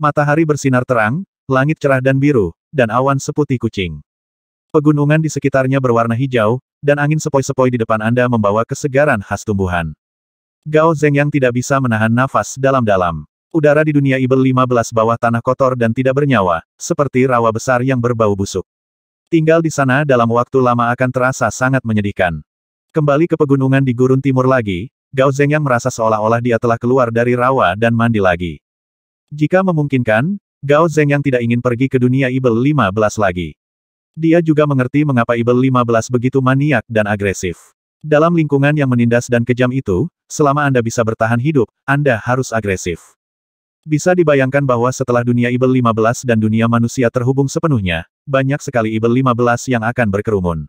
Matahari bersinar terang, langit cerah dan biru, dan awan seputih kucing. Pegunungan di sekitarnya berwarna hijau, dan angin sepoi-sepoi di depan Anda membawa kesegaran khas tumbuhan. Gao Zeng yang tidak bisa menahan nafas dalam-dalam. Udara di dunia Ibel 15 bawah tanah kotor dan tidak bernyawa, seperti rawa besar yang berbau busuk. Tinggal di sana dalam waktu lama akan terasa sangat menyedihkan. Kembali ke pegunungan di gurun timur lagi, Gao Zhengyang merasa seolah-olah dia telah keluar dari rawa dan mandi lagi. Jika memungkinkan, Gao Zeng yang tidak ingin pergi ke dunia Ibel 15 lagi. Dia juga mengerti mengapa Ibel 15 begitu maniak dan agresif. Dalam lingkungan yang menindas dan kejam itu, selama Anda bisa bertahan hidup, Anda harus agresif. Bisa dibayangkan bahwa setelah dunia Ibel 15 dan dunia manusia terhubung sepenuhnya, banyak sekali Ibel 15 yang akan berkerumun.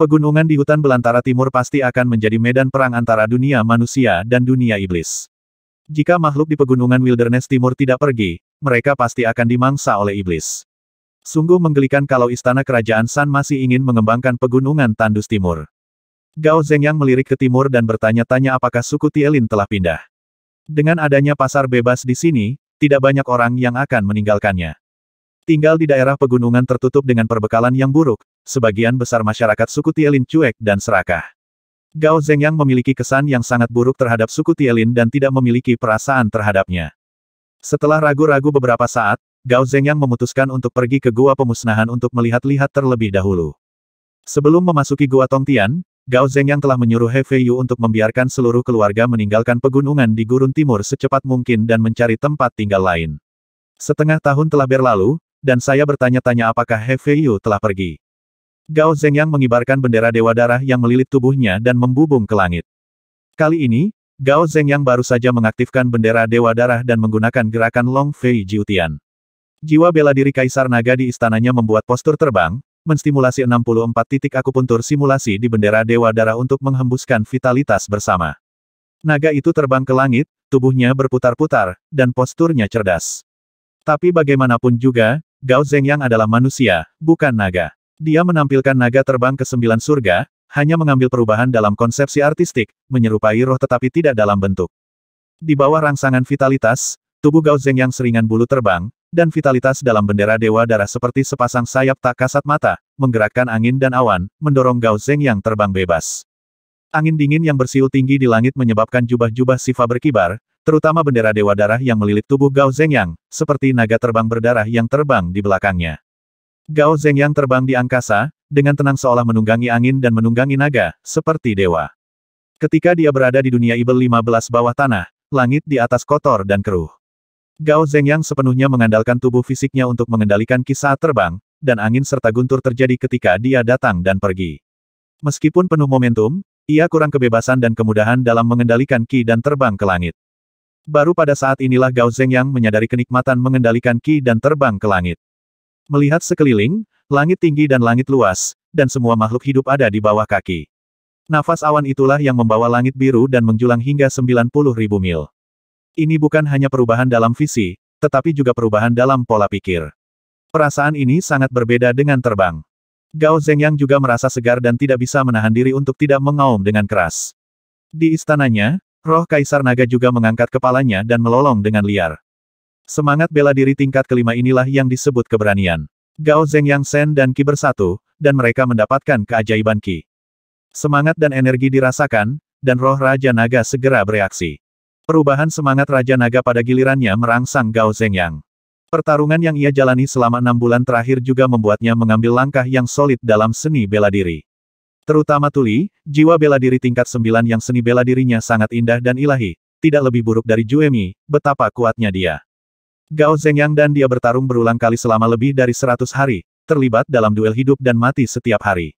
Pegunungan di hutan belantara timur pasti akan menjadi medan perang antara dunia manusia dan dunia iblis. Jika makhluk di pegunungan Wilderness Timur tidak pergi, mereka pasti akan dimangsa oleh iblis. Sungguh menggelikan kalau istana kerajaan San masih ingin mengembangkan pegunungan Tandus Timur. Gao Zhengyang melirik ke timur dan bertanya-tanya apakah suku Tielin telah pindah. Dengan adanya pasar bebas di sini, tidak banyak orang yang akan meninggalkannya. Tinggal di daerah pegunungan tertutup dengan perbekalan yang buruk, sebagian besar masyarakat suku Tielin cuek dan serakah. Gao Yang memiliki kesan yang sangat buruk terhadap suku Tielin dan tidak memiliki perasaan terhadapnya. Setelah ragu-ragu beberapa saat, Gao Yang memutuskan untuk pergi ke Gua Pemusnahan untuk melihat-lihat terlebih dahulu. Sebelum memasuki Gua Tongtian, Gao Yang telah menyuruh He Feiyu untuk membiarkan seluruh keluarga meninggalkan pegunungan di Gurun Timur secepat mungkin dan mencari tempat tinggal lain. Setengah tahun telah berlalu, dan saya bertanya-tanya apakah He Feiyu telah pergi. Gao Yang mengibarkan bendera Dewa Darah yang melilit tubuhnya dan membubung ke langit. Kali ini, Gao Yang baru saja mengaktifkan bendera Dewa Darah dan menggunakan gerakan Long Fei Jiutian. Jiwa bela diri Kaisar Naga di istananya membuat postur terbang, menstimulasi 64 titik akupuntur simulasi di bendera Dewa Darah untuk menghembuskan vitalitas bersama. Naga itu terbang ke langit, tubuhnya berputar-putar, dan posturnya cerdas. Tapi bagaimanapun juga, Gao Yang adalah manusia, bukan naga. Dia menampilkan naga terbang ke sembilan surga, hanya mengambil perubahan dalam konsepsi artistik, menyerupai roh tetapi tidak dalam bentuk. Di bawah rangsangan vitalitas, tubuh Gao Zeng yang seringan bulu terbang, dan vitalitas dalam bendera dewa darah seperti sepasang sayap tak kasat mata, menggerakkan angin dan awan, mendorong Gao Zeng yang terbang bebas. Angin dingin yang bersiul tinggi di langit menyebabkan jubah-jubah sifat berkibar, terutama bendera dewa darah yang melilit tubuh Gao Zeng yang, seperti naga terbang berdarah yang terbang di belakangnya. Gao yang terbang di angkasa, dengan tenang seolah menunggangi angin dan menunggangi naga, seperti dewa. Ketika dia berada di dunia Ibel 15 bawah tanah, langit di atas kotor dan keruh. Gao yang sepenuhnya mengandalkan tubuh fisiknya untuk mengendalikan kisah terbang, dan angin serta guntur terjadi ketika dia datang dan pergi. Meskipun penuh momentum, ia kurang kebebasan dan kemudahan dalam mengendalikan ki dan terbang ke langit. Baru pada saat inilah Gao yang menyadari kenikmatan mengendalikan ki dan terbang ke langit. Melihat sekeliling, langit tinggi dan langit luas, dan semua makhluk hidup ada di bawah kaki. Nafas awan itulah yang membawa langit biru dan menjulang hingga 90 ribu mil. Ini bukan hanya perubahan dalam visi, tetapi juga perubahan dalam pola pikir. Perasaan ini sangat berbeda dengan terbang. Gao Zhengyang juga merasa segar dan tidak bisa menahan diri untuk tidak mengaum dengan keras. Di istananya, roh Kaisar Naga juga mengangkat kepalanya dan melolong dengan liar. Semangat bela diri tingkat kelima inilah yang disebut keberanian. Gao Zeng Yang Sen dan Ki bersatu, dan mereka mendapatkan keajaiban Ki. Semangat dan energi dirasakan, dan roh Raja Naga segera bereaksi. Perubahan semangat Raja Naga pada gilirannya merangsang Gao Yang. Pertarungan yang ia jalani selama enam bulan terakhir juga membuatnya mengambil langkah yang solid dalam seni bela diri. Terutama Tuli, jiwa bela diri tingkat sembilan yang seni bela dirinya sangat indah dan ilahi, tidak lebih buruk dari Juemi, betapa kuatnya dia. Gao Zengyang dan dia bertarung berulang kali selama lebih dari seratus hari, terlibat dalam duel hidup dan mati setiap hari.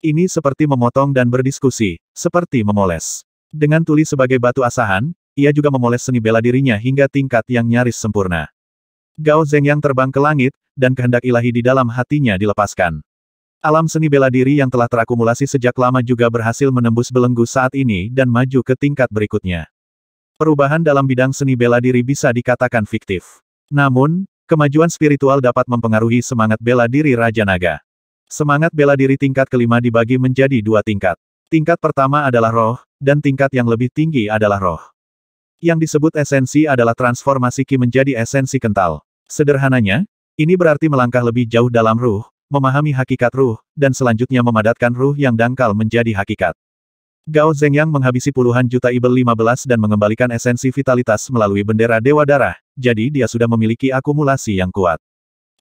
Ini seperti memotong dan berdiskusi, seperti memoles. Dengan tuli sebagai batu asahan, ia juga memoles seni bela dirinya hingga tingkat yang nyaris sempurna. Gao Zengyang terbang ke langit, dan kehendak ilahi di dalam hatinya dilepaskan. Alam seni bela diri yang telah terakumulasi sejak lama juga berhasil menembus belenggu saat ini dan maju ke tingkat berikutnya perubahan dalam bidang seni bela diri bisa dikatakan fiktif. Namun, kemajuan spiritual dapat mempengaruhi semangat bela diri Raja Naga. Semangat bela diri tingkat kelima dibagi menjadi dua tingkat. Tingkat pertama adalah roh, dan tingkat yang lebih tinggi adalah roh. Yang disebut esensi adalah transformasi Ki menjadi esensi kental. Sederhananya, ini berarti melangkah lebih jauh dalam ruh, memahami hakikat ruh, dan selanjutnya memadatkan ruh yang dangkal menjadi hakikat. Gao Zhengyang menghabisi puluhan juta ibel 15 dan mengembalikan esensi vitalitas melalui bendera Dewa Darah, jadi dia sudah memiliki akumulasi yang kuat.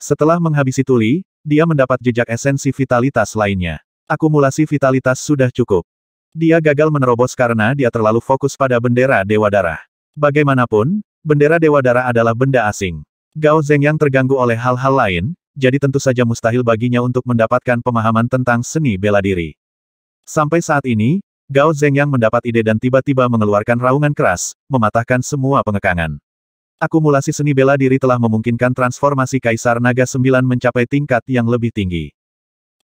Setelah menghabisi tuli, dia mendapat jejak esensi vitalitas lainnya. Akumulasi vitalitas sudah cukup. Dia gagal menerobos karena dia terlalu fokus pada bendera Dewa Darah. Bagaimanapun, bendera Dewa Darah adalah benda asing. Gao Zhengyang terganggu oleh hal-hal lain, jadi tentu saja mustahil baginya untuk mendapatkan pemahaman tentang seni bela diri. Sampai saat ini, Gao Zhengyang mendapat ide dan tiba-tiba mengeluarkan raungan keras, mematahkan semua pengekangan. Akumulasi seni bela diri telah memungkinkan transformasi Kaisar Naga Sembilan mencapai tingkat yang lebih tinggi.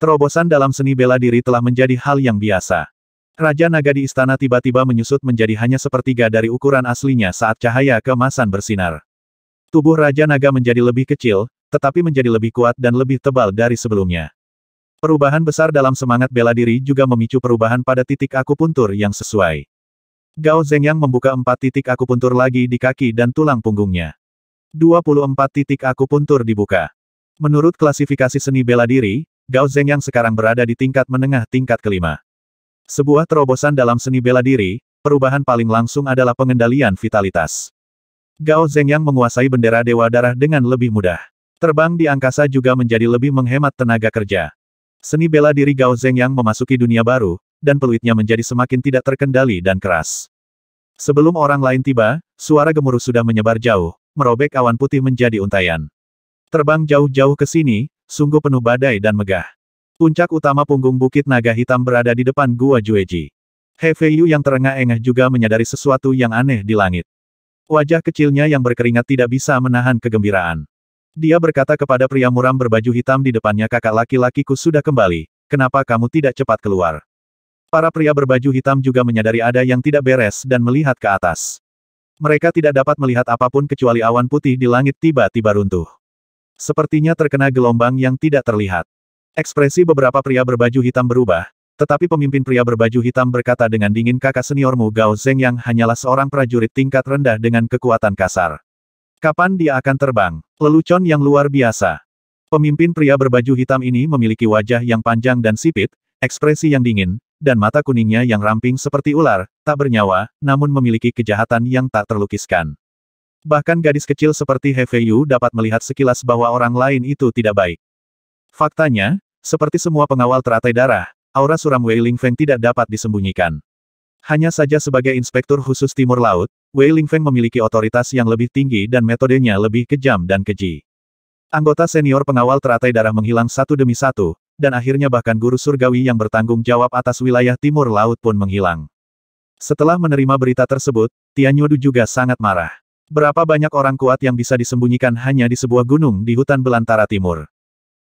Terobosan dalam seni bela diri telah menjadi hal yang biasa. Raja naga di istana tiba-tiba menyusut menjadi hanya sepertiga dari ukuran aslinya saat cahaya kemasan bersinar. Tubuh Raja Naga menjadi lebih kecil, tetapi menjadi lebih kuat dan lebih tebal dari sebelumnya. Perubahan besar dalam semangat bela diri juga memicu perubahan pada titik akupuntur yang sesuai. Gao Yang membuka empat titik akupuntur lagi di kaki dan tulang punggungnya. 24 titik akupuntur dibuka. Menurut klasifikasi seni bela diri, Gao Yang sekarang berada di tingkat menengah tingkat kelima. Sebuah terobosan dalam seni bela diri, perubahan paling langsung adalah pengendalian vitalitas. Gao Yang menguasai bendera Dewa Darah dengan lebih mudah. Terbang di angkasa juga menjadi lebih menghemat tenaga kerja. Seni bela diri Gao Zeng yang memasuki dunia baru, dan peluitnya menjadi semakin tidak terkendali dan keras. Sebelum orang lain tiba, suara gemuruh sudah menyebar jauh, merobek awan putih menjadi untayan. Terbang jauh-jauh ke sini, sungguh penuh badai dan megah. Puncak utama punggung Bukit Naga Hitam berada di depan Gua Jueji. He Feiyu yang terengah-engah juga menyadari sesuatu yang aneh di langit. Wajah kecilnya yang berkeringat tidak bisa menahan kegembiraan. Dia berkata kepada pria muram berbaju hitam di depannya kakak laki-lakiku sudah kembali, kenapa kamu tidak cepat keluar? Para pria berbaju hitam juga menyadari ada yang tidak beres dan melihat ke atas. Mereka tidak dapat melihat apapun kecuali awan putih di langit tiba-tiba runtuh. Sepertinya terkena gelombang yang tidak terlihat. Ekspresi beberapa pria berbaju hitam berubah, tetapi pemimpin pria berbaju hitam berkata dengan dingin kakak seniormu Gao Zeng yang hanyalah seorang prajurit tingkat rendah dengan kekuatan kasar. Kapan dia akan terbang? Lelucon yang luar biasa. Pemimpin pria berbaju hitam ini memiliki wajah yang panjang dan sipit, ekspresi yang dingin, dan mata kuningnya yang ramping seperti ular, tak bernyawa, namun memiliki kejahatan yang tak terlukiskan. Bahkan gadis kecil seperti He dapat melihat sekilas bahwa orang lain itu tidak baik. Faktanya, seperti semua pengawal teratai darah, aura suram Wei Feng tidak dapat disembunyikan. Hanya saja sebagai inspektur khusus Timur Laut, Wei Lingfeng memiliki otoritas yang lebih tinggi dan metodenya lebih kejam dan keji. Anggota senior pengawal teratai darah menghilang satu demi satu, dan akhirnya bahkan guru surgawi yang bertanggung jawab atas wilayah timur laut pun menghilang. Setelah menerima berita tersebut, Tian juga sangat marah. Berapa banyak orang kuat yang bisa disembunyikan hanya di sebuah gunung di hutan belantara timur.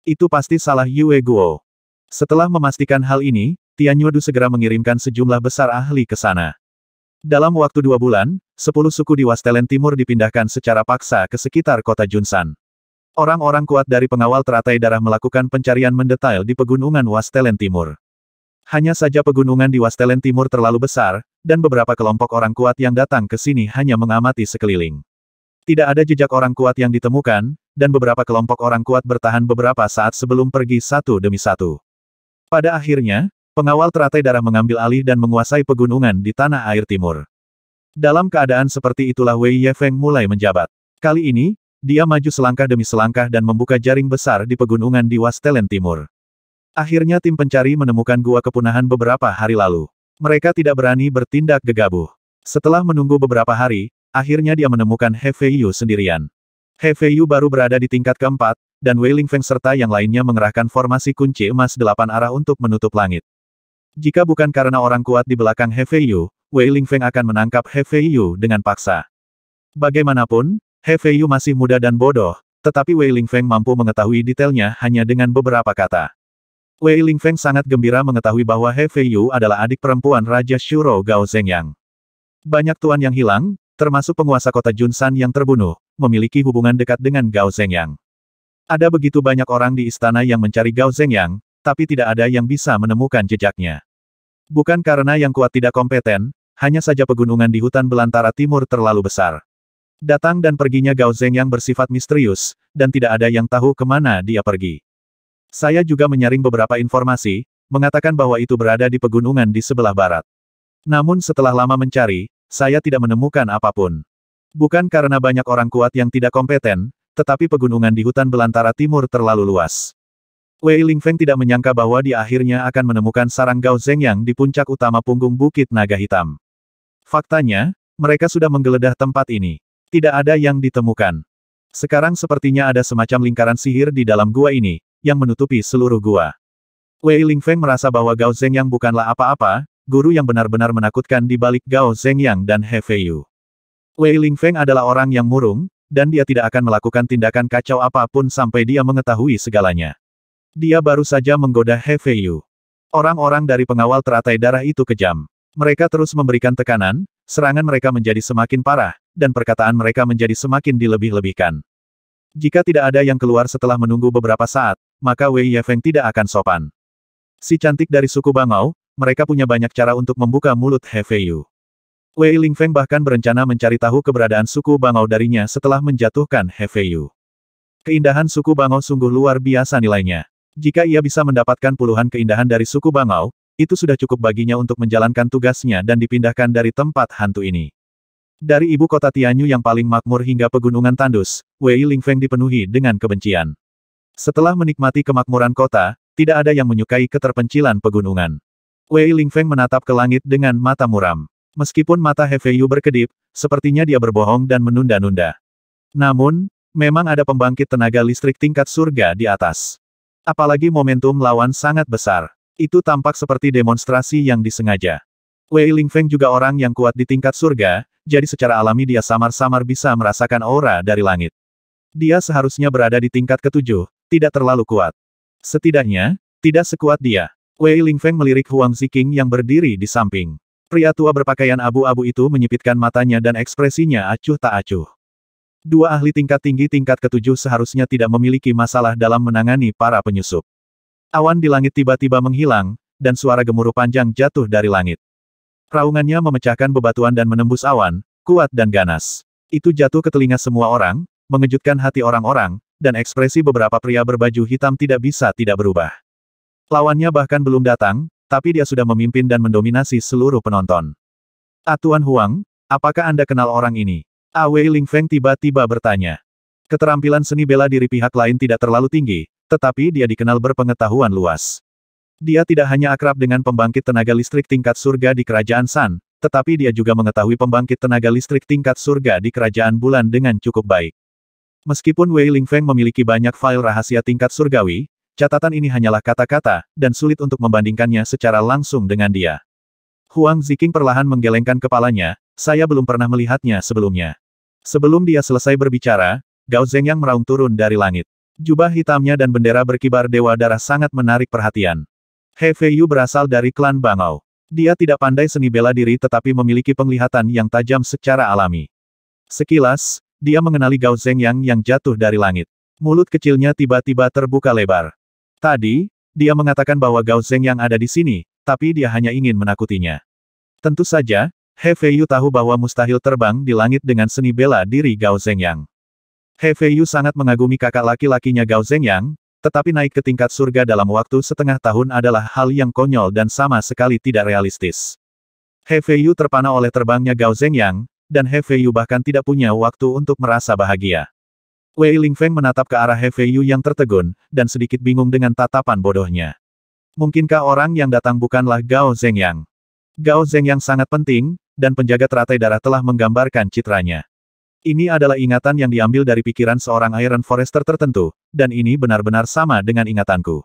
Itu pasti salah Yue Guo. Setelah memastikan hal ini, Tian segera mengirimkan sejumlah besar ahli ke sana. Dalam waktu dua bulan, sepuluh suku di Wastelen Timur dipindahkan secara paksa ke sekitar kota Junsan. Orang-orang kuat dari pengawal teratai darah melakukan pencarian mendetail di pegunungan Wastelen Timur. Hanya saja pegunungan di Wastelen Timur terlalu besar, dan beberapa kelompok orang kuat yang datang ke sini hanya mengamati sekeliling. Tidak ada jejak orang kuat yang ditemukan, dan beberapa kelompok orang kuat bertahan beberapa saat sebelum pergi satu demi satu. Pada akhirnya, Pengawal teratai darah mengambil alih dan menguasai pegunungan di tanah air timur. Dalam keadaan seperti itulah Wei Yefeng mulai menjabat. Kali ini, dia maju selangkah demi selangkah dan membuka jaring besar di pegunungan di Wastelen Timur. Akhirnya tim pencari menemukan gua kepunahan beberapa hari lalu. Mereka tidak berani bertindak gegabah. Setelah menunggu beberapa hari, akhirnya dia menemukan He Feiyu sendirian. He Feiyu baru berada di tingkat keempat, dan Wei Lingfeng serta yang lainnya mengerahkan formasi kunci emas delapan arah untuk menutup langit. Jika bukan karena orang kuat di belakang He Yu, Wei Lingfeng akan menangkap He dengan paksa. Bagaimanapun, He masih muda dan bodoh, tetapi Wei Lingfeng mampu mengetahui detailnya hanya dengan beberapa kata. Wei Lingfeng sangat gembira mengetahui bahwa He adalah adik perempuan Raja Shuro Gao Zhengyang. Banyak tuan yang hilang, termasuk penguasa kota Junsan yang terbunuh, memiliki hubungan dekat dengan Gao Zhengyang. Ada begitu banyak orang di istana yang mencari Gao Zhengyang, tapi tidak ada yang bisa menemukan jejaknya. Bukan karena yang kuat tidak kompeten, hanya saja pegunungan di hutan belantara timur terlalu besar. Datang dan perginya Gao Zeng yang bersifat misterius, dan tidak ada yang tahu kemana dia pergi. Saya juga menyaring beberapa informasi, mengatakan bahwa itu berada di pegunungan di sebelah barat. Namun setelah lama mencari, saya tidak menemukan apapun. Bukan karena banyak orang kuat yang tidak kompeten, tetapi pegunungan di hutan belantara timur terlalu luas. Wei Lingfeng tidak menyangka bahwa dia akhirnya akan menemukan sarang Gao Zengyang di puncak utama punggung Bukit Naga Hitam. Faktanya, mereka sudah menggeledah tempat ini. Tidak ada yang ditemukan. Sekarang sepertinya ada semacam lingkaran sihir di dalam gua ini, yang menutupi seluruh gua. Wei Lingfeng merasa bahwa Gao Zengyang bukanlah apa-apa, guru yang benar-benar menakutkan di balik Gao Zengyang dan He Feiyu. Wei Lingfeng adalah orang yang murung, dan dia tidak akan melakukan tindakan kacau apapun sampai dia mengetahui segalanya. Dia baru saja menggoda He Feiyu. Orang-orang dari pengawal teratai darah itu kejam. Mereka terus memberikan tekanan, serangan mereka menjadi semakin parah, dan perkataan mereka menjadi semakin dilebih-lebihkan. Jika tidak ada yang keluar setelah menunggu beberapa saat, maka Wei Yefeng tidak akan sopan. Si cantik dari suku Bangau, mereka punya banyak cara untuk membuka mulut He Feiyu. Wei Lingfeng bahkan berencana mencari tahu keberadaan suku Bangau darinya setelah menjatuhkan He Feiyu. Keindahan suku Bangau sungguh luar biasa nilainya. Jika ia bisa mendapatkan puluhan keindahan dari suku Bangau, itu sudah cukup baginya untuk menjalankan tugasnya dan dipindahkan dari tempat hantu ini. Dari ibu kota Tianyu yang paling makmur hingga pegunungan tandus, Wei Lingfeng dipenuhi dengan kebencian. Setelah menikmati kemakmuran kota, tidak ada yang menyukai keterpencilan pegunungan. Wei Lingfeng menatap ke langit dengan mata muram. Meskipun mata He Feiyu berkedip, sepertinya dia berbohong dan menunda-nunda. Namun, memang ada pembangkit tenaga listrik tingkat surga di atas. Apalagi momentum lawan sangat besar. Itu tampak seperti demonstrasi yang disengaja. Wei Lingfeng juga orang yang kuat di tingkat surga, jadi secara alami dia samar-samar bisa merasakan aura dari langit. Dia seharusnya berada di tingkat ketujuh, tidak terlalu kuat. Setidaknya, tidak sekuat dia. Wei Lingfeng melirik Huang Ziqing yang berdiri di samping. Pria tua berpakaian abu-abu itu menyipitkan matanya dan ekspresinya acuh tak acuh. Dua ahli tingkat tinggi tingkat ketujuh seharusnya tidak memiliki masalah dalam menangani para penyusup. Awan di langit tiba-tiba menghilang, dan suara gemuruh panjang jatuh dari langit. Raungannya memecahkan bebatuan dan menembus awan, kuat dan ganas. Itu jatuh ke telinga semua orang, mengejutkan hati orang-orang, dan ekspresi beberapa pria berbaju hitam tidak bisa tidak berubah. Lawannya bahkan belum datang, tapi dia sudah memimpin dan mendominasi seluruh penonton. Atuan ah, Huang, apakah Anda kenal orang ini? A Wei Ling Feng tiba-tiba bertanya. Keterampilan seni bela diri pihak lain tidak terlalu tinggi, tetapi dia dikenal berpengetahuan luas. Dia tidak hanya akrab dengan pembangkit tenaga listrik tingkat surga di Kerajaan San, tetapi dia juga mengetahui pembangkit tenaga listrik tingkat surga di Kerajaan Bulan dengan cukup baik. Meskipun Wei Ling Feng memiliki banyak file rahasia tingkat surgawi, catatan ini hanyalah kata-kata, dan sulit untuk membandingkannya secara langsung dengan dia. Huang Ziking perlahan menggelengkan kepalanya, saya belum pernah melihatnya sebelumnya. Sebelum dia selesai berbicara, Gao Zhengyang meraung turun dari langit. Jubah hitamnya dan bendera berkibar dewa darah sangat menarik perhatian. He Feiyu berasal dari klan Bangau. Dia tidak pandai seni bela diri tetapi memiliki penglihatan yang tajam secara alami. Sekilas, dia mengenali Gao Zhengyang yang jatuh dari langit. Mulut kecilnya tiba-tiba terbuka lebar. Tadi, dia mengatakan bahwa Gao Zhengyang ada di sini, tapi dia hanya ingin menakutinya. Tentu saja, He Feiyu tahu bahwa mustahil terbang di langit dengan seni bela diri Gao Yang. He Feiyu sangat mengagumi kakak laki-lakinya Gao Yang, tetapi naik ke tingkat surga dalam waktu setengah tahun adalah hal yang konyol dan sama sekali tidak realistis. He Feiyu terpana oleh terbangnya Gao Yang, dan He Feiyu bahkan tidak punya waktu untuk merasa bahagia. Wei Lingfeng menatap ke arah He Feiyu yang tertegun, dan sedikit bingung dengan tatapan bodohnya. Mungkinkah orang yang datang bukanlah Gao Yang? Gao Yang sangat penting, dan penjaga teratai darah telah menggambarkan citranya. Ini adalah ingatan yang diambil dari pikiran seorang Iron Forester tertentu, dan ini benar-benar sama dengan ingatanku.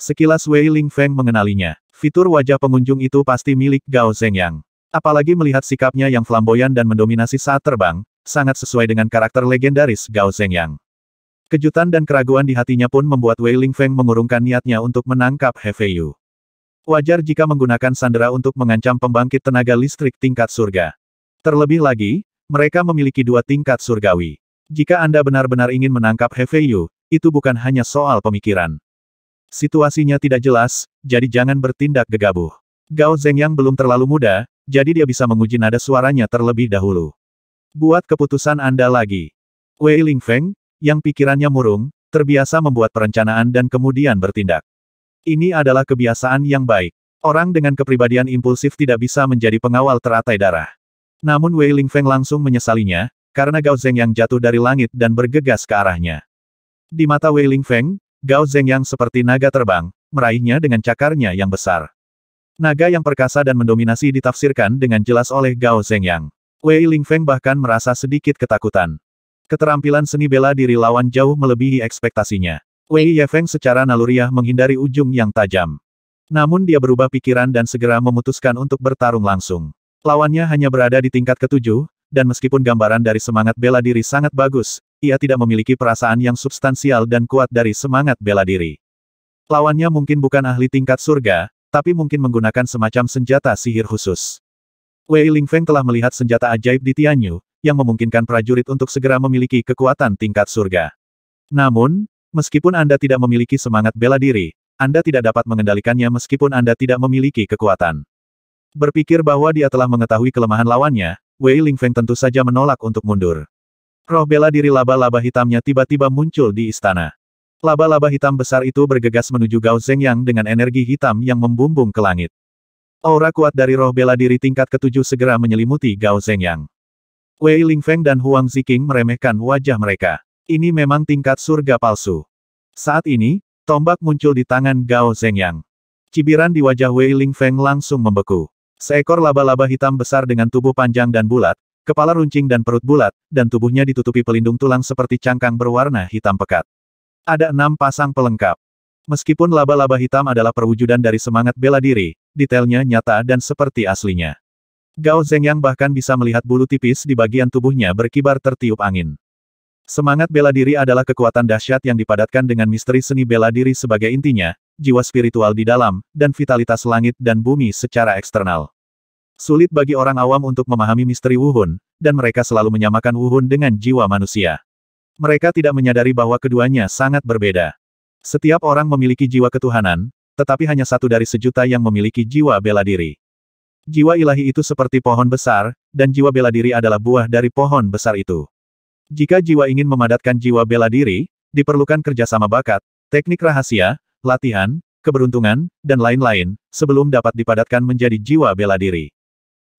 Sekilas Wei Ling Feng mengenalinya. Fitur wajah pengunjung itu pasti milik Gao Zhengyang. Apalagi melihat sikapnya yang flamboyan dan mendominasi saat terbang, sangat sesuai dengan karakter legendaris Gao Zhengyang. Kejutan dan keraguan di hatinya pun membuat Wei Ling Feng mengurungkan niatnya untuk menangkap He Feiyu. Wajar jika menggunakan sandera untuk mengancam pembangkit tenaga listrik tingkat surga. Terlebih lagi, mereka memiliki dua tingkat surgawi. Jika Anda benar-benar ingin menangkap Hefeiyu, itu bukan hanya soal pemikiran. Situasinya tidak jelas, jadi jangan bertindak gegabah. Gao Zhengyang belum terlalu muda, jadi dia bisa menguji nada suaranya terlebih dahulu. Buat keputusan Anda lagi. Wei Lingfeng, yang pikirannya murung, terbiasa membuat perencanaan dan kemudian bertindak. Ini adalah kebiasaan yang baik. Orang dengan kepribadian impulsif tidak bisa menjadi pengawal teratai darah. Namun Wei Lingfeng langsung menyesalinya, karena Gao Zeng yang jatuh dari langit dan bergegas ke arahnya. Di mata Wei Lingfeng, Gao Zeng yang seperti naga terbang, meraihnya dengan cakarnya yang besar. Naga yang perkasa dan mendominasi ditafsirkan dengan jelas oleh Gao Zhengyang. Wei Lingfeng bahkan merasa sedikit ketakutan. Keterampilan seni bela diri lawan jauh melebihi ekspektasinya. Wei Yefeng secara naluriah menghindari ujung yang tajam. Namun dia berubah pikiran dan segera memutuskan untuk bertarung langsung. Lawannya hanya berada di tingkat ketujuh, dan meskipun gambaran dari semangat bela diri sangat bagus, ia tidak memiliki perasaan yang substansial dan kuat dari semangat bela diri. Lawannya mungkin bukan ahli tingkat surga, tapi mungkin menggunakan semacam senjata sihir khusus. Wei Lingfeng telah melihat senjata ajaib di Tianyu, yang memungkinkan prajurit untuk segera memiliki kekuatan tingkat surga. Namun, Meskipun Anda tidak memiliki semangat bela diri, Anda tidak dapat mengendalikannya meskipun Anda tidak memiliki kekuatan. Berpikir bahwa dia telah mengetahui kelemahan lawannya, Wei Lingfeng tentu saja menolak untuk mundur. Roh bela diri laba-laba hitamnya tiba-tiba muncul di istana. Laba-laba hitam besar itu bergegas menuju Gao Zhengyang dengan energi hitam yang membumbung ke langit. Aura kuat dari roh bela diri tingkat ketujuh segera menyelimuti Gao Zhengyang. Wei Lingfeng dan Huang Ziqing meremehkan wajah mereka. Ini memang tingkat surga palsu. Saat ini, tombak muncul di tangan Gao Zhengyang. Cibiran di wajah Wei Ling Feng langsung membeku. Seekor laba-laba hitam besar dengan tubuh panjang dan bulat, kepala runcing dan perut bulat, dan tubuhnya ditutupi pelindung tulang seperti cangkang berwarna hitam pekat. Ada enam pasang pelengkap. Meskipun laba-laba hitam adalah perwujudan dari semangat bela diri, detailnya nyata dan seperti aslinya. Gao yang bahkan bisa melihat bulu tipis di bagian tubuhnya berkibar tertiup angin. Semangat bela diri adalah kekuatan dahsyat yang dipadatkan dengan misteri seni bela diri sebagai intinya, jiwa spiritual di dalam, dan vitalitas langit dan bumi secara eksternal. Sulit bagi orang awam untuk memahami misteri Wuhun, dan mereka selalu menyamakan Wuhun dengan jiwa manusia. Mereka tidak menyadari bahwa keduanya sangat berbeda. Setiap orang memiliki jiwa ketuhanan, tetapi hanya satu dari sejuta yang memiliki jiwa bela diri. Jiwa ilahi itu seperti pohon besar, dan jiwa bela diri adalah buah dari pohon besar itu. Jika jiwa ingin memadatkan jiwa bela diri, diperlukan kerjasama bakat, teknik rahasia, latihan, keberuntungan, dan lain-lain, sebelum dapat dipadatkan menjadi jiwa bela diri.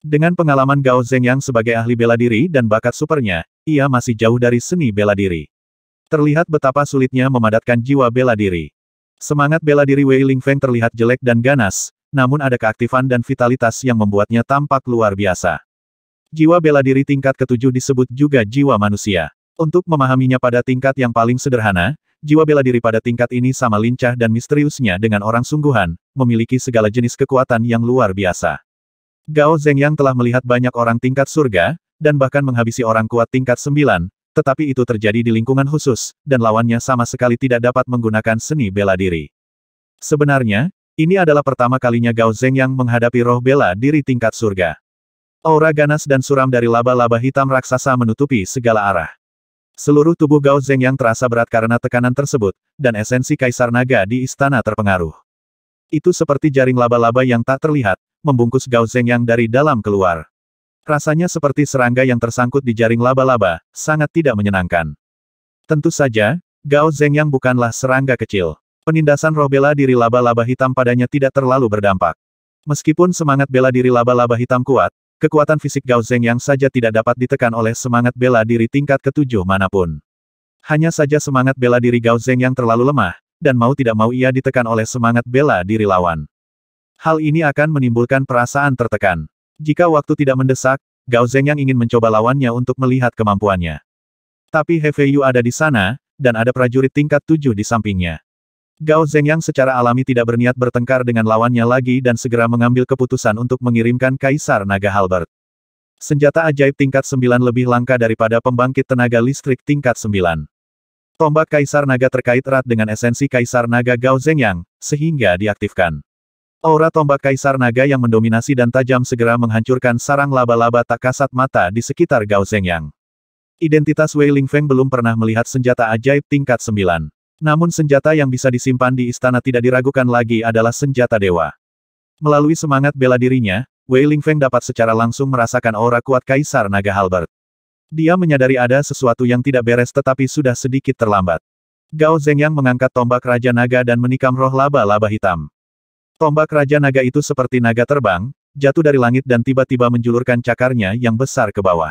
Dengan pengalaman Gao Zhengyang sebagai ahli bela diri dan bakat supernya, ia masih jauh dari seni bela diri. Terlihat betapa sulitnya memadatkan jiwa bela diri. Semangat bela diri Wei Lingfeng terlihat jelek dan ganas, namun ada keaktifan dan vitalitas yang membuatnya tampak luar biasa. Jiwa bela diri tingkat ketujuh disebut juga jiwa manusia. Untuk memahaminya pada tingkat yang paling sederhana, jiwa bela diri pada tingkat ini sama lincah dan misteriusnya dengan orang sungguhan, memiliki segala jenis kekuatan yang luar biasa. Gao Zhengyang telah melihat banyak orang tingkat surga, dan bahkan menghabisi orang kuat tingkat sembilan, tetapi itu terjadi di lingkungan khusus, dan lawannya sama sekali tidak dapat menggunakan seni bela diri. Sebenarnya, ini adalah pertama kalinya Gao Zhengyang menghadapi roh bela diri tingkat surga. Aura ganas dan suram dari laba-laba hitam raksasa menutupi segala arah. Seluruh tubuh Gao Zeng yang terasa berat karena tekanan tersebut, dan esensi Kaisar Naga di istana terpengaruh. Itu seperti jaring laba-laba yang tak terlihat, membungkus Gao Zeng yang dari dalam keluar. Rasanya seperti serangga yang tersangkut di jaring laba-laba, sangat tidak menyenangkan. Tentu saja, Gao Zeng yang bukanlah serangga kecil. Penindasan roh bela diri laba-laba hitam padanya tidak terlalu berdampak. Meskipun semangat bela diri laba-laba hitam kuat, Kekuatan fisik Gao Zeng yang saja tidak dapat ditekan oleh semangat bela diri tingkat ketujuh manapun. Hanya saja semangat bela diri Gao Zeng yang terlalu lemah, dan mau tidak mau ia ditekan oleh semangat bela diri lawan. Hal ini akan menimbulkan perasaan tertekan. Jika waktu tidak mendesak, Gao Zeng yang ingin mencoba lawannya untuk melihat kemampuannya. Tapi He Feiyu ada di sana, dan ada prajurit tingkat tujuh di sampingnya. Gao Zengyang secara alami tidak berniat bertengkar dengan lawannya lagi dan segera mengambil keputusan untuk mengirimkan Kaisar Naga Halbert, Senjata ajaib tingkat 9 lebih langka daripada pembangkit tenaga listrik tingkat 9. Tombak Kaisar Naga terkait erat dengan esensi Kaisar Naga Gao Zengyang, sehingga diaktifkan. Aura tombak Kaisar Naga yang mendominasi dan tajam segera menghancurkan sarang laba-laba tak kasat mata di sekitar Gao Zengyang. Identitas Wei Lingfeng belum pernah melihat senjata ajaib tingkat 9. Namun senjata yang bisa disimpan di istana tidak diragukan lagi adalah senjata dewa. Melalui semangat bela dirinya, Wei Lingfeng dapat secara langsung merasakan aura kuat Kaisar Naga Halbert. Dia menyadari ada sesuatu yang tidak beres tetapi sudah sedikit terlambat. Gao Zhengyang mengangkat tombak Raja Naga dan menikam roh laba-laba hitam. Tombak Raja Naga itu seperti naga terbang, jatuh dari langit dan tiba-tiba menjulurkan cakarnya yang besar ke bawah.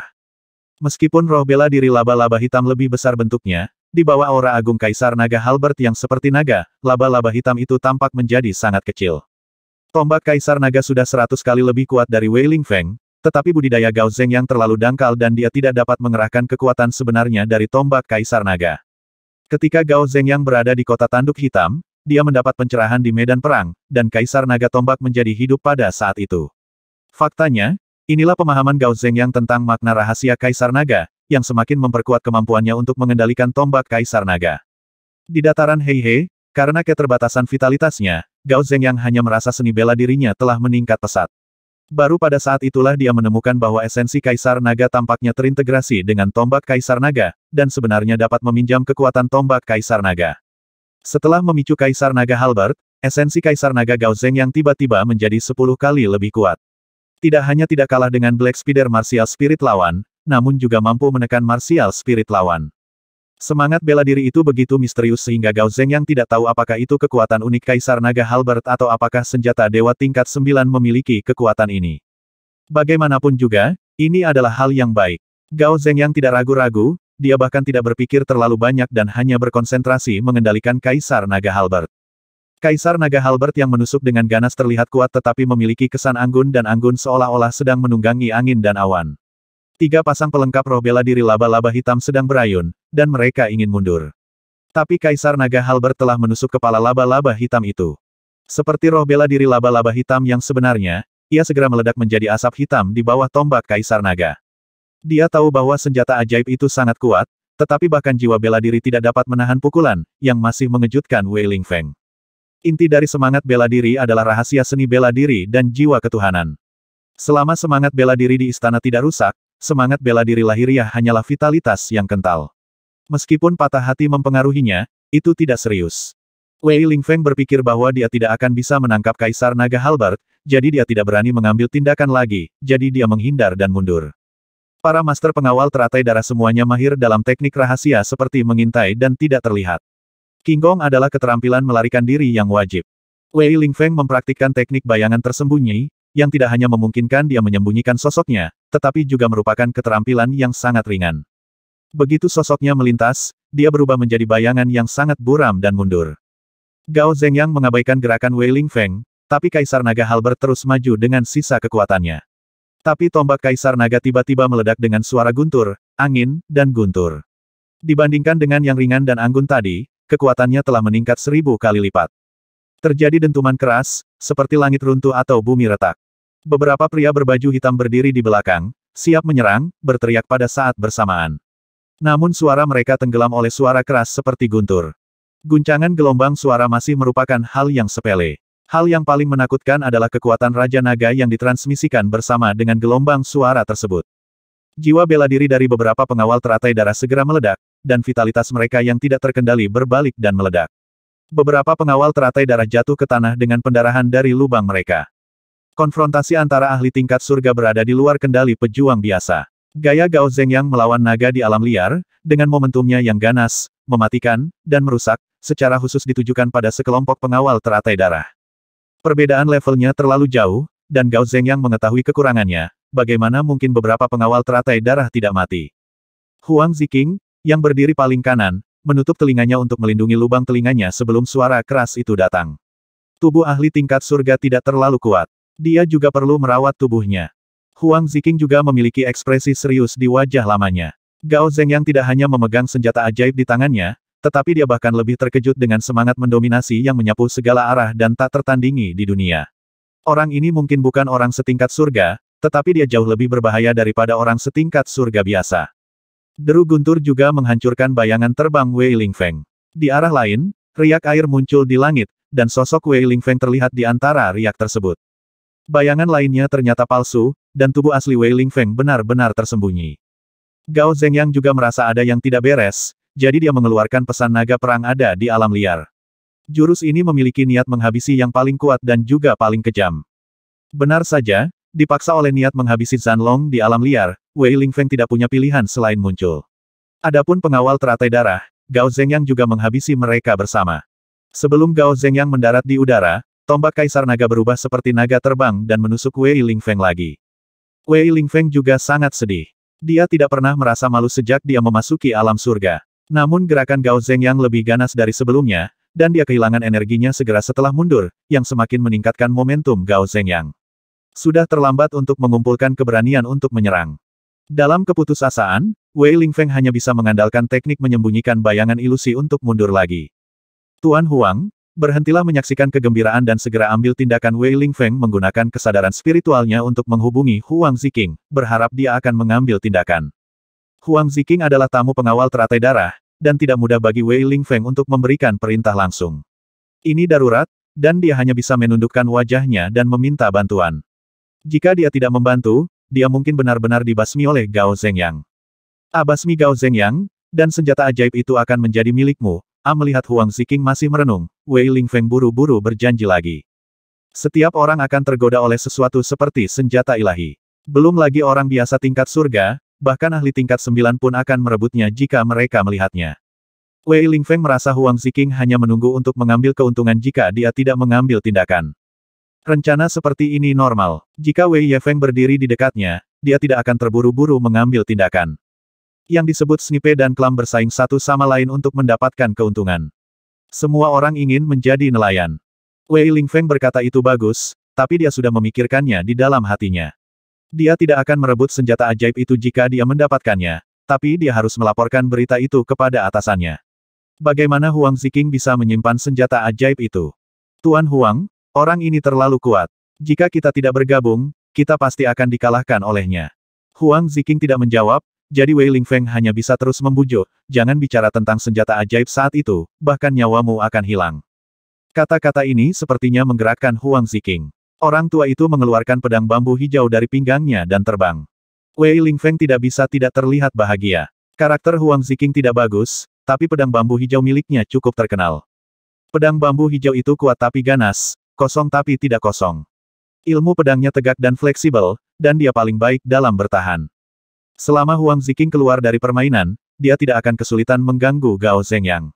Meskipun roh bela diri laba-laba hitam lebih besar bentuknya, di bawah aura agung Kaisar Naga Halbert yang seperti naga, laba-laba hitam itu tampak menjadi sangat kecil. Tombak Kaisar Naga sudah seratus kali lebih kuat dari Wei Ling Feng, tetapi budidaya Gao Zeng yang terlalu dangkal dan dia tidak dapat mengerahkan kekuatan sebenarnya dari tombak Kaisar Naga. Ketika Gao Zeng yang berada di kota tanduk hitam, dia mendapat pencerahan di medan perang, dan Kaisar Naga tombak menjadi hidup pada saat itu. Faktanya, inilah pemahaman Gao Zeng yang tentang makna rahasia Kaisar Naga, yang semakin memperkuat kemampuannya untuk mengendalikan tombak Kaisar Naga. Di dataran Heihe, karena keterbatasan vitalitasnya, Gao Zeng yang hanya merasa seni bela dirinya telah meningkat pesat. Baru pada saat itulah dia menemukan bahwa esensi Kaisar Naga tampaknya terintegrasi dengan tombak Kaisar Naga, dan sebenarnya dapat meminjam kekuatan tombak Kaisar Naga. Setelah memicu Kaisar Naga Halbert, esensi Kaisar Naga Gao Zeng yang tiba-tiba menjadi sepuluh kali lebih kuat. Tidak hanya tidak kalah dengan Black Spider Martial Spirit lawan, namun juga mampu menekan martial spirit lawan. Semangat bela diri itu begitu misterius sehingga Gao Zeng yang tidak tahu apakah itu kekuatan unik Kaisar Naga Halbert atau apakah senjata Dewa tingkat 9 memiliki kekuatan ini. Bagaimanapun juga, ini adalah hal yang baik. Gao Zeng yang tidak ragu-ragu, dia bahkan tidak berpikir terlalu banyak dan hanya berkonsentrasi mengendalikan Kaisar Naga Halbert. Kaisar Naga Halbert yang menusuk dengan ganas terlihat kuat tetapi memiliki kesan anggun dan anggun seolah-olah sedang menunggangi angin dan awan. Tiga pasang pelengkap roh bela diri laba-laba hitam sedang berayun, dan mereka ingin mundur. Tapi Kaisar Naga Halbert telah menusuk kepala laba-laba hitam itu. Seperti roh bela diri laba-laba hitam yang sebenarnya, ia segera meledak menjadi asap hitam di bawah tombak Kaisar Naga. Dia tahu bahwa senjata ajaib itu sangat kuat, tetapi bahkan jiwa bela diri tidak dapat menahan pukulan, yang masih mengejutkan Wei Ling Feng. Inti dari semangat bela diri adalah rahasia seni bela diri dan jiwa ketuhanan. Selama semangat bela diri di istana tidak rusak, semangat bela diri lahiriah ya, hanyalah vitalitas yang kental. Meskipun patah hati mempengaruhinya, itu tidak serius. Wei Lingfeng berpikir bahwa dia tidak akan bisa menangkap Kaisar Naga Halbert, jadi dia tidak berani mengambil tindakan lagi, jadi dia menghindar dan mundur. Para master pengawal teratai darah semuanya mahir dalam teknik rahasia seperti mengintai dan tidak terlihat. King Kong adalah keterampilan melarikan diri yang wajib. Wei Lingfeng mempraktikkan teknik bayangan tersembunyi, yang tidak hanya memungkinkan dia menyembunyikan sosoknya, tetapi juga merupakan keterampilan yang sangat ringan. Begitu sosoknya melintas, dia berubah menjadi bayangan yang sangat buram dan mundur. Gao Zhengyang mengabaikan gerakan Wei Ling Feng, tapi Kaisar Naga Halbert terus maju dengan sisa kekuatannya. Tapi tombak Kaisar Naga tiba-tiba meledak dengan suara guntur, angin, dan guntur. Dibandingkan dengan yang ringan dan anggun tadi, kekuatannya telah meningkat seribu kali lipat. Terjadi dentuman keras, seperti langit runtuh atau bumi retak. Beberapa pria berbaju hitam berdiri di belakang, siap menyerang, berteriak pada saat bersamaan. Namun suara mereka tenggelam oleh suara keras seperti guntur. Guncangan gelombang suara masih merupakan hal yang sepele. Hal yang paling menakutkan adalah kekuatan Raja Naga yang ditransmisikan bersama dengan gelombang suara tersebut. Jiwa bela diri dari beberapa pengawal teratai darah segera meledak, dan vitalitas mereka yang tidak terkendali berbalik dan meledak. Beberapa pengawal teratai darah jatuh ke tanah dengan pendarahan dari lubang mereka. Konfrontasi antara ahli tingkat surga berada di luar kendali pejuang biasa. Gaya Gao Zhengyang melawan naga di alam liar, dengan momentumnya yang ganas, mematikan, dan merusak, secara khusus ditujukan pada sekelompok pengawal teratai darah. Perbedaan levelnya terlalu jauh, dan Gao Zhengyang mengetahui kekurangannya, bagaimana mungkin beberapa pengawal teratai darah tidak mati. Huang Ziking, yang berdiri paling kanan, menutup telinganya untuk melindungi lubang telinganya sebelum suara keras itu datang. Tubuh ahli tingkat surga tidak terlalu kuat. Dia juga perlu merawat tubuhnya. Huang Ziqing juga memiliki ekspresi serius di wajah lamanya. Gao yang tidak hanya memegang senjata ajaib di tangannya, tetapi dia bahkan lebih terkejut dengan semangat mendominasi yang menyapu segala arah dan tak tertandingi di dunia. Orang ini mungkin bukan orang setingkat surga, tetapi dia jauh lebih berbahaya daripada orang setingkat surga biasa. Deru guntur juga menghancurkan bayangan terbang Wei Lingfeng. Di arah lain, riak air muncul di langit, dan sosok Wei Lingfeng terlihat di antara riak tersebut. Bayangan lainnya ternyata palsu, dan tubuh asli Wei Ling Feng benar-benar tersembunyi. Gao Zhengyang juga merasa ada yang tidak beres, jadi dia mengeluarkan pesan naga perang ada di alam liar. Jurus ini memiliki niat menghabisi yang paling kuat dan juga paling kejam. Benar saja, dipaksa oleh niat menghabisi Zanlong di alam liar, Wei Ling Feng tidak punya pilihan selain muncul. Adapun pengawal teratai darah, Gao Zhengyang juga menghabisi mereka bersama. Sebelum Gao Zhengyang mendarat di udara, Tombak Kaisar Naga berubah seperti naga terbang dan menusuk Wei Lingfeng lagi. Wei Lingfeng juga sangat sedih. Dia tidak pernah merasa malu sejak dia memasuki alam surga. Namun gerakan Gao Zeng yang lebih ganas dari sebelumnya, dan dia kehilangan energinya segera setelah mundur, yang semakin meningkatkan momentum Gao Zeng yang. Sudah terlambat untuk mengumpulkan keberanian untuk menyerang. Dalam keputusasaan, Wei Lingfeng hanya bisa mengandalkan teknik menyembunyikan bayangan ilusi untuk mundur lagi. Tuan Huang, Berhentilah menyaksikan kegembiraan dan segera ambil tindakan Wei Ling Feng menggunakan kesadaran spiritualnya untuk menghubungi Huang Ziqing, berharap dia akan mengambil tindakan. Huang Ziqing adalah tamu pengawal teratai darah, dan tidak mudah bagi Wei Ling Feng untuk memberikan perintah langsung. Ini darurat, dan dia hanya bisa menundukkan wajahnya dan meminta bantuan. Jika dia tidak membantu, dia mungkin benar-benar dibasmi oleh Gao Zhengyang. Abasmi Gao Zhengyang, dan senjata ajaib itu akan menjadi milikmu, A melihat Huang Ziqing masih merenung, Wei Ling Feng buru-buru berjanji lagi. Setiap orang akan tergoda oleh sesuatu seperti senjata ilahi. Belum lagi orang biasa tingkat surga, bahkan ahli tingkat sembilan pun akan merebutnya jika mereka melihatnya. Wei Ling Feng merasa Huang Ziqing hanya menunggu untuk mengambil keuntungan jika dia tidak mengambil tindakan. Rencana seperti ini normal. Jika Wei Feng berdiri di dekatnya, dia tidak akan terburu-buru mengambil tindakan yang disebut snipe dan klam bersaing satu sama lain untuk mendapatkan keuntungan. Semua orang ingin menjadi nelayan. Wei Lingfeng berkata itu bagus, tapi dia sudah memikirkannya di dalam hatinya. Dia tidak akan merebut senjata ajaib itu jika dia mendapatkannya, tapi dia harus melaporkan berita itu kepada atasannya. Bagaimana Huang Ziking bisa menyimpan senjata ajaib itu? Tuan Huang, orang ini terlalu kuat. Jika kita tidak bergabung, kita pasti akan dikalahkan olehnya. Huang Ziking tidak menjawab, jadi Wei Lingfeng hanya bisa terus membujuk, jangan bicara tentang senjata ajaib saat itu, bahkan nyawamu akan hilang. Kata-kata ini sepertinya menggerakkan Huang Ziqing. Orang tua itu mengeluarkan pedang bambu hijau dari pinggangnya dan terbang. Wei Lingfeng tidak bisa tidak terlihat bahagia. Karakter Huang Ziqing tidak bagus, tapi pedang bambu hijau miliknya cukup terkenal. Pedang bambu hijau itu kuat tapi ganas, kosong tapi tidak kosong. Ilmu pedangnya tegak dan fleksibel, dan dia paling baik dalam bertahan. Selama Huang Ziqing keluar dari permainan, dia tidak akan kesulitan mengganggu Gao Zhengyang.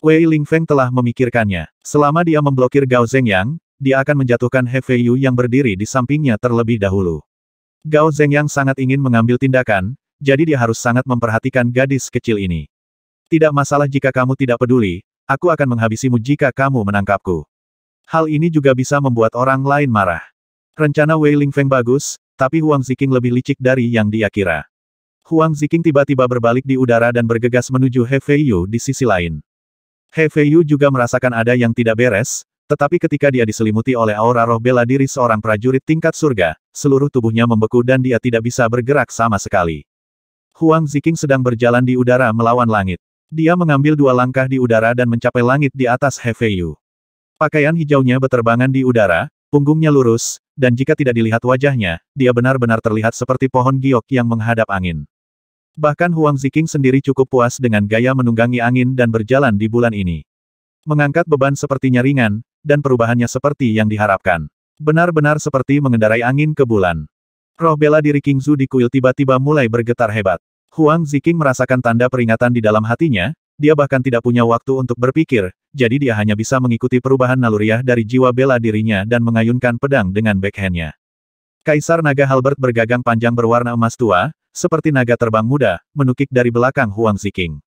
Wei Lingfeng telah memikirkannya. Selama dia memblokir Gao Zhengyang, dia akan menjatuhkan He Fei Yu yang berdiri di sampingnya terlebih dahulu. Gao Zhengyang sangat ingin mengambil tindakan, jadi dia harus sangat memperhatikan gadis kecil ini. Tidak masalah jika kamu tidak peduli, aku akan menghabisimu jika kamu menangkapku. Hal ini juga bisa membuat orang lain marah. Rencana Wei Lingfeng bagus, tapi Huang Ziqing lebih licik dari yang dia kira. Huang Ziking tiba-tiba berbalik di udara dan bergegas menuju He Feiyu di sisi lain. He Feiyu juga merasakan ada yang tidak beres, tetapi ketika dia diselimuti oleh aura roh bela diri seorang prajurit tingkat surga, seluruh tubuhnya membeku dan dia tidak bisa bergerak sama sekali. Huang Ziking sedang berjalan di udara melawan langit. Dia mengambil dua langkah di udara dan mencapai langit di atas He Feiyu. Pakaian hijaunya beterbangan di udara, punggungnya lurus, dan jika tidak dilihat wajahnya, dia benar-benar terlihat seperti pohon giok yang menghadap angin. Bahkan Huang Ziking sendiri cukup puas dengan gaya menunggangi angin dan berjalan di bulan ini. Mengangkat beban sepertinya ringan, dan perubahannya seperti yang diharapkan. Benar-benar seperti mengendarai angin ke bulan. Roh bela diri King Zhu di kuil tiba-tiba mulai bergetar hebat. Huang Ziking merasakan tanda peringatan di dalam hatinya, dia bahkan tidak punya waktu untuk berpikir, jadi dia hanya bisa mengikuti perubahan naluriah dari jiwa bela dirinya dan mengayunkan pedang dengan backhandnya. Kaisar Naga Halbert bergagang panjang berwarna emas tua, seperti naga terbang muda, menukik dari belakang Huang Ziking.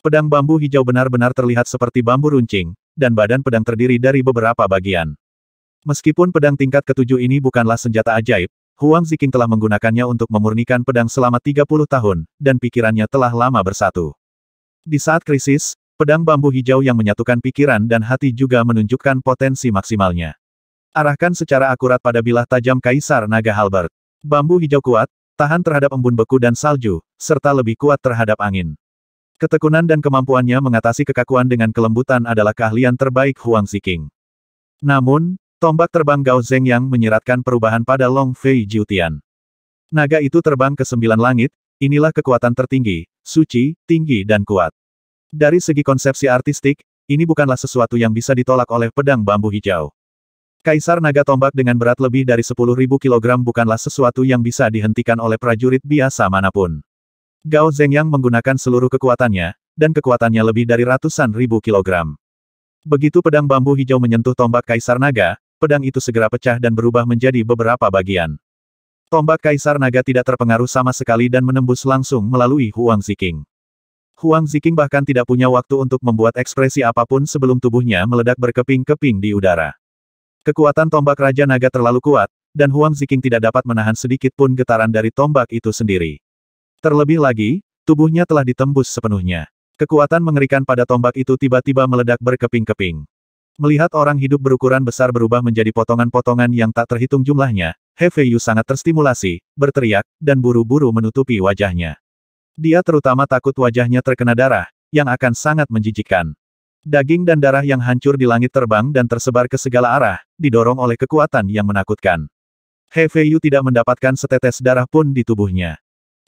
Pedang bambu hijau benar-benar terlihat seperti bambu runcing, dan badan pedang terdiri dari beberapa bagian. Meskipun pedang tingkat ketujuh ini bukanlah senjata ajaib, Huang Ziking telah menggunakannya untuk memurnikan pedang selama 30 tahun, dan pikirannya telah lama bersatu. Di saat krisis, pedang bambu hijau yang menyatukan pikiran dan hati juga menunjukkan potensi maksimalnya. Arahkan secara akurat pada bilah tajam Kaisar Naga Halberd. Bambu hijau kuat, tahan terhadap embun beku dan salju, serta lebih kuat terhadap angin. Ketekunan dan kemampuannya mengatasi kekakuan dengan kelembutan adalah keahlian terbaik Huang Ziking. Namun, tombak terbang Gao Zeng yang menyiratkan perubahan pada Long Fei Jiutian. Naga itu terbang ke sembilan langit, inilah kekuatan tertinggi, suci, tinggi dan kuat. Dari segi konsepsi artistik, ini bukanlah sesuatu yang bisa ditolak oleh pedang bambu hijau. Kaisar naga tombak dengan berat lebih dari 10.000 kg bukanlah sesuatu yang bisa dihentikan oleh prajurit biasa manapun. Gao Zhengyang menggunakan seluruh kekuatannya, dan kekuatannya lebih dari ratusan ribu kilogram. Begitu pedang bambu hijau menyentuh tombak kaisar naga, pedang itu segera pecah dan berubah menjadi beberapa bagian. Tombak kaisar naga tidak terpengaruh sama sekali dan menembus langsung melalui Huang Ziking. Huang Ziking bahkan tidak punya waktu untuk membuat ekspresi apapun sebelum tubuhnya meledak berkeping-keping di udara. Kekuatan tombak Raja Naga terlalu kuat, dan Huang Ziking tidak dapat menahan sedikit pun getaran dari tombak itu sendiri. Terlebih lagi, tubuhnya telah ditembus sepenuhnya. Kekuatan mengerikan pada tombak itu tiba-tiba meledak berkeping-keping. Melihat orang hidup berukuran besar berubah menjadi potongan-potongan yang tak terhitung jumlahnya, He Feiyu sangat terstimulasi, berteriak, dan buru-buru menutupi wajahnya. Dia terutama takut wajahnya terkena darah, yang akan sangat menjijikkan. Daging dan darah yang hancur di langit terbang dan tersebar ke segala arah, didorong oleh kekuatan yang menakutkan. He Feiyu tidak mendapatkan setetes darah pun di tubuhnya.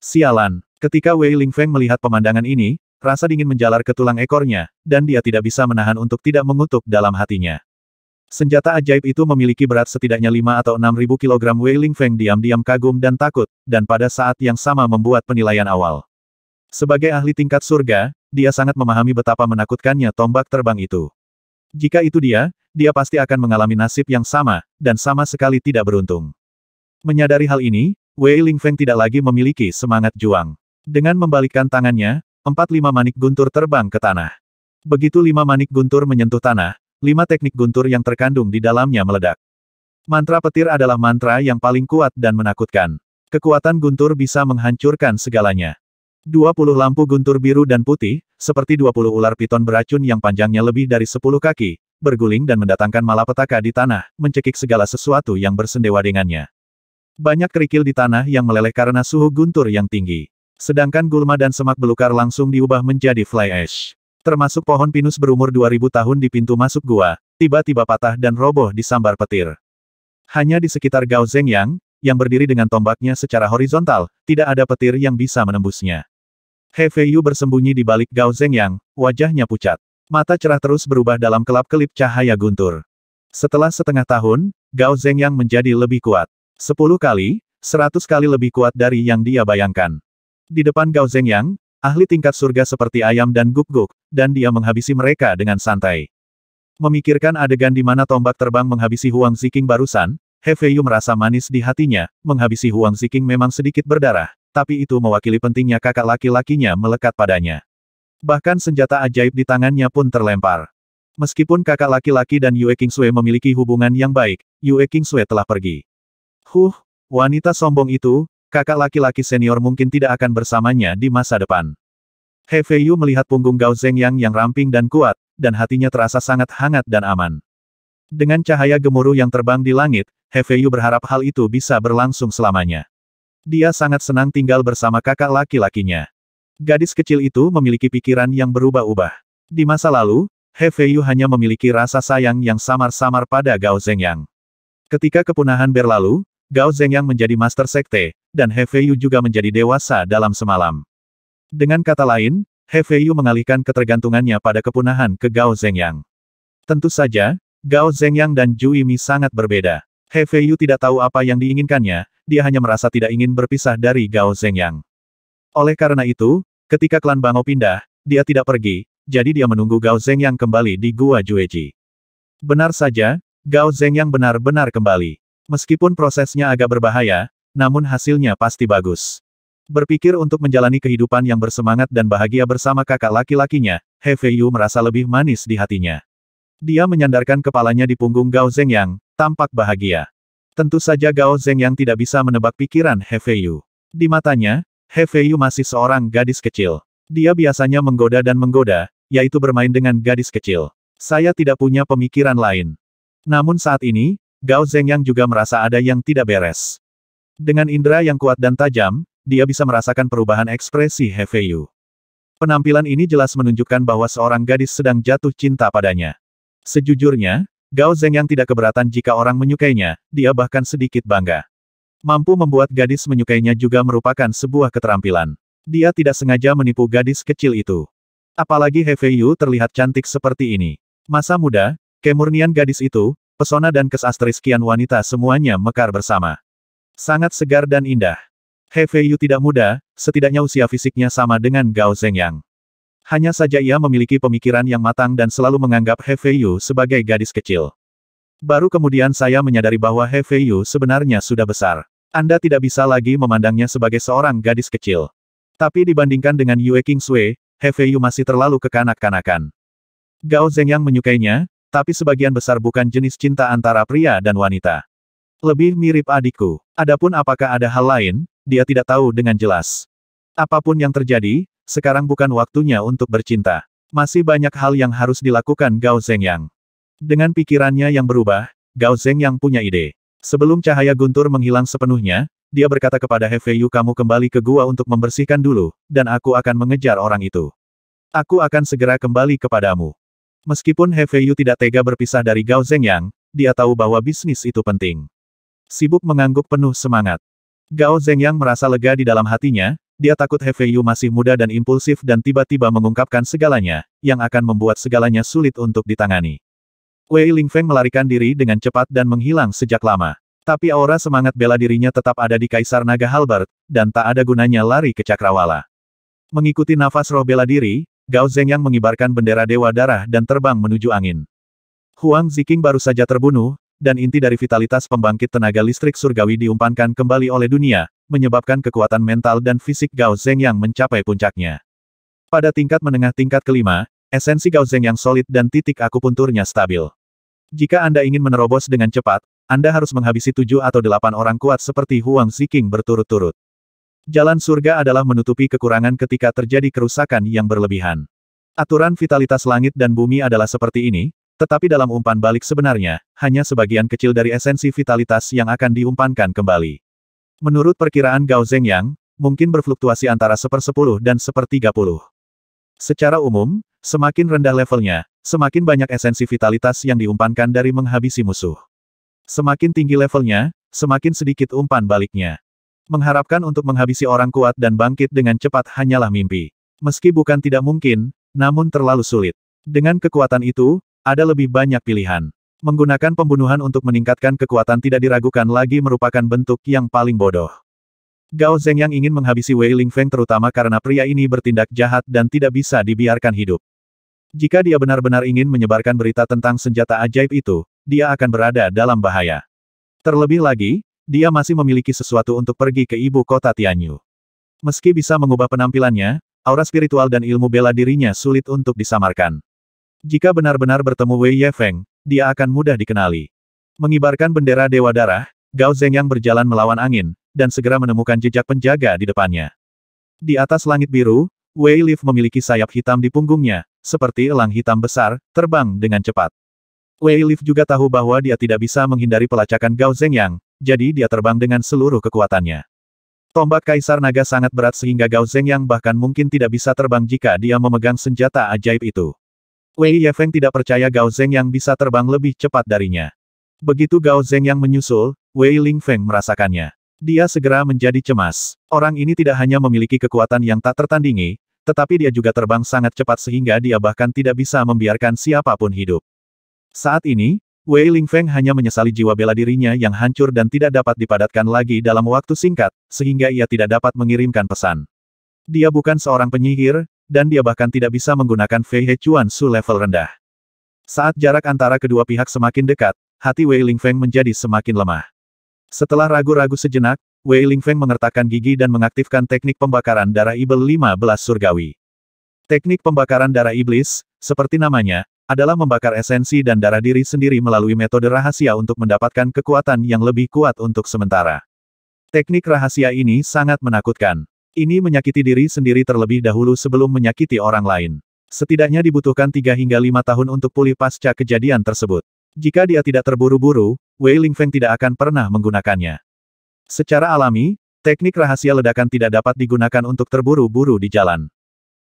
Sialan, ketika Wei Lingfeng melihat pemandangan ini, rasa dingin menjalar ke tulang ekornya, dan dia tidak bisa menahan untuk tidak mengutuk dalam hatinya. Senjata ajaib itu memiliki berat setidaknya 5 atau 6 ribu kilogram Wei Lingfeng diam-diam kagum dan takut, dan pada saat yang sama membuat penilaian awal. Sebagai ahli tingkat surga, dia sangat memahami betapa menakutkannya tombak terbang itu. Jika itu dia, dia pasti akan mengalami nasib yang sama, dan sama sekali tidak beruntung. Menyadari hal ini, Wei Lingfeng tidak lagi memiliki semangat juang. Dengan membalikkan tangannya, empat lima manik guntur terbang ke tanah. Begitu lima manik guntur menyentuh tanah, lima teknik guntur yang terkandung di dalamnya meledak. Mantra petir adalah mantra yang paling kuat dan menakutkan. Kekuatan guntur bisa menghancurkan segalanya. 20 lampu guntur biru dan putih, seperti 20 ular piton beracun yang panjangnya lebih dari sepuluh kaki, berguling dan mendatangkan malapetaka di tanah, mencekik segala sesuatu yang bersendewa dengannya. Banyak kerikil di tanah yang meleleh karena suhu guntur yang tinggi. Sedangkan gulma dan semak belukar langsung diubah menjadi fly ash. Termasuk pohon pinus berumur 2000 tahun di pintu masuk gua, tiba-tiba patah dan roboh di sambar petir. Hanya di sekitar Gao Zhengyang, yang berdiri dengan tombaknya secara horizontal, tidak ada petir yang bisa menembusnya. He Feiyu bersembunyi di balik Gao Zhengyang, wajahnya pucat. Mata cerah terus berubah dalam kelap-kelip cahaya guntur. Setelah setengah tahun, Gao Zhengyang menjadi lebih kuat. Sepuluh kali, seratus kali lebih kuat dari yang dia bayangkan. Di depan Gao Zhengyang, ahli tingkat surga seperti ayam dan guk-guk, dan dia menghabisi mereka dengan santai. Memikirkan adegan di mana tombak terbang menghabisi Huang Ziking barusan, He Feiyu merasa manis di hatinya, menghabisi Huang Ziking memang sedikit berdarah, tapi itu mewakili pentingnya kakak laki-lakinya melekat padanya. Bahkan senjata ajaib di tangannya pun terlempar. Meskipun kakak laki-laki dan Yue Kingsue memiliki hubungan yang baik, Yue Kingsue telah pergi. Huh, wanita sombong itu, kakak laki-laki senior mungkin tidak akan bersamanya di masa depan. He Feiyu melihat punggung Gao Zhengyang yang ramping dan kuat, dan hatinya terasa sangat hangat dan aman. Dengan cahaya gemuruh yang terbang di langit, He Feiyu berharap hal itu bisa berlangsung selamanya. Dia sangat senang tinggal bersama kakak laki-lakinya. Gadis kecil itu memiliki pikiran yang berubah-ubah. Di masa lalu, He Feiyu hanya memiliki rasa sayang yang samar-samar pada Gao Zhengyang. Ketika kepunahan berlalu, Gao Zhengyang menjadi master sekte, dan He Feiyu juga menjadi dewasa dalam semalam. Dengan kata lain, He Feiyu mengalihkan ketergantungannya pada kepunahan ke Gao Zhengyang. Tentu saja, Gao Zhengyang dan Ju Yimi sangat berbeda. He Feiyu tidak tahu apa yang diinginkannya, dia hanya merasa tidak ingin berpisah dari Gao Zhengyang. Oleh karena itu, ketika klan Bango pindah, dia tidak pergi, jadi dia menunggu Gao Zhengyang kembali di Gua Jueji. Benar saja, Gao Zhengyang benar-benar kembali. Meskipun prosesnya agak berbahaya, namun hasilnya pasti bagus. Berpikir untuk menjalani kehidupan yang bersemangat dan bahagia bersama kakak laki-lakinya, He Feiyu merasa lebih manis di hatinya. Dia menyandarkan kepalanya di punggung Gao Zhengyang, tampak bahagia. Tentu saja Gao Zeng yang tidak bisa menebak pikiran He Yu. Di matanya, He Yu masih seorang gadis kecil. Dia biasanya menggoda dan menggoda, yaitu bermain dengan gadis kecil. Saya tidak punya pemikiran lain. Namun saat ini, Gao Zeng yang juga merasa ada yang tidak beres. Dengan indera yang kuat dan tajam, dia bisa merasakan perubahan ekspresi He Yu. Penampilan ini jelas menunjukkan bahwa seorang gadis sedang jatuh cinta padanya. Sejujurnya, Gao Zeng tidak keberatan jika orang menyukainya, dia bahkan sedikit bangga. Mampu membuat gadis menyukainya juga merupakan sebuah keterampilan. Dia tidak sengaja menipu gadis kecil itu. Apalagi He Fei Yu terlihat cantik seperti ini. Masa muda, kemurnian gadis itu, pesona dan kesasteriskian wanita semuanya mekar bersama. Sangat segar dan indah. He Fei Yu tidak muda, setidaknya usia fisiknya sama dengan Gao Yang. Hanya saja ia memiliki pemikiran yang matang dan selalu menganggap He Feiyu sebagai gadis kecil. Baru kemudian saya menyadari bahwa He Feiyu sebenarnya sudah besar. Anda tidak bisa lagi memandangnya sebagai seorang gadis kecil. Tapi dibandingkan dengan Yue King Sui, He Feiyu masih terlalu kekanak-kanakan. Gao Zhengyang menyukainya, tapi sebagian besar bukan jenis cinta antara pria dan wanita. Lebih mirip adikku. Adapun apakah ada hal lain, dia tidak tahu dengan jelas. Apapun yang terjadi, sekarang bukan waktunya untuk bercinta. Masih banyak hal yang harus dilakukan Gao Zhengyang. Dengan pikirannya yang berubah, Gao Zhengyang punya ide. Sebelum cahaya guntur menghilang sepenuhnya, dia berkata kepada He Feiyu kamu kembali ke gua untuk membersihkan dulu, dan aku akan mengejar orang itu. Aku akan segera kembali kepadamu. Meskipun He Feiyu tidak tega berpisah dari Gao Zhengyang, dia tahu bahwa bisnis itu penting. Sibuk mengangguk penuh semangat. Gao Zhengyang merasa lega di dalam hatinya, dia takut He Feiyu masih muda dan impulsif dan tiba-tiba mengungkapkan segalanya, yang akan membuat segalanya sulit untuk ditangani. Wei Lingfeng melarikan diri dengan cepat dan menghilang sejak lama. Tapi aura semangat bela dirinya tetap ada di Kaisar Naga Halbert, dan tak ada gunanya lari ke Cakrawala. Mengikuti nafas roh bela diri, Gao Zhengyang mengibarkan bendera Dewa Darah dan terbang menuju angin. Huang Ziking baru saja terbunuh, dan inti dari vitalitas pembangkit tenaga listrik surgawi diumpankan kembali oleh dunia, menyebabkan kekuatan mental dan fisik Gao Zeng yang mencapai puncaknya. Pada tingkat menengah tingkat kelima, esensi Gao Zeng yang solid dan titik akupunturnya stabil. Jika Anda ingin menerobos dengan cepat, Anda harus menghabisi tujuh atau delapan orang kuat seperti Huang Ziking berturut-turut. Jalan surga adalah menutupi kekurangan ketika terjadi kerusakan yang berlebihan. Aturan vitalitas langit dan bumi adalah seperti ini, tetapi dalam umpan balik sebenarnya, hanya sebagian kecil dari esensi vitalitas yang akan diumpankan kembali. Menurut perkiraan Gao Zhengyang, mungkin berfluktuasi antara sepersepuluh dan sepertiga puluh. Secara umum, semakin rendah levelnya, semakin banyak esensi vitalitas yang diumpankan dari menghabisi musuh. Semakin tinggi levelnya, semakin sedikit umpan baliknya. Mengharapkan untuk menghabisi orang kuat dan bangkit dengan cepat hanyalah mimpi. Meski bukan tidak mungkin, namun terlalu sulit. Dengan kekuatan itu, ada lebih banyak pilihan. Menggunakan pembunuhan untuk meningkatkan kekuatan tidak diragukan lagi merupakan bentuk yang paling bodoh. Gao Zeng yang ingin menghabisi Wei Lingfeng terutama karena pria ini bertindak jahat dan tidak bisa dibiarkan hidup. Jika dia benar-benar ingin menyebarkan berita tentang senjata ajaib itu, dia akan berada dalam bahaya. Terlebih lagi, dia masih memiliki sesuatu untuk pergi ke ibu kota Tianyu. Meski bisa mengubah penampilannya, aura spiritual dan ilmu bela dirinya sulit untuk disamarkan. Jika benar-benar bertemu Wei Yefeng, dia akan mudah dikenali. Mengibarkan bendera Dewa Darah, Gao Zhengyang berjalan melawan angin, dan segera menemukan jejak penjaga di depannya. Di atas langit biru, Wei Lif memiliki sayap hitam di punggungnya, seperti elang hitam besar, terbang dengan cepat. Wei Lif juga tahu bahwa dia tidak bisa menghindari pelacakan Gao Zhengyang, jadi dia terbang dengan seluruh kekuatannya. Tombak Kaisar Naga sangat berat sehingga Gao Zhengyang bahkan mungkin tidak bisa terbang jika dia memegang senjata ajaib itu. Wei Yefeng tidak percaya Gao Zeng yang bisa terbang lebih cepat darinya. Begitu Gao Zeng yang menyusul, Wei Ling Feng merasakannya. Dia segera menjadi cemas. Orang ini tidak hanya memiliki kekuatan yang tak tertandingi, tetapi dia juga terbang sangat cepat sehingga dia bahkan tidak bisa membiarkan siapapun hidup. Saat ini, Wei Ling Feng hanya menyesali jiwa bela dirinya yang hancur dan tidak dapat dipadatkan lagi dalam waktu singkat, sehingga ia tidak dapat mengirimkan pesan. Dia bukan seorang penyihir, dan dia bahkan tidak bisa menggunakan Fei He Chuan Su level rendah. Saat jarak antara kedua pihak semakin dekat, hati Wei Ling Feng menjadi semakin lemah. Setelah ragu-ragu sejenak, Wei Ling Feng mengertakkan gigi dan mengaktifkan teknik pembakaran darah Ibel 15 surgawi. Teknik pembakaran darah iblis, seperti namanya, adalah membakar esensi dan darah diri sendiri melalui metode rahasia untuk mendapatkan kekuatan yang lebih kuat untuk sementara. Teknik rahasia ini sangat menakutkan. Ini menyakiti diri sendiri terlebih dahulu sebelum menyakiti orang lain. Setidaknya dibutuhkan 3 hingga 5 tahun untuk pulih pasca kejadian tersebut. Jika dia tidak terburu-buru, Wei Lingfeng tidak akan pernah menggunakannya. Secara alami, teknik rahasia ledakan tidak dapat digunakan untuk terburu-buru di jalan.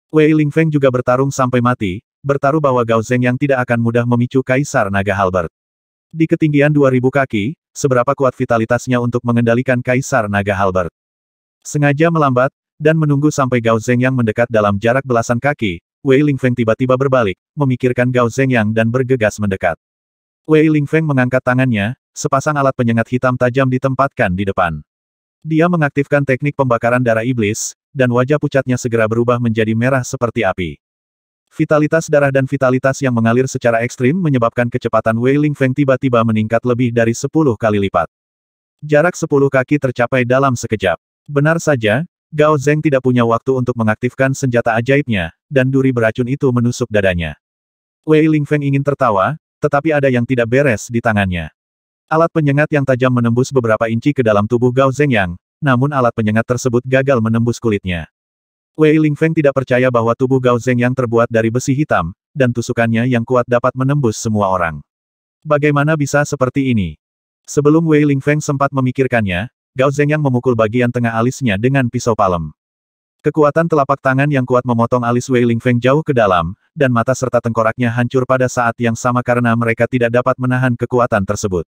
Wei Lingfeng juga bertarung sampai mati, bertaruh bahwa Gao Zeng yang tidak akan mudah memicu Kaisar Naga Halbert. Di ketinggian 2000 kaki, seberapa kuat vitalitasnya untuk mengendalikan Kaisar Naga Halbert. Sengaja melambat, dan menunggu sampai Gao Zeng yang mendekat dalam jarak belasan kaki, Wei Lingfeng tiba-tiba berbalik, memikirkan Gao Zeng yang dan bergegas mendekat. Wei Lingfeng mengangkat tangannya, sepasang alat penyengat hitam tajam ditempatkan di depan. Dia mengaktifkan teknik pembakaran darah iblis, dan wajah pucatnya segera berubah menjadi merah seperti api. Vitalitas darah dan vitalitas yang mengalir secara ekstrim menyebabkan kecepatan Wei Lingfeng tiba-tiba meningkat lebih dari 10 kali lipat. Jarak 10 kaki tercapai dalam sekejap. Benar saja, Gao Zeng tidak punya waktu untuk mengaktifkan senjata ajaibnya, dan duri beracun itu menusuk dadanya. Wei Ling Feng ingin tertawa, tetapi ada yang tidak beres di tangannya. Alat penyengat yang tajam menembus beberapa inci ke dalam tubuh Gao Zeng yang, namun alat penyengat tersebut gagal menembus kulitnya. Wei Ling Feng tidak percaya bahwa tubuh Gao Zeng yang terbuat dari besi hitam, dan tusukannya yang kuat dapat menembus semua orang. Bagaimana bisa seperti ini? Sebelum Wei Ling Feng sempat memikirkannya, Gao yang memukul bagian tengah alisnya dengan pisau palem. Kekuatan telapak tangan yang kuat memotong alis Wei Lingfeng jauh ke dalam, dan mata serta tengkoraknya hancur pada saat yang sama karena mereka tidak dapat menahan kekuatan tersebut.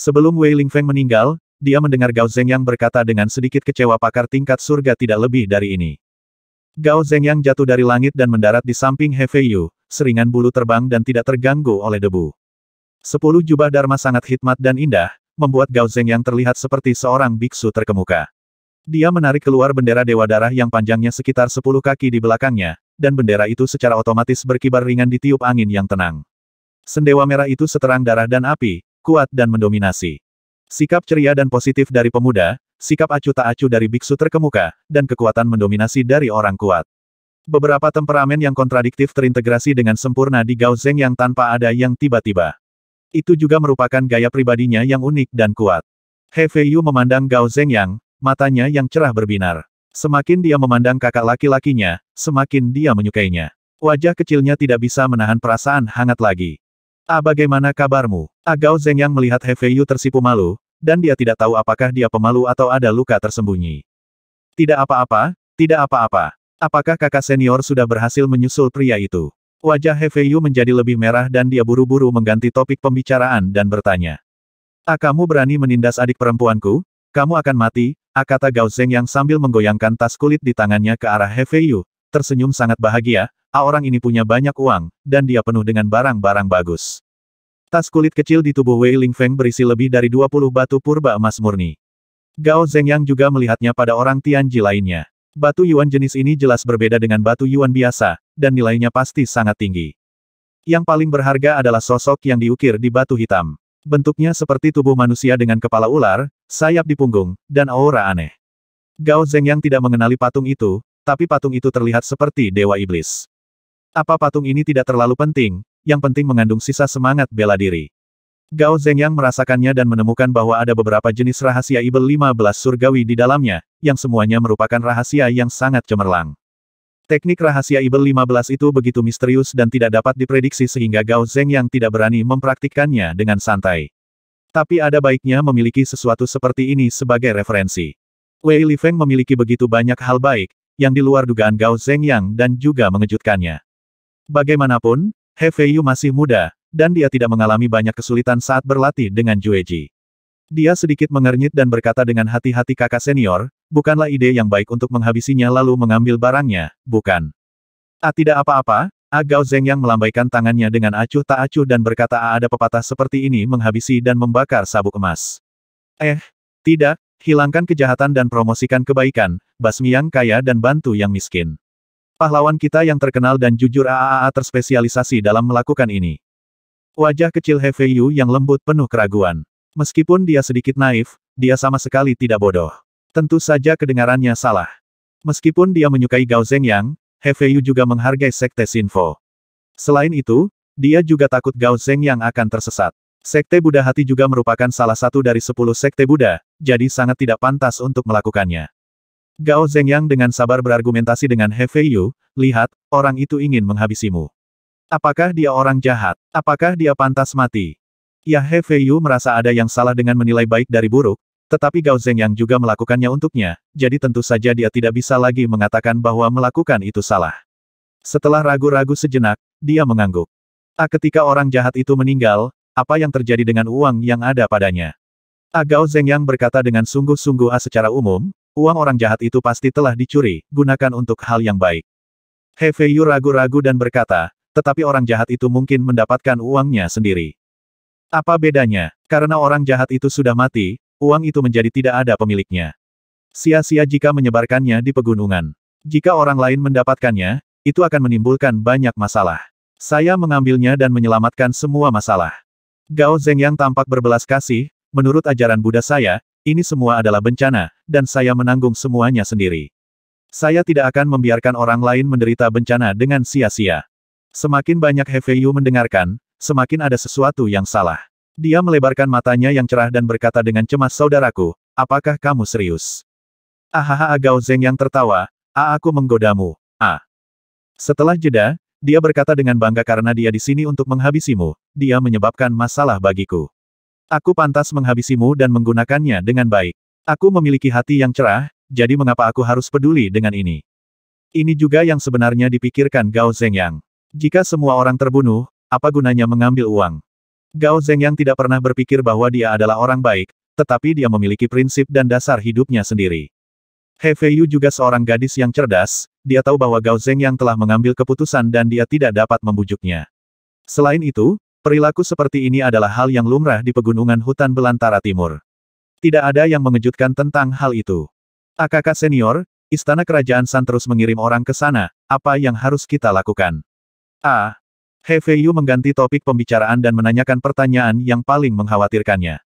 Sebelum Wei Lingfeng meninggal, dia mendengar Gao yang berkata dengan sedikit kecewa pakar tingkat surga tidak lebih dari ini. Gao yang jatuh dari langit dan mendarat di samping He Feiyu, seringan bulu terbang dan tidak terganggu oleh debu. Sepuluh jubah Dharma sangat hikmat dan indah, membuat Gao Zeng yang terlihat seperti seorang biksu terkemuka. Dia menarik keluar bendera Dewa Darah yang panjangnya sekitar 10 kaki di belakangnya, dan bendera itu secara otomatis berkibar ringan di tiup angin yang tenang. Sendewa merah itu seterang darah dan api, kuat dan mendominasi. Sikap ceria dan positif dari pemuda, sikap acuh tak acuh dari biksu terkemuka, dan kekuatan mendominasi dari orang kuat. Beberapa temperamen yang kontradiktif terintegrasi dengan sempurna di Gao Zeng yang tanpa ada yang tiba-tiba itu juga merupakan gaya pribadinya yang unik dan kuat. He Feiyu memandang Gao Zhengyang, matanya yang cerah berbinar. Semakin dia memandang kakak laki-lakinya, semakin dia menyukainya. Wajah kecilnya tidak bisa menahan perasaan hangat lagi. Ah bagaimana kabarmu? Ah, Gao Zhengyang melihat He Feiyu tersipu malu, dan dia tidak tahu apakah dia pemalu atau ada luka tersembunyi. Tidak apa-apa, tidak apa-apa. Apakah kakak senior sudah berhasil menyusul pria itu? Wajah He Feiyu menjadi lebih merah dan dia buru-buru mengganti topik pembicaraan dan bertanya. Ah kamu berani menindas adik perempuanku? Kamu akan mati, ah kata Gao Zeng yang sambil menggoyangkan tas kulit di tangannya ke arah He Feiyu, tersenyum sangat bahagia, ah orang ini punya banyak uang, dan dia penuh dengan barang-barang bagus. Tas kulit kecil di tubuh Wei Ling Feng berisi lebih dari 20 batu purba emas murni. Gao Zeng yang juga melihatnya pada orang Tianji lainnya. Batu Yuan jenis ini jelas berbeda dengan batu Yuan biasa, dan nilainya pasti sangat tinggi. Yang paling berharga adalah sosok yang diukir di batu hitam. Bentuknya seperti tubuh manusia dengan kepala ular, sayap di punggung, dan aura aneh. Gao Zeng yang tidak mengenali patung itu, tapi patung itu terlihat seperti dewa iblis. Apa patung ini tidak terlalu penting, yang penting mengandung sisa semangat bela diri. Gao Yang merasakannya dan menemukan bahwa ada beberapa jenis rahasia Ibel 15 surgawi di dalamnya, yang semuanya merupakan rahasia yang sangat cemerlang. Teknik rahasia Ibel 15 itu begitu misterius dan tidak dapat diprediksi sehingga Gao Yang tidak berani mempraktikkannya dengan santai. Tapi ada baiknya memiliki sesuatu seperti ini sebagai referensi. Wei Lifeng memiliki begitu banyak hal baik, yang di luar dugaan Gao Yang dan juga mengejutkannya. Bagaimanapun, He Feiyu masih muda, dan dia tidak mengalami banyak kesulitan saat berlatih dengan Jueji. Dia sedikit mengernyit dan berkata dengan hati-hati kakak senior, bukanlah ide yang baik untuk menghabisinya lalu mengambil barangnya, bukan. Ah tidak apa-apa, Agao ah Zeng yang melambaikan tangannya dengan acuh tak acuh dan berkata ah ada pepatah seperti ini menghabisi dan membakar sabuk emas. Eh, tidak, hilangkan kejahatan dan promosikan kebaikan, basmi yang kaya dan bantu yang miskin. Pahlawan kita yang terkenal dan jujur AAA ah, ah, terspesialisasi dalam melakukan ini. Wajah kecil He Feiyu yang lembut penuh keraguan. Meskipun dia sedikit naif, dia sama sekali tidak bodoh. Tentu saja kedengarannya salah. Meskipun dia menyukai Gao Zhengyang, He Feiyu juga menghargai Sekte Sinfo. Selain itu, dia juga takut Gao Zhengyang akan tersesat. Sekte Buddha Hati juga merupakan salah satu dari sepuluh Sekte Buddha, jadi sangat tidak pantas untuk melakukannya. Gao Zhengyang dengan sabar berargumentasi dengan He Feiyu, lihat, orang itu ingin menghabisimu. Apakah dia orang jahat? Apakah dia pantas mati? Ya, He Feiyu merasa ada yang salah dengan menilai baik dari buruk, tetapi Gao Zeng yang juga melakukannya untuknya, jadi tentu saja dia tidak bisa lagi mengatakan bahwa melakukan itu salah. Setelah ragu-ragu sejenak, dia mengangguk. Ah ketika orang jahat itu meninggal, apa yang terjadi dengan uang yang ada padanya? Ah Gao Zeng yang berkata dengan sungguh-sungguh ah secara umum, uang orang jahat itu pasti telah dicuri, gunakan untuk hal yang baik. He Feiyu ragu-ragu dan berkata, tetapi orang jahat itu mungkin mendapatkan uangnya sendiri. Apa bedanya? Karena orang jahat itu sudah mati, uang itu menjadi tidak ada pemiliknya. Sia-sia jika menyebarkannya di pegunungan. Jika orang lain mendapatkannya, itu akan menimbulkan banyak masalah. Saya mengambilnya dan menyelamatkan semua masalah. Gao Zeng yang tampak berbelas kasih, menurut ajaran Buddha saya, ini semua adalah bencana, dan saya menanggung semuanya sendiri. Saya tidak akan membiarkan orang lain menderita bencana dengan sia-sia. Semakin banyak He Yu mendengarkan, semakin ada sesuatu yang salah. Dia melebarkan matanya yang cerah dan berkata dengan cemas saudaraku, apakah kamu serius? Ahaha Agao Zeng yang tertawa, A aku menggodamu, A. Setelah jeda, dia berkata dengan bangga karena dia di sini untuk menghabisimu, dia menyebabkan masalah bagiku. Aku pantas menghabisimu dan menggunakannya dengan baik. Aku memiliki hati yang cerah, jadi mengapa aku harus peduli dengan ini? Ini juga yang sebenarnya dipikirkan Gao Yang. Jika semua orang terbunuh, apa gunanya mengambil uang? Gao Zeng yang tidak pernah berpikir bahwa dia adalah orang baik, tetapi dia memiliki prinsip dan dasar hidupnya sendiri. He Feiyu juga seorang gadis yang cerdas, dia tahu bahwa Gao Zeng yang telah mengambil keputusan dan dia tidak dapat membujuknya. Selain itu, perilaku seperti ini adalah hal yang lumrah di pegunungan hutan belantara timur. Tidak ada yang mengejutkan tentang hal itu. Akakak senior, istana kerajaan San terus mengirim orang ke sana, apa yang harus kita lakukan? A. He Feiyu mengganti topik pembicaraan dan menanyakan pertanyaan yang paling mengkhawatirkannya.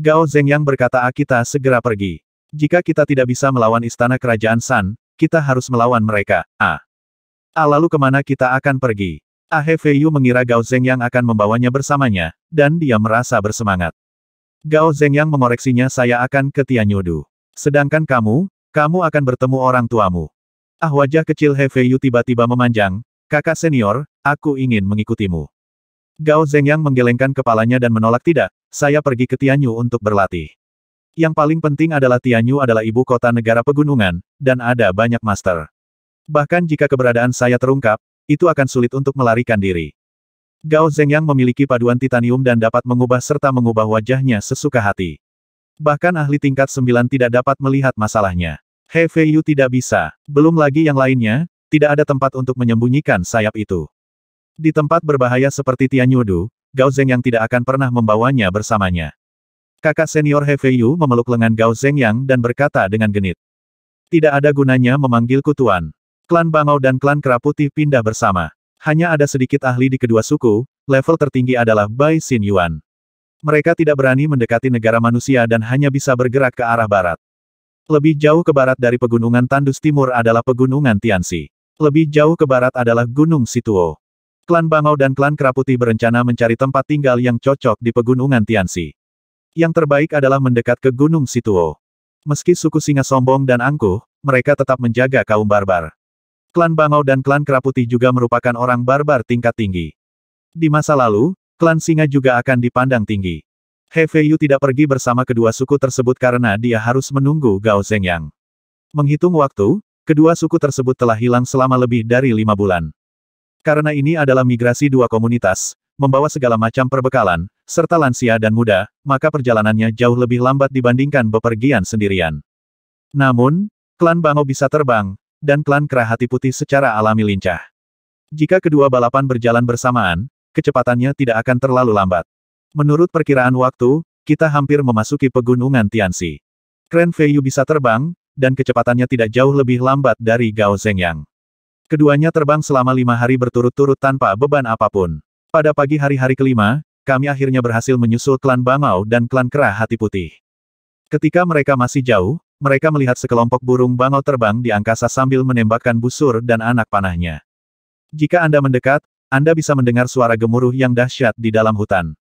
Gao Zhengyang berkata A kita segera pergi. Jika kita tidak bisa melawan istana kerajaan San, kita harus melawan mereka, A. A lalu kemana kita akan pergi? A He Feiyu mengira Gao Zhengyang akan membawanya bersamanya, dan dia merasa bersemangat. Gao Zhengyang mengoreksinya saya akan ke Tianyudu. Sedangkan kamu, kamu akan bertemu orang tuamu. Ah wajah kecil He Feiyu tiba-tiba memanjang, kakak senior, Aku ingin mengikutimu. Gao Zhengyang menggelengkan kepalanya dan menolak tidak, saya pergi ke Tianyu untuk berlatih. Yang paling penting adalah Tianyu adalah ibu kota negara pegunungan, dan ada banyak master. Bahkan jika keberadaan saya terungkap, itu akan sulit untuk melarikan diri. Gao Zhengyang memiliki paduan titanium dan dapat mengubah serta mengubah wajahnya sesuka hati. Bahkan ahli tingkat sembilan tidak dapat melihat masalahnya. He Feiyu tidak bisa. Belum lagi yang lainnya, tidak ada tempat untuk menyembunyikan sayap itu. Di tempat berbahaya seperti Tianyudu, Gao Zeng yang tidak akan pernah membawanya bersamanya. Kakak senior He Feiyu memeluk lengan Gao Zeng yang dan berkata dengan genit. Tidak ada gunanya memanggilku tuan. Klan Bangau dan klan Keraputi pindah bersama. Hanya ada sedikit ahli di kedua suku, level tertinggi adalah Bai Xin Yuan. Mereka tidak berani mendekati negara manusia dan hanya bisa bergerak ke arah barat. Lebih jauh ke barat dari pegunungan Tandus Timur adalah pegunungan Tianxi. Lebih jauh ke barat adalah Gunung Situo. Klan Bangau dan klan Keraputi berencana mencari tempat tinggal yang cocok di pegunungan Tianxi. Yang terbaik adalah mendekat ke Gunung Situo. Meski suku singa sombong dan angkuh, mereka tetap menjaga kaum barbar. Klan Bangau dan klan Keraputi juga merupakan orang barbar tingkat tinggi. Di masa lalu, klan singa juga akan dipandang tinggi. He Feiyu tidak pergi bersama kedua suku tersebut karena dia harus menunggu Gao Zhengyang. Menghitung waktu, kedua suku tersebut telah hilang selama lebih dari lima bulan. Karena ini adalah migrasi dua komunitas, membawa segala macam perbekalan, serta lansia dan muda, maka perjalanannya jauh lebih lambat dibandingkan bepergian sendirian. Namun, klan Bango bisa terbang, dan klan Kera Hati Putih secara alami lincah. Jika kedua balapan berjalan bersamaan, kecepatannya tidak akan terlalu lambat. Menurut perkiraan waktu, kita hampir memasuki pegunungan Tianxi. Kren Feiyu bisa terbang, dan kecepatannya tidak jauh lebih lambat dari Gao Zhengyang. Keduanya terbang selama lima hari berturut-turut tanpa beban apapun. Pada pagi hari-hari kelima, kami akhirnya berhasil menyusul klan Bangau dan klan Kerah Hati Putih. Ketika mereka masih jauh, mereka melihat sekelompok burung bangau terbang di angkasa sambil menembakkan busur dan anak panahnya. Jika Anda mendekat, Anda bisa mendengar suara gemuruh yang dahsyat di dalam hutan.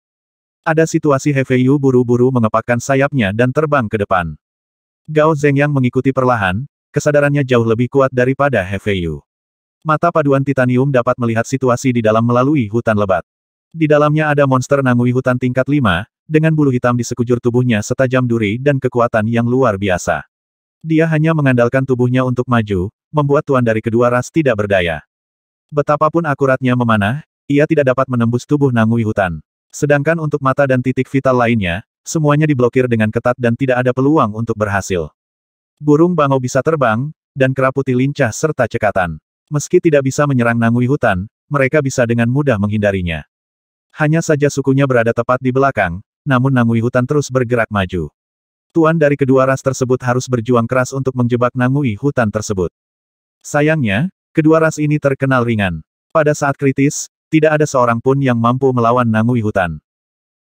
Ada situasi Hefeiyu buru-buru mengepakkan sayapnya dan terbang ke depan. Gao Zhengyang mengikuti perlahan, kesadarannya jauh lebih kuat daripada Hefeiyu. Mata paduan titanium dapat melihat situasi di dalam melalui hutan lebat. Di dalamnya ada monster nangui hutan tingkat 5, dengan bulu hitam di sekujur tubuhnya setajam duri dan kekuatan yang luar biasa. Dia hanya mengandalkan tubuhnya untuk maju, membuat tuan dari kedua ras tidak berdaya. Betapapun akuratnya memanah, ia tidak dapat menembus tubuh nangui hutan. Sedangkan untuk mata dan titik vital lainnya, semuanya diblokir dengan ketat dan tidak ada peluang untuk berhasil. Burung bangau bisa terbang, dan kera putih lincah serta cekatan. Meski tidak bisa menyerang Nangui hutan, mereka bisa dengan mudah menghindarinya. Hanya saja sukunya berada tepat di belakang, namun Nangui hutan terus bergerak maju. Tuan dari kedua ras tersebut harus berjuang keras untuk menjebak Nangui hutan tersebut. Sayangnya, kedua ras ini terkenal ringan. Pada saat kritis, tidak ada seorang pun yang mampu melawan Nangui hutan.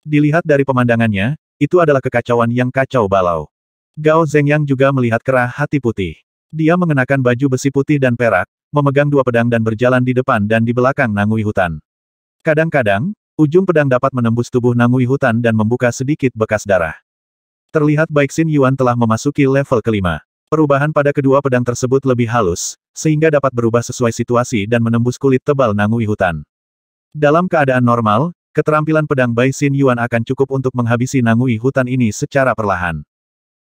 Dilihat dari pemandangannya, itu adalah kekacauan yang kacau balau. Gao Zhengyang juga melihat kerah hati putih. Dia mengenakan baju besi putih dan perak, memegang dua pedang dan berjalan di depan dan di belakang Nangui hutan. Kadang-kadang, ujung pedang dapat menembus tubuh Nangui hutan dan membuka sedikit bekas darah. Terlihat Baik Xin Yuan telah memasuki level kelima. Perubahan pada kedua pedang tersebut lebih halus, sehingga dapat berubah sesuai situasi dan menembus kulit tebal Nangui hutan. Dalam keadaan normal, keterampilan pedang Bai Xin Yuan akan cukup untuk menghabisi Nangui hutan ini secara perlahan.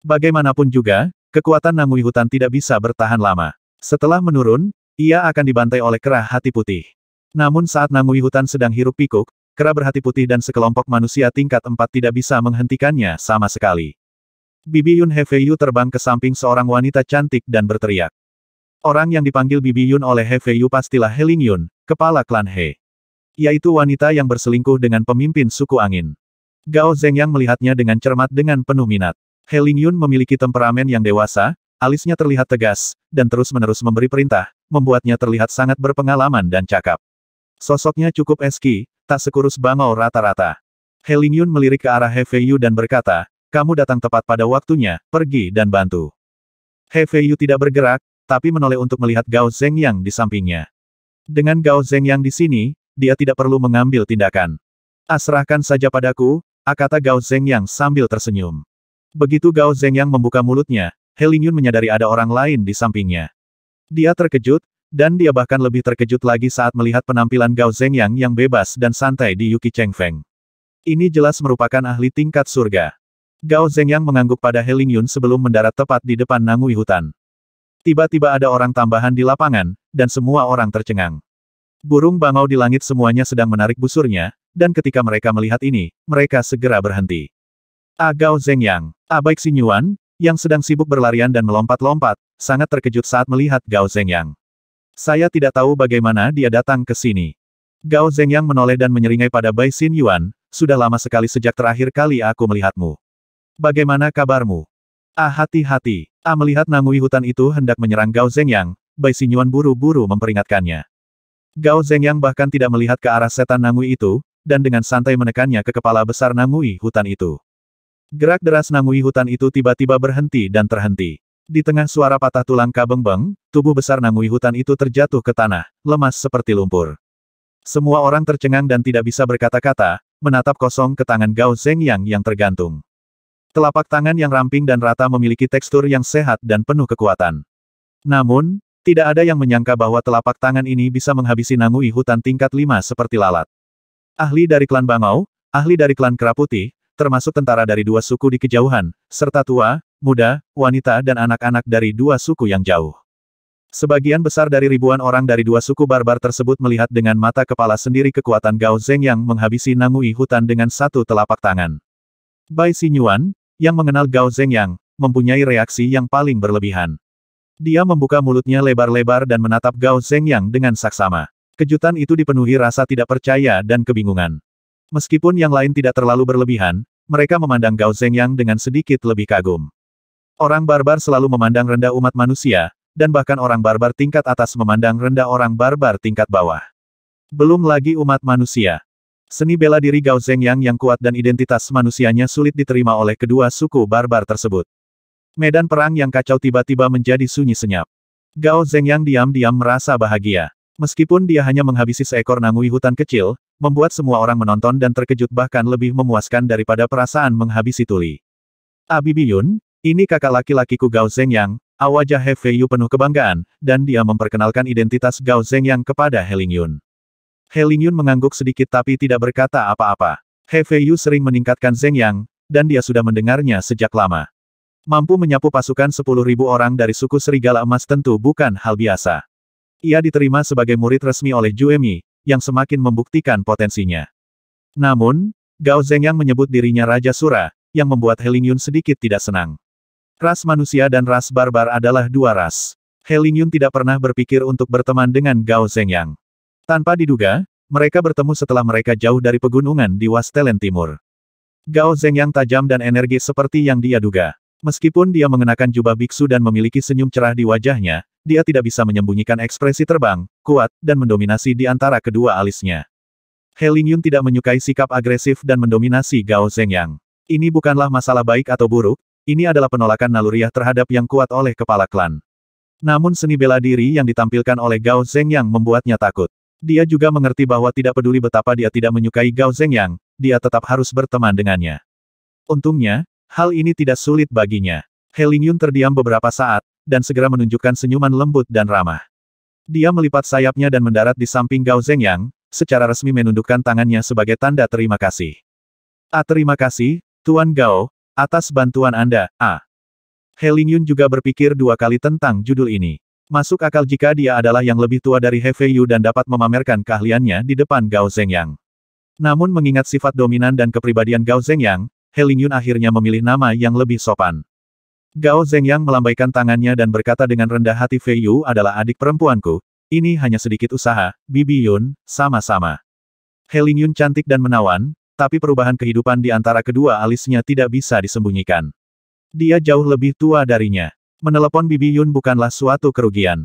Bagaimanapun juga, kekuatan Nangui hutan tidak bisa bertahan lama. Setelah menurun, ia akan dibantai oleh kera hati putih. Namun saat Nangui hutan sedang hirup pikuk, kera berhati putih dan sekelompok manusia tingkat empat tidak bisa menghentikannya sama sekali. Bibi Yun Hefeiyu terbang ke samping seorang wanita cantik dan berteriak. Orang yang dipanggil Bibi Yun oleh Hefeiyu pastilah Heling Yun, kepala klan He. Yaitu wanita yang berselingkuh dengan pemimpin suku angin. Gao yang melihatnya dengan cermat dengan penuh minat. Heling Yun memiliki temperamen yang dewasa, Alisnya terlihat tegas, dan terus-menerus memberi perintah, membuatnya terlihat sangat berpengalaman dan cakap. Sosoknya cukup eski, tak sekurus bangau rata-rata. Yun melirik ke arah He Feiyu dan berkata, kamu datang tepat pada waktunya, pergi dan bantu. He Feiyu tidak bergerak, tapi menoleh untuk melihat Gao Yang di sampingnya. Dengan Gao Yang di sini, dia tidak perlu mengambil tindakan. Asrahkan saja padaku, kata Gao Yang sambil tersenyum. Begitu Gao Yang membuka mulutnya, Helingyun menyadari ada orang lain di sampingnya. Dia terkejut, dan dia bahkan lebih terkejut lagi saat melihat penampilan Gao Zhengyang yang bebas dan santai di Yuki Chengfeng. Ini jelas merupakan ahli tingkat surga. Gao Zhengyang mengangguk pada Helingyun sebelum mendarat tepat di depan Nangui hutan. Tiba-tiba ada orang tambahan di lapangan, dan semua orang tercengang. Burung bangau di langit semuanya sedang menarik busurnya, dan ketika mereka melihat ini, mereka segera berhenti. A ah, Gao Zhengyang, A ah, Baik Sinyuan, yang sedang sibuk berlarian dan melompat-lompat, sangat terkejut saat melihat Gao Zhengyang. Saya tidak tahu bagaimana dia datang ke sini. Gao Zhengyang menoleh dan menyeringai pada Bai Xin Yuan, sudah lama sekali sejak terakhir kali aku melihatmu. Bagaimana kabarmu? Ah hati-hati, Ah melihat Nangui hutan itu hendak menyerang Gao Zhengyang, Bai Xin Yuan buru-buru memperingatkannya. Gao Zhengyang bahkan tidak melihat ke arah setan Nangui itu, dan dengan santai menekannya ke kepala besar Nangui hutan itu. Gerak deras Nangui hutan itu tiba-tiba berhenti dan terhenti. Di tengah suara patah tulang kabeng-beng, tubuh besar Nangui hutan itu terjatuh ke tanah, lemas seperti lumpur. Semua orang tercengang dan tidak bisa berkata-kata, menatap kosong ke tangan Gao Zhengyang yang tergantung. Telapak tangan yang ramping dan rata memiliki tekstur yang sehat dan penuh kekuatan. Namun, tidak ada yang menyangka bahwa telapak tangan ini bisa menghabisi Nangui hutan tingkat 5 seperti lalat. Ahli dari klan Bangau, ahli dari klan Keraputih, termasuk tentara dari dua suku di kejauhan, serta tua, muda, wanita dan anak-anak dari dua suku yang jauh. Sebagian besar dari ribuan orang dari dua suku barbar tersebut melihat dengan mata kepala sendiri kekuatan Gao Zeng yang menghabisi Nangui hutan dengan satu telapak tangan. Bai Xinyuan, yang mengenal Gao Zeng yang, mempunyai reaksi yang paling berlebihan. Dia membuka mulutnya lebar-lebar dan menatap Gao Zeng yang dengan saksama. Kejutan itu dipenuhi rasa tidak percaya dan kebingungan. Meskipun yang lain tidak terlalu berlebihan, mereka memandang Gao Yang dengan sedikit lebih kagum. Orang barbar selalu memandang rendah umat manusia, dan bahkan orang barbar tingkat atas memandang rendah orang barbar tingkat bawah. Belum lagi umat manusia. Seni bela diri Gao Zhengyang yang kuat dan identitas manusianya sulit diterima oleh kedua suku barbar tersebut. Medan perang yang kacau tiba-tiba menjadi sunyi senyap. Gao Yang diam-diam merasa bahagia. Meskipun dia hanya menghabisi seekor nangui hutan kecil, membuat semua orang menonton dan terkejut bahkan lebih memuaskan daripada perasaan menghabisi tuli. Abi Biyun, ini kakak laki-lakiku Gao Zhengyang, awajah He Feiyu penuh kebanggaan, dan dia memperkenalkan identitas Gao Zhengyang kepada He Yun. He Yun mengangguk sedikit tapi tidak berkata apa-apa. He Feiyu sering meningkatkan Zhengyang, dan dia sudah mendengarnya sejak lama. Mampu menyapu pasukan 10.000 orang dari suku Serigala Emas tentu bukan hal biasa. Ia diterima sebagai murid resmi oleh Juemi, yang semakin membuktikan potensinya. Namun, Gao Zhengyang menyebut dirinya Raja Sura, yang membuat Helingyun sedikit tidak senang. Ras manusia dan ras barbar adalah dua ras. Helingyun tidak pernah berpikir untuk berteman dengan Gao Zhengyang. Tanpa diduga, mereka bertemu setelah mereka jauh dari pegunungan di Wastelen Timur. Gao Zhengyang tajam dan energi seperti yang dia duga. Meskipun dia mengenakan jubah biksu dan memiliki senyum cerah di wajahnya, dia tidak bisa menyembunyikan ekspresi terbang, kuat, dan mendominasi di antara kedua alisnya. He Lingyun tidak menyukai sikap agresif dan mendominasi Gao Zhengyang. Ini bukanlah masalah baik atau buruk, ini adalah penolakan naluriah terhadap yang kuat oleh kepala klan. Namun seni bela diri yang ditampilkan oleh Gao Zhengyang membuatnya takut. Dia juga mengerti bahwa tidak peduli betapa dia tidak menyukai Gao Zhengyang, dia tetap harus berteman dengannya. Untungnya, Hal ini tidak sulit baginya. Helingyun terdiam beberapa saat, dan segera menunjukkan senyuman lembut dan ramah. Dia melipat sayapnya dan mendarat di samping Gao Zhengyang, secara resmi menundukkan tangannya sebagai tanda terima kasih. A ah, terima kasih, Tuan Gao, atas bantuan Anda, A. Helingyun juga berpikir dua kali tentang judul ini. Masuk akal jika dia adalah yang lebih tua dari He Feiyu dan dapat memamerkan keahliannya di depan Gao Zhengyang. Namun mengingat sifat dominan dan kepribadian Gao Zhengyang, Heling Yun akhirnya memilih nama yang lebih sopan. Gao Zhengyang melambaikan tangannya dan berkata dengan rendah hati Fei Yu adalah adik perempuanku, ini hanya sedikit usaha, Bibi Yun, sama-sama. Heling Yun cantik dan menawan, tapi perubahan kehidupan di antara kedua alisnya tidak bisa disembunyikan. Dia jauh lebih tua darinya. Menelepon Bibi Yun bukanlah suatu kerugian.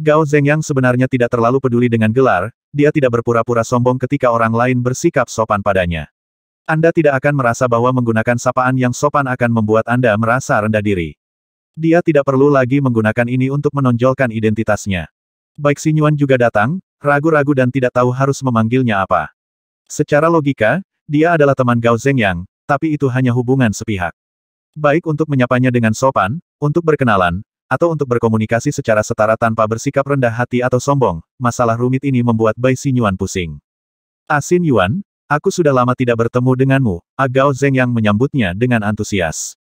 Gao Zhengyang sebenarnya tidak terlalu peduli dengan gelar, dia tidak berpura-pura sombong ketika orang lain bersikap sopan padanya. Anda tidak akan merasa bahwa menggunakan sapaan yang sopan akan membuat Anda merasa rendah diri. Dia tidak perlu lagi menggunakan ini untuk menonjolkan identitasnya. Baik Sinyuan juga datang, ragu-ragu dan tidak tahu harus memanggilnya apa. Secara logika, dia adalah teman Gao Zhengyang, tapi itu hanya hubungan sepihak. Baik untuk menyapanya dengan sopan, untuk berkenalan, atau untuk berkomunikasi secara setara tanpa bersikap rendah hati atau sombong, masalah rumit ini membuat Bai Xinyuan pusing. Asin ah, Yuan, Aku sudah lama tidak bertemu denganmu, Agao Gao Zeng yang menyambutnya dengan antusias.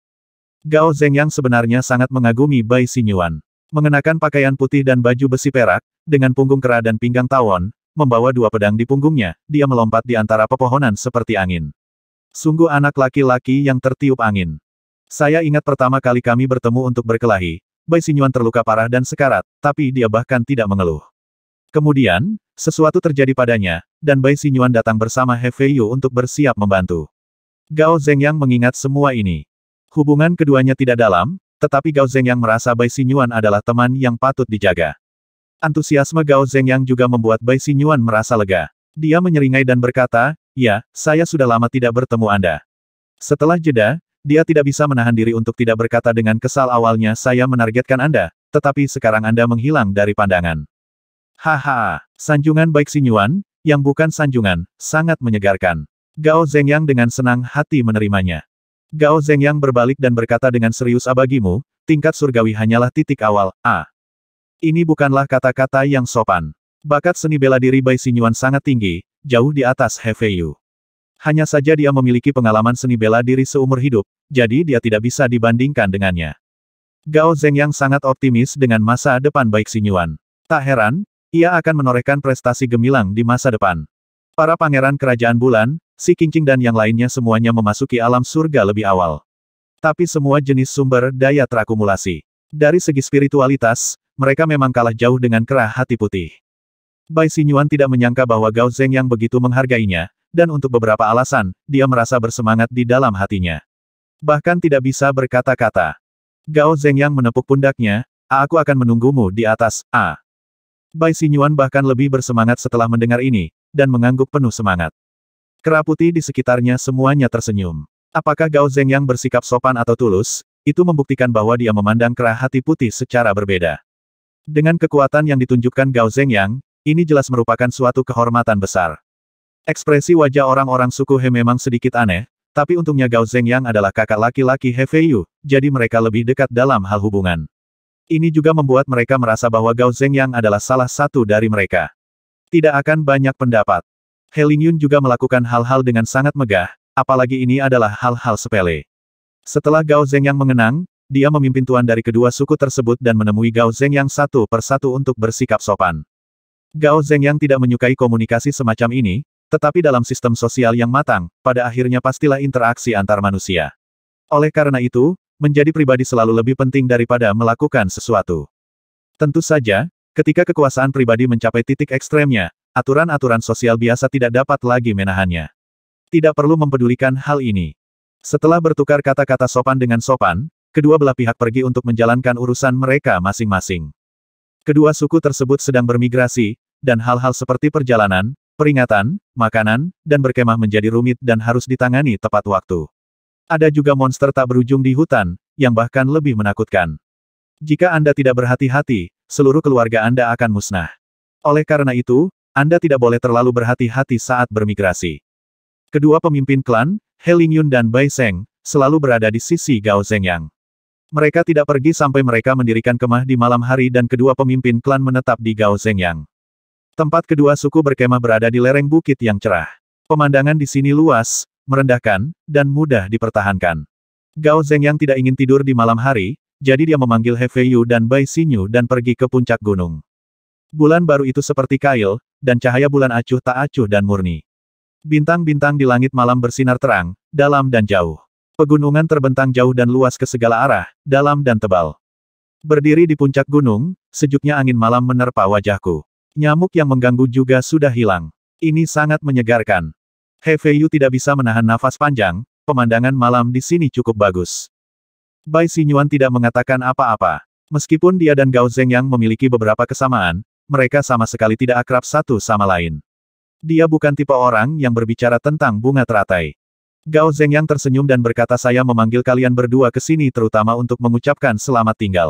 Gao Zeng yang sebenarnya sangat mengagumi Bai Sinyuan. Mengenakan pakaian putih dan baju besi perak, dengan punggung kera dan pinggang tawon, membawa dua pedang di punggungnya, dia melompat di antara pepohonan seperti angin. Sungguh anak laki-laki yang tertiup angin. Saya ingat pertama kali kami bertemu untuk berkelahi, Bai Sinyuan terluka parah dan sekarat, tapi dia bahkan tidak mengeluh. Kemudian, sesuatu terjadi padanya, dan Bai Xinyuan datang bersama He Feiyu untuk bersiap membantu. Gao Zhengyang mengingat semua ini. Hubungan keduanya tidak dalam, tetapi Gao Zhengyang merasa Bai Xinyuan adalah teman yang patut dijaga. Antusiasme Gao Zhengyang juga membuat Bai Xinyuan merasa lega. Dia menyeringai dan berkata, Ya, saya sudah lama tidak bertemu Anda. Setelah jeda, dia tidak bisa menahan diri untuk tidak berkata dengan kesal awalnya saya menargetkan Anda, tetapi sekarang Anda menghilang dari pandangan. Haha, sanjungan baik Sinyuan, yang bukan sanjungan, sangat menyegarkan. Gao Zhengyang dengan senang hati menerimanya. Gao Zhengyang berbalik dan berkata dengan serius abagimu, tingkat surgawi hanyalah titik awal, A. Ini bukanlah kata-kata yang sopan. Bakat seni bela diri Bai Sinyuan sangat tinggi, jauh di atas He Hanya saja dia memiliki pengalaman seni bela diri seumur hidup, jadi dia tidak bisa dibandingkan dengannya. Gao Zhengyang sangat optimis dengan masa depan Baik Sinyuan. Tak heran, ia akan menorehkan prestasi gemilang di masa depan. Para pangeran kerajaan bulan, si Kingking dan yang lainnya semuanya memasuki alam surga lebih awal. Tapi semua jenis sumber daya terakumulasi. Dari segi spiritualitas, mereka memang kalah jauh dengan kerah hati putih. Bai Sinyuan tidak menyangka bahwa Gao Zeng yang begitu menghargainya, dan untuk beberapa alasan, dia merasa bersemangat di dalam hatinya. Bahkan tidak bisa berkata-kata. Gao Zeng yang menepuk pundaknya, aku akan menunggumu di atas, A. Bai Sinyuan bahkan lebih bersemangat setelah mendengar ini, dan mengangguk penuh semangat. Keraputi di sekitarnya semuanya tersenyum. Apakah Gao Zeng yang bersikap sopan atau tulus, itu membuktikan bahwa dia memandang kerah hati putih secara berbeda. Dengan kekuatan yang ditunjukkan Gao Zeng yang, ini jelas merupakan suatu kehormatan besar. Ekspresi wajah orang-orang suku He memang sedikit aneh, tapi untungnya Gao Zeng yang adalah kakak laki-laki He Feiyu, jadi mereka lebih dekat dalam hal hubungan. Ini juga membuat mereka merasa bahwa Gao Zhengyang adalah salah satu dari mereka. Tidak akan banyak pendapat. He Lingyun juga melakukan hal-hal dengan sangat megah, apalagi ini adalah hal-hal sepele. Setelah Gao Zhengyang mengenang, dia memimpin tuan dari kedua suku tersebut dan menemui Gao Zhengyang satu persatu untuk bersikap sopan. Gao Zhengyang tidak menyukai komunikasi semacam ini, tetapi dalam sistem sosial yang matang, pada akhirnya pastilah interaksi antar manusia. Oleh karena itu, menjadi pribadi selalu lebih penting daripada melakukan sesuatu. Tentu saja, ketika kekuasaan pribadi mencapai titik ekstremnya, aturan-aturan sosial biasa tidak dapat lagi menahannya. Tidak perlu mempedulikan hal ini. Setelah bertukar kata-kata sopan dengan sopan, kedua belah pihak pergi untuk menjalankan urusan mereka masing-masing. Kedua suku tersebut sedang bermigrasi, dan hal-hal seperti perjalanan, peringatan, makanan, dan berkemah menjadi rumit dan harus ditangani tepat waktu. Ada juga monster tak berujung di hutan, yang bahkan lebih menakutkan. Jika Anda tidak berhati-hati, seluruh keluarga Anda akan musnah. Oleh karena itu, Anda tidak boleh terlalu berhati-hati saat bermigrasi. Kedua pemimpin klan, He Lingyun dan Bai Seng, selalu berada di sisi Gao Zhengyang. Mereka tidak pergi sampai mereka mendirikan kemah di malam hari dan kedua pemimpin klan menetap di Gao Zhengyang. Tempat kedua suku berkemah berada di lereng bukit yang cerah. Pemandangan di sini luas, merendahkan, dan mudah dipertahankan. Gao Zeng yang tidak ingin tidur di malam hari, jadi dia memanggil He Feiyu dan Bai Xinyu dan pergi ke puncak gunung. Bulan baru itu seperti kail, dan cahaya bulan acuh tak acuh dan murni. Bintang-bintang di langit malam bersinar terang, dalam dan jauh. Pegunungan terbentang jauh dan luas ke segala arah, dalam dan tebal. Berdiri di puncak gunung, sejuknya angin malam menerpa wajahku. Nyamuk yang mengganggu juga sudah hilang. Ini sangat menyegarkan. He Feiyu tidak bisa menahan nafas panjang, pemandangan malam di sini cukup bagus. Bai Xinyuan tidak mengatakan apa-apa. Meskipun dia dan Gao Zheng yang memiliki beberapa kesamaan, mereka sama sekali tidak akrab satu sama lain. Dia bukan tipe orang yang berbicara tentang bunga teratai. Gao Zheng yang tersenyum dan berkata saya memanggil kalian berdua ke sini terutama untuk mengucapkan selamat tinggal.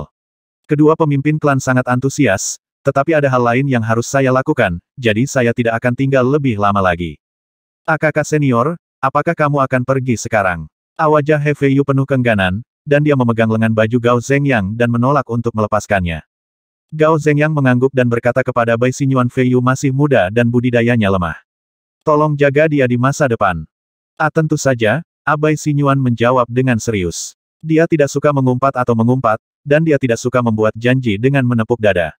Kedua pemimpin klan sangat antusias, tetapi ada hal lain yang harus saya lakukan, jadi saya tidak akan tinggal lebih lama lagi. Ah, Akak senior, apakah kamu akan pergi sekarang? Awajah ah, He Feiyu penuh kengganan, dan dia memegang lengan baju Gao Zhengyang dan menolak untuk melepaskannya. Gao Zhengyang mengangguk dan berkata kepada Bai Xinyuan, Feiyu masih muda dan budidayanya lemah. Tolong jaga dia di masa depan. Ah tentu saja, Abai ah, Xinyuan menjawab dengan serius. Dia tidak suka mengumpat atau mengumpat, dan dia tidak suka membuat janji dengan menepuk dada.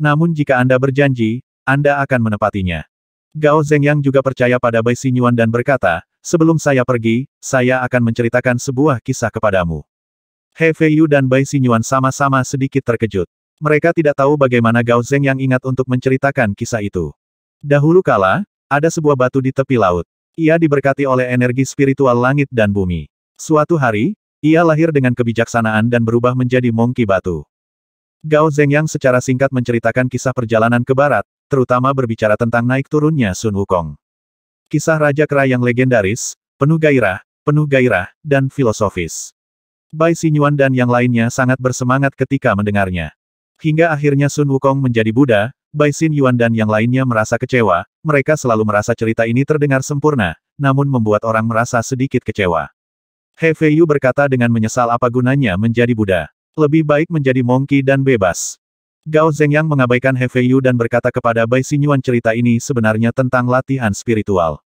Namun jika Anda berjanji, Anda akan menepatinya. Gao Zhengyang juga percaya pada Bai Xinyuan dan berkata, sebelum saya pergi, saya akan menceritakan sebuah kisah kepadamu. He Feiyu dan Bai Xinyuan sama-sama sedikit terkejut. Mereka tidak tahu bagaimana Gao Zhengyang ingat untuk menceritakan kisah itu. Dahulu kala, ada sebuah batu di tepi laut. Ia diberkati oleh energi spiritual langit dan bumi. Suatu hari, ia lahir dengan kebijaksanaan dan berubah menjadi Mongki Batu. Gao Zhengyang secara singkat menceritakan kisah perjalanan ke barat, terutama berbicara tentang naik turunnya Sun Wukong. Kisah Raja Kera yang legendaris, penuh gairah, penuh gairah, dan filosofis. Bai Sinyuan dan yang lainnya sangat bersemangat ketika mendengarnya. Hingga akhirnya Sun Wukong menjadi Buddha, Bai Xin Yuan dan yang lainnya merasa kecewa, mereka selalu merasa cerita ini terdengar sempurna, namun membuat orang merasa sedikit kecewa. He Feiyu berkata dengan menyesal apa gunanya menjadi Buddha. Lebih baik menjadi mongki dan bebas. Gao yang mengabaikan He Feiyu dan berkata kepada Bai Xinyuan, cerita ini sebenarnya tentang latihan spiritual.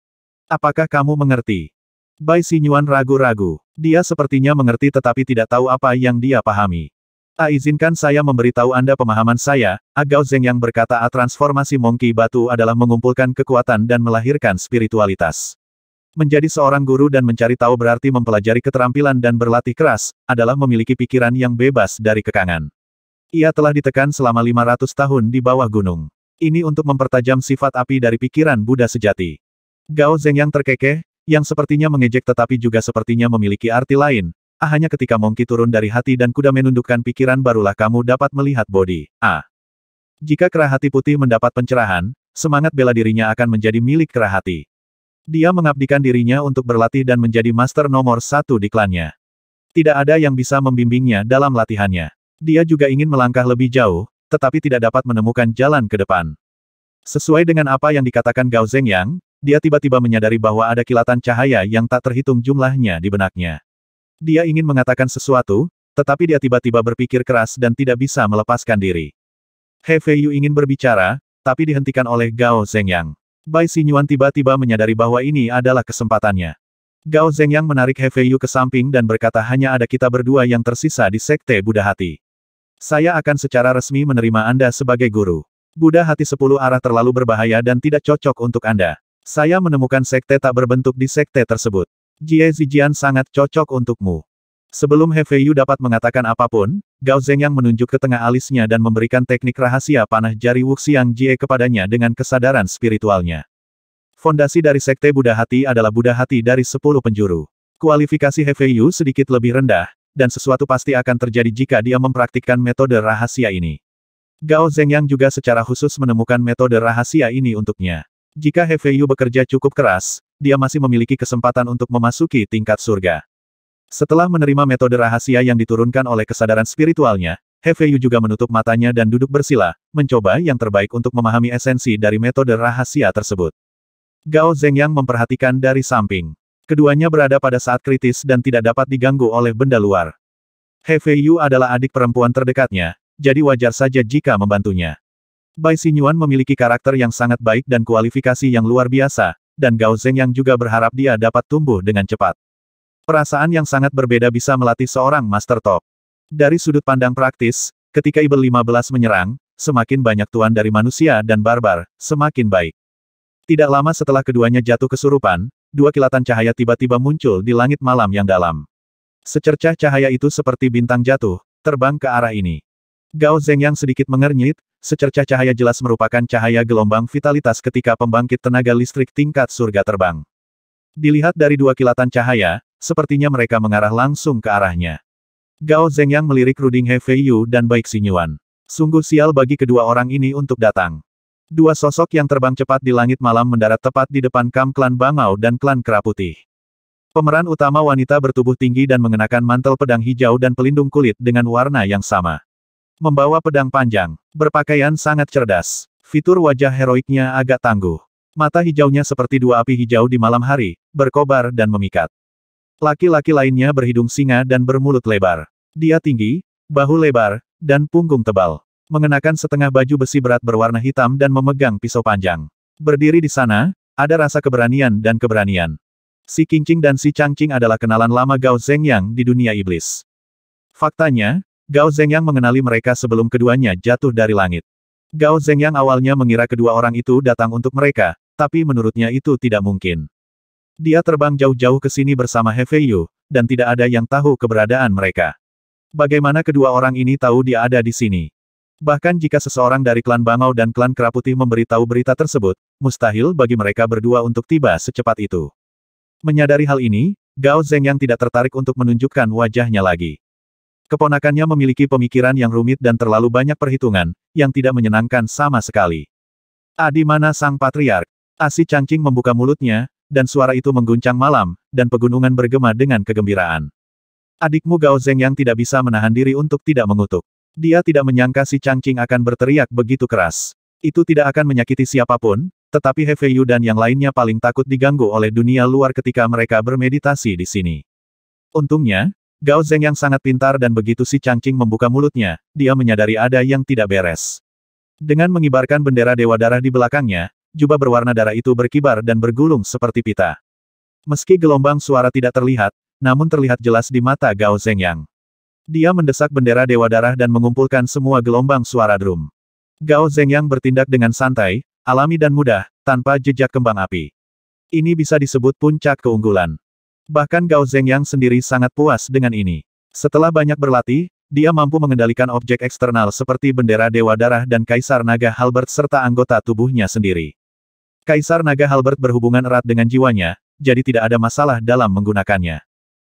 Apakah kamu mengerti? Bai Xinyuan ragu-ragu. Dia sepertinya mengerti tetapi tidak tahu apa yang dia pahami. A ah, izinkan saya memberitahu Anda pemahaman saya, A Gao yang berkata A ah, transformasi Monkey Batu adalah mengumpulkan kekuatan dan melahirkan spiritualitas. Menjadi seorang guru dan mencari tahu berarti mempelajari keterampilan dan berlatih keras, adalah memiliki pikiran yang bebas dari kekangan. Ia telah ditekan selama 500 tahun di bawah gunung. Ini untuk mempertajam sifat api dari pikiran Buddha sejati. Gao Zeng yang terkekeh, yang sepertinya mengejek tetapi juga sepertinya memiliki arti lain, ah hanya ketika Mongki turun dari hati dan kuda menundukkan pikiran barulah kamu dapat melihat bodi. Ah. Jika hati putih mendapat pencerahan, semangat bela dirinya akan menjadi milik hati. Dia mengabdikan dirinya untuk berlatih dan menjadi master nomor satu di klannya. Tidak ada yang bisa membimbingnya dalam latihannya. Dia juga ingin melangkah lebih jauh, tetapi tidak dapat menemukan jalan ke depan. Sesuai dengan apa yang dikatakan Gao Zhengyang, dia tiba-tiba menyadari bahwa ada kilatan cahaya yang tak terhitung jumlahnya di benaknya. Dia ingin mengatakan sesuatu, tetapi dia tiba-tiba berpikir keras dan tidak bisa melepaskan diri. He Yu ingin berbicara, tapi dihentikan oleh Gao Zhengyang. Bai Xinyuan tiba-tiba menyadari bahwa ini adalah kesempatannya. Gao Zhengyang menarik He Yu ke samping dan berkata hanya ada kita berdua yang tersisa di Sekte Buddha Hati. Saya akan secara resmi menerima Anda sebagai guru. Buddha hati sepuluh arah terlalu berbahaya dan tidak cocok untuk Anda. Saya menemukan sekte tak berbentuk di sekte tersebut. Jie Zijian sangat cocok untukmu. Sebelum He Feiyu dapat mengatakan apapun, Gao Zeng yang menunjuk ke tengah alisnya dan memberikan teknik rahasia panah jari Wuxiang Jie kepadanya dengan kesadaran spiritualnya. Fondasi dari sekte Buddha Hati adalah Buddha Hati dari sepuluh penjuru. Kualifikasi He Feiyu sedikit lebih rendah, dan sesuatu pasti akan terjadi jika dia mempraktikkan metode rahasia ini. Gao Zhengyang juga secara khusus menemukan metode rahasia ini untuknya. Jika He Feiyu bekerja cukup keras, dia masih memiliki kesempatan untuk memasuki tingkat surga. Setelah menerima metode rahasia yang diturunkan oleh kesadaran spiritualnya, He Feiyu juga menutup matanya dan duduk bersila, mencoba yang terbaik untuk memahami esensi dari metode rahasia tersebut. Gao Zhengyang memperhatikan dari samping. Keduanya berada pada saat kritis dan tidak dapat diganggu oleh benda luar. He Feiyu adalah adik perempuan terdekatnya, jadi wajar saja jika membantunya. Bai Xinyuan memiliki karakter yang sangat baik dan kualifikasi yang luar biasa, dan Gao Zeng yang juga berharap dia dapat tumbuh dengan cepat. Perasaan yang sangat berbeda bisa melatih seorang master top. Dari sudut pandang praktis, ketika Ibel 15 menyerang, semakin banyak tuan dari manusia dan barbar, semakin baik. Tidak lama setelah keduanya jatuh kesurupan, dua kilatan cahaya tiba-tiba muncul di langit malam yang dalam. Secercah cahaya itu seperti bintang jatuh, terbang ke arah ini. Gao Zeng yang sedikit mengernyit, secercah cahaya jelas merupakan cahaya gelombang vitalitas ketika pembangkit tenaga listrik tingkat surga terbang. Dilihat dari dua kilatan cahaya, sepertinya mereka mengarah langsung ke arahnya. Gao Zeng yang melirik Ruding Hefei Yu dan Baik Sinyuan. Sungguh sial bagi kedua orang ini untuk datang. Dua sosok yang terbang cepat di langit malam mendarat tepat di depan kam klan Bangau dan klan Keraputih. Pemeran utama wanita bertubuh tinggi dan mengenakan mantel pedang hijau dan pelindung kulit dengan warna yang sama. Membawa pedang panjang, berpakaian sangat cerdas. Fitur wajah heroiknya agak tangguh. Mata hijaunya seperti dua api hijau di malam hari, berkobar dan memikat. Laki-laki lainnya berhidung singa dan bermulut lebar. Dia tinggi, bahu lebar, dan punggung tebal mengenakan setengah baju besi berat berwarna hitam dan memegang pisau panjang. Berdiri di sana, ada rasa keberanian dan keberanian. Si Kingqing dan si Changqing adalah kenalan lama Gao Zhengyang di dunia iblis. Faktanya, Gao Zhengyang mengenali mereka sebelum keduanya jatuh dari langit. Gao Zhengyang awalnya mengira kedua orang itu datang untuk mereka, tapi menurutnya itu tidak mungkin. Dia terbang jauh-jauh ke sini bersama He Feiyu, dan tidak ada yang tahu keberadaan mereka. Bagaimana kedua orang ini tahu dia ada di sini? Bahkan jika seseorang dari klan Bangau dan klan Keraputi memberitahu berita tersebut, mustahil bagi mereka berdua untuk tiba secepat itu. Menyadari hal ini, Gao Zeng yang tidak tertarik untuk menunjukkan wajahnya lagi. Keponakannya memiliki pemikiran yang rumit dan terlalu banyak perhitungan, yang tidak menyenangkan sama sekali. Adi mana sang patriark? Asi Changqing membuka mulutnya, dan suara itu mengguncang malam, dan pegunungan bergema dengan kegembiraan. Adikmu Gao Zeng yang tidak bisa menahan diri untuk tidak mengutuk. Dia tidak menyangka si cangking akan berteriak begitu keras. Itu tidak akan menyakiti siapapun, tetapi He dan yang lainnya paling takut diganggu oleh dunia luar ketika mereka bermeditasi di sini. Untungnya, Gao Zeng yang sangat pintar dan begitu si cangking membuka mulutnya, dia menyadari ada yang tidak beres. Dengan mengibarkan bendera Dewa Darah di belakangnya, jubah berwarna darah itu berkibar dan bergulung seperti pita. Meski gelombang suara tidak terlihat, namun terlihat jelas di mata Gao Zhengyang. Dia mendesak bendera Dewa Darah dan mengumpulkan semua gelombang suara drum. Gao Yang bertindak dengan santai, alami dan mudah, tanpa jejak kembang api. Ini bisa disebut puncak keunggulan. Bahkan Gao Yang sendiri sangat puas dengan ini. Setelah banyak berlatih, dia mampu mengendalikan objek eksternal seperti bendera Dewa Darah dan Kaisar Naga Halbert serta anggota tubuhnya sendiri. Kaisar Naga Halbert berhubungan erat dengan jiwanya, jadi tidak ada masalah dalam menggunakannya.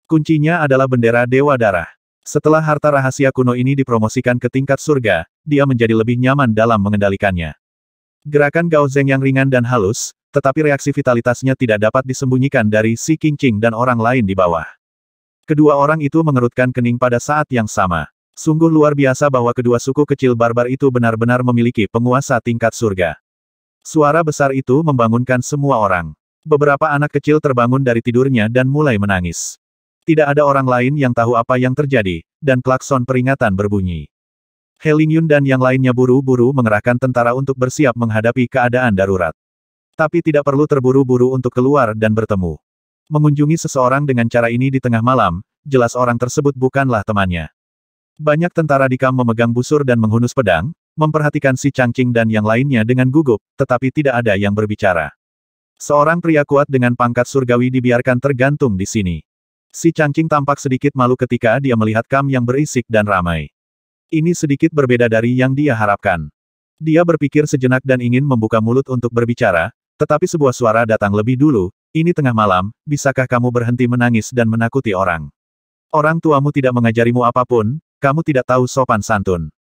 Kuncinya adalah bendera Dewa Darah. Setelah harta rahasia kuno ini dipromosikan ke tingkat surga, dia menjadi lebih nyaman dalam mengendalikannya. Gerakan Gao Zeng yang ringan dan halus, tetapi reaksi vitalitasnya tidak dapat disembunyikan dari Si Qingqing dan orang lain di bawah. Kedua orang itu mengerutkan kening pada saat yang sama. Sungguh luar biasa bahwa kedua suku kecil barbar itu benar-benar memiliki penguasa tingkat surga. Suara besar itu membangunkan semua orang. Beberapa anak kecil terbangun dari tidurnya dan mulai menangis. Tidak ada orang lain yang tahu apa yang terjadi, dan klakson peringatan berbunyi. Helingyun dan yang lainnya buru-buru mengerahkan tentara untuk bersiap menghadapi keadaan darurat. Tapi tidak perlu terburu-buru untuk keluar dan bertemu. Mengunjungi seseorang dengan cara ini di tengah malam, jelas orang tersebut bukanlah temannya. Banyak tentara di kam memegang busur dan menghunus pedang, memperhatikan si Changqing dan yang lainnya dengan gugup, tetapi tidak ada yang berbicara. Seorang pria kuat dengan pangkat surgawi dibiarkan tergantung di sini. Si cangking tampak sedikit malu ketika dia melihat Kam yang berisik dan ramai. Ini sedikit berbeda dari yang dia harapkan. Dia berpikir sejenak dan ingin membuka mulut untuk berbicara, tetapi sebuah suara datang lebih dulu, ini tengah malam, bisakah kamu berhenti menangis dan menakuti orang? Orang tuamu tidak mengajarimu apapun, kamu tidak tahu sopan santun.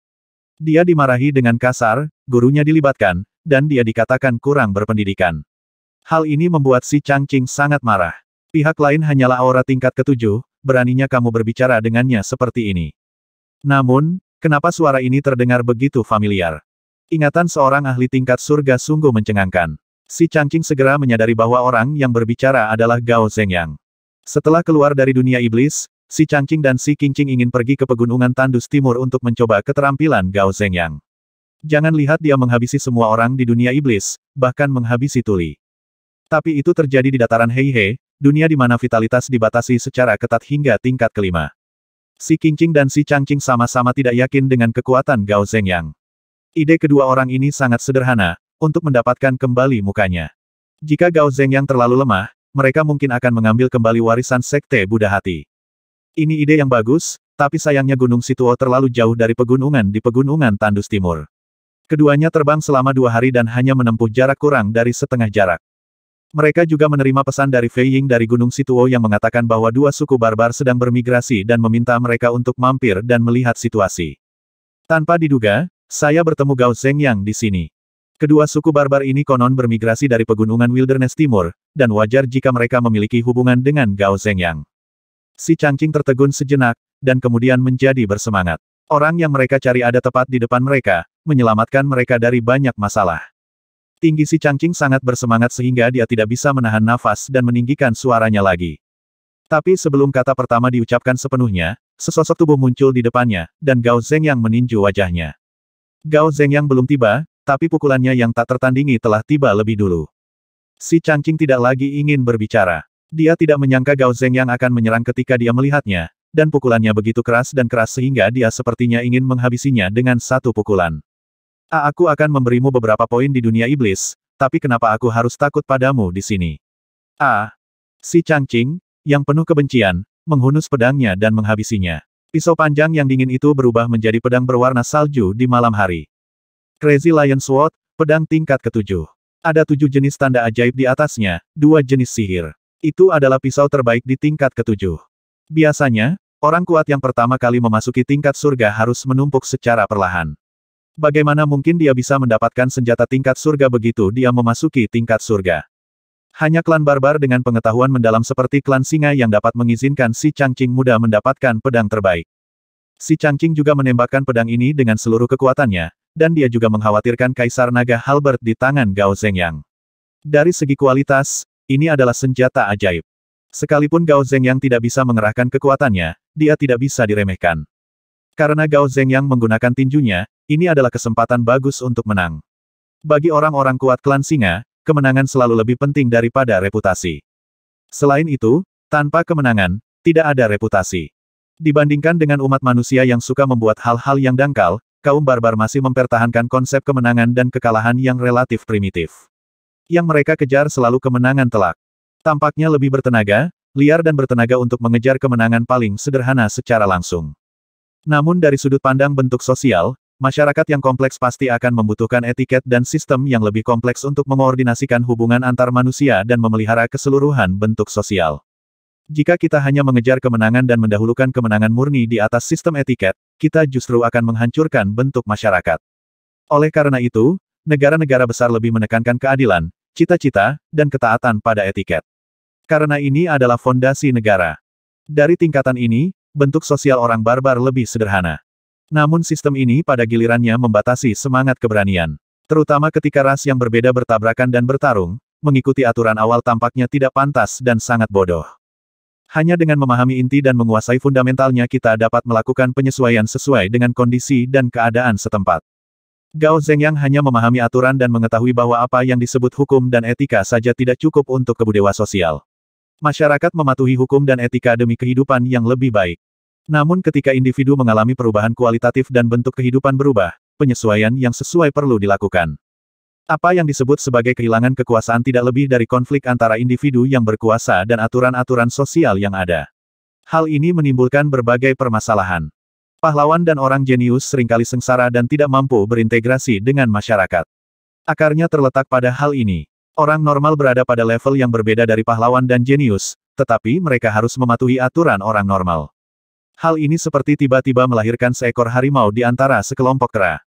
Dia dimarahi dengan kasar, gurunya dilibatkan, dan dia dikatakan kurang berpendidikan. Hal ini membuat si Chang sangat marah. Pihak lain hanyalah aura tingkat ketujuh, beraninya kamu berbicara dengannya seperti ini. Namun, kenapa suara ini terdengar begitu familiar? Ingatan seorang ahli tingkat surga sungguh mencengangkan. Si Changqing segera menyadari bahwa orang yang berbicara adalah Gao Zhengyang. Setelah keluar dari dunia iblis, si Changqing dan si Qingqing ingin pergi ke pegunungan Tandus Timur untuk mencoba keterampilan Gao Zhengyang. Jangan lihat dia menghabisi semua orang di dunia iblis, bahkan menghabisi Tuli. Tapi itu terjadi di dataran Heihe, dunia di mana vitalitas dibatasi secara ketat hingga tingkat kelima. Si Qingqing dan si Changqing sama-sama tidak yakin dengan kekuatan Gao Zhengyang. Ide kedua orang ini sangat sederhana, untuk mendapatkan kembali mukanya. Jika Gao Zhengyang terlalu lemah, mereka mungkin akan mengambil kembali warisan Sekte Buddha Hati. Ini ide yang bagus, tapi sayangnya Gunung Situo terlalu jauh dari pegunungan di Pegunungan Tandus Timur. Keduanya terbang selama dua hari dan hanya menempuh jarak kurang dari setengah jarak. Mereka juga menerima pesan dari Fei Ying dari Gunung Situo yang mengatakan bahwa dua suku barbar sedang bermigrasi dan meminta mereka untuk mampir dan melihat situasi. Tanpa diduga, saya bertemu Gao Zeng Yang di sini. Kedua suku barbar ini konon bermigrasi dari pegunungan Wilderness Timur, dan wajar jika mereka memiliki hubungan dengan Gao Zeng Yang. Si cangking tertegun sejenak, dan kemudian menjadi bersemangat. Orang yang mereka cari ada tepat di depan mereka, menyelamatkan mereka dari banyak masalah. Tinggi si cangcing sangat bersemangat sehingga dia tidak bisa menahan nafas dan meninggikan suaranya lagi. Tapi sebelum kata pertama diucapkan sepenuhnya, sesosok tubuh muncul di depannya, dan Gao Zeng yang meninju wajahnya. Gao Zeng yang belum tiba, tapi pukulannya yang tak tertandingi telah tiba lebih dulu. Si cangcing tidak lagi ingin berbicara. Dia tidak menyangka Gao Zeng yang akan menyerang ketika dia melihatnya, dan pukulannya begitu keras dan keras sehingga dia sepertinya ingin menghabisinya dengan satu pukulan. Ah, aku akan memberimu beberapa poin di dunia iblis, tapi kenapa aku harus takut padamu di sini? A. Ah, si Changqing, yang penuh kebencian, menghunus pedangnya dan menghabisinya. Pisau panjang yang dingin itu berubah menjadi pedang berwarna salju di malam hari. Crazy Lion Sword, pedang tingkat ketujuh. Ada tujuh jenis tanda ajaib di atasnya, dua jenis sihir. Itu adalah pisau terbaik di tingkat ketujuh. Biasanya, orang kuat yang pertama kali memasuki tingkat surga harus menumpuk secara perlahan. Bagaimana mungkin dia bisa mendapatkan senjata tingkat surga begitu dia memasuki tingkat surga? Hanya klan barbar dengan pengetahuan mendalam seperti klan singa yang dapat mengizinkan si cangcing muda mendapatkan pedang terbaik. Si cangcing juga menembakkan pedang ini dengan seluruh kekuatannya, dan dia juga mengkhawatirkan Kaisar Naga Halbert di tangan Gao Zhengyang. Dari segi kualitas, ini adalah senjata ajaib. Sekalipun Gao Zhengyang tidak bisa mengerahkan kekuatannya, dia tidak bisa diremehkan. Karena Gao Zhengyang menggunakan tinjunya, ini adalah kesempatan bagus untuk menang. Bagi orang-orang kuat klan singa, kemenangan selalu lebih penting daripada reputasi. Selain itu, tanpa kemenangan, tidak ada reputasi. Dibandingkan dengan umat manusia yang suka membuat hal-hal yang dangkal, kaum barbar masih mempertahankan konsep kemenangan dan kekalahan yang relatif primitif. Yang mereka kejar selalu kemenangan telak. Tampaknya lebih bertenaga, liar dan bertenaga untuk mengejar kemenangan paling sederhana secara langsung. Namun dari sudut pandang bentuk sosial, Masyarakat yang kompleks pasti akan membutuhkan etiket dan sistem yang lebih kompleks untuk mengoordinasikan hubungan antar manusia dan memelihara keseluruhan bentuk sosial. Jika kita hanya mengejar kemenangan dan mendahulukan kemenangan murni di atas sistem etiket, kita justru akan menghancurkan bentuk masyarakat. Oleh karena itu, negara-negara besar lebih menekankan keadilan, cita-cita, dan ketaatan pada etiket. Karena ini adalah fondasi negara. Dari tingkatan ini, bentuk sosial orang barbar lebih sederhana. Namun sistem ini pada gilirannya membatasi semangat keberanian. Terutama ketika ras yang berbeda bertabrakan dan bertarung, mengikuti aturan awal tampaknya tidak pantas dan sangat bodoh. Hanya dengan memahami inti dan menguasai fundamentalnya kita dapat melakukan penyesuaian sesuai dengan kondisi dan keadaan setempat. Gao Zhengyang hanya memahami aturan dan mengetahui bahwa apa yang disebut hukum dan etika saja tidak cukup untuk kebudewa sosial. Masyarakat mematuhi hukum dan etika demi kehidupan yang lebih baik. Namun ketika individu mengalami perubahan kualitatif dan bentuk kehidupan berubah, penyesuaian yang sesuai perlu dilakukan. Apa yang disebut sebagai kehilangan kekuasaan tidak lebih dari konflik antara individu yang berkuasa dan aturan-aturan sosial yang ada. Hal ini menimbulkan berbagai permasalahan. Pahlawan dan orang jenius seringkali sengsara dan tidak mampu berintegrasi dengan masyarakat. Akarnya terletak pada hal ini. Orang normal berada pada level yang berbeda dari pahlawan dan jenius, tetapi mereka harus mematuhi aturan orang normal. Hal ini seperti tiba-tiba melahirkan seekor harimau di antara sekelompok kera.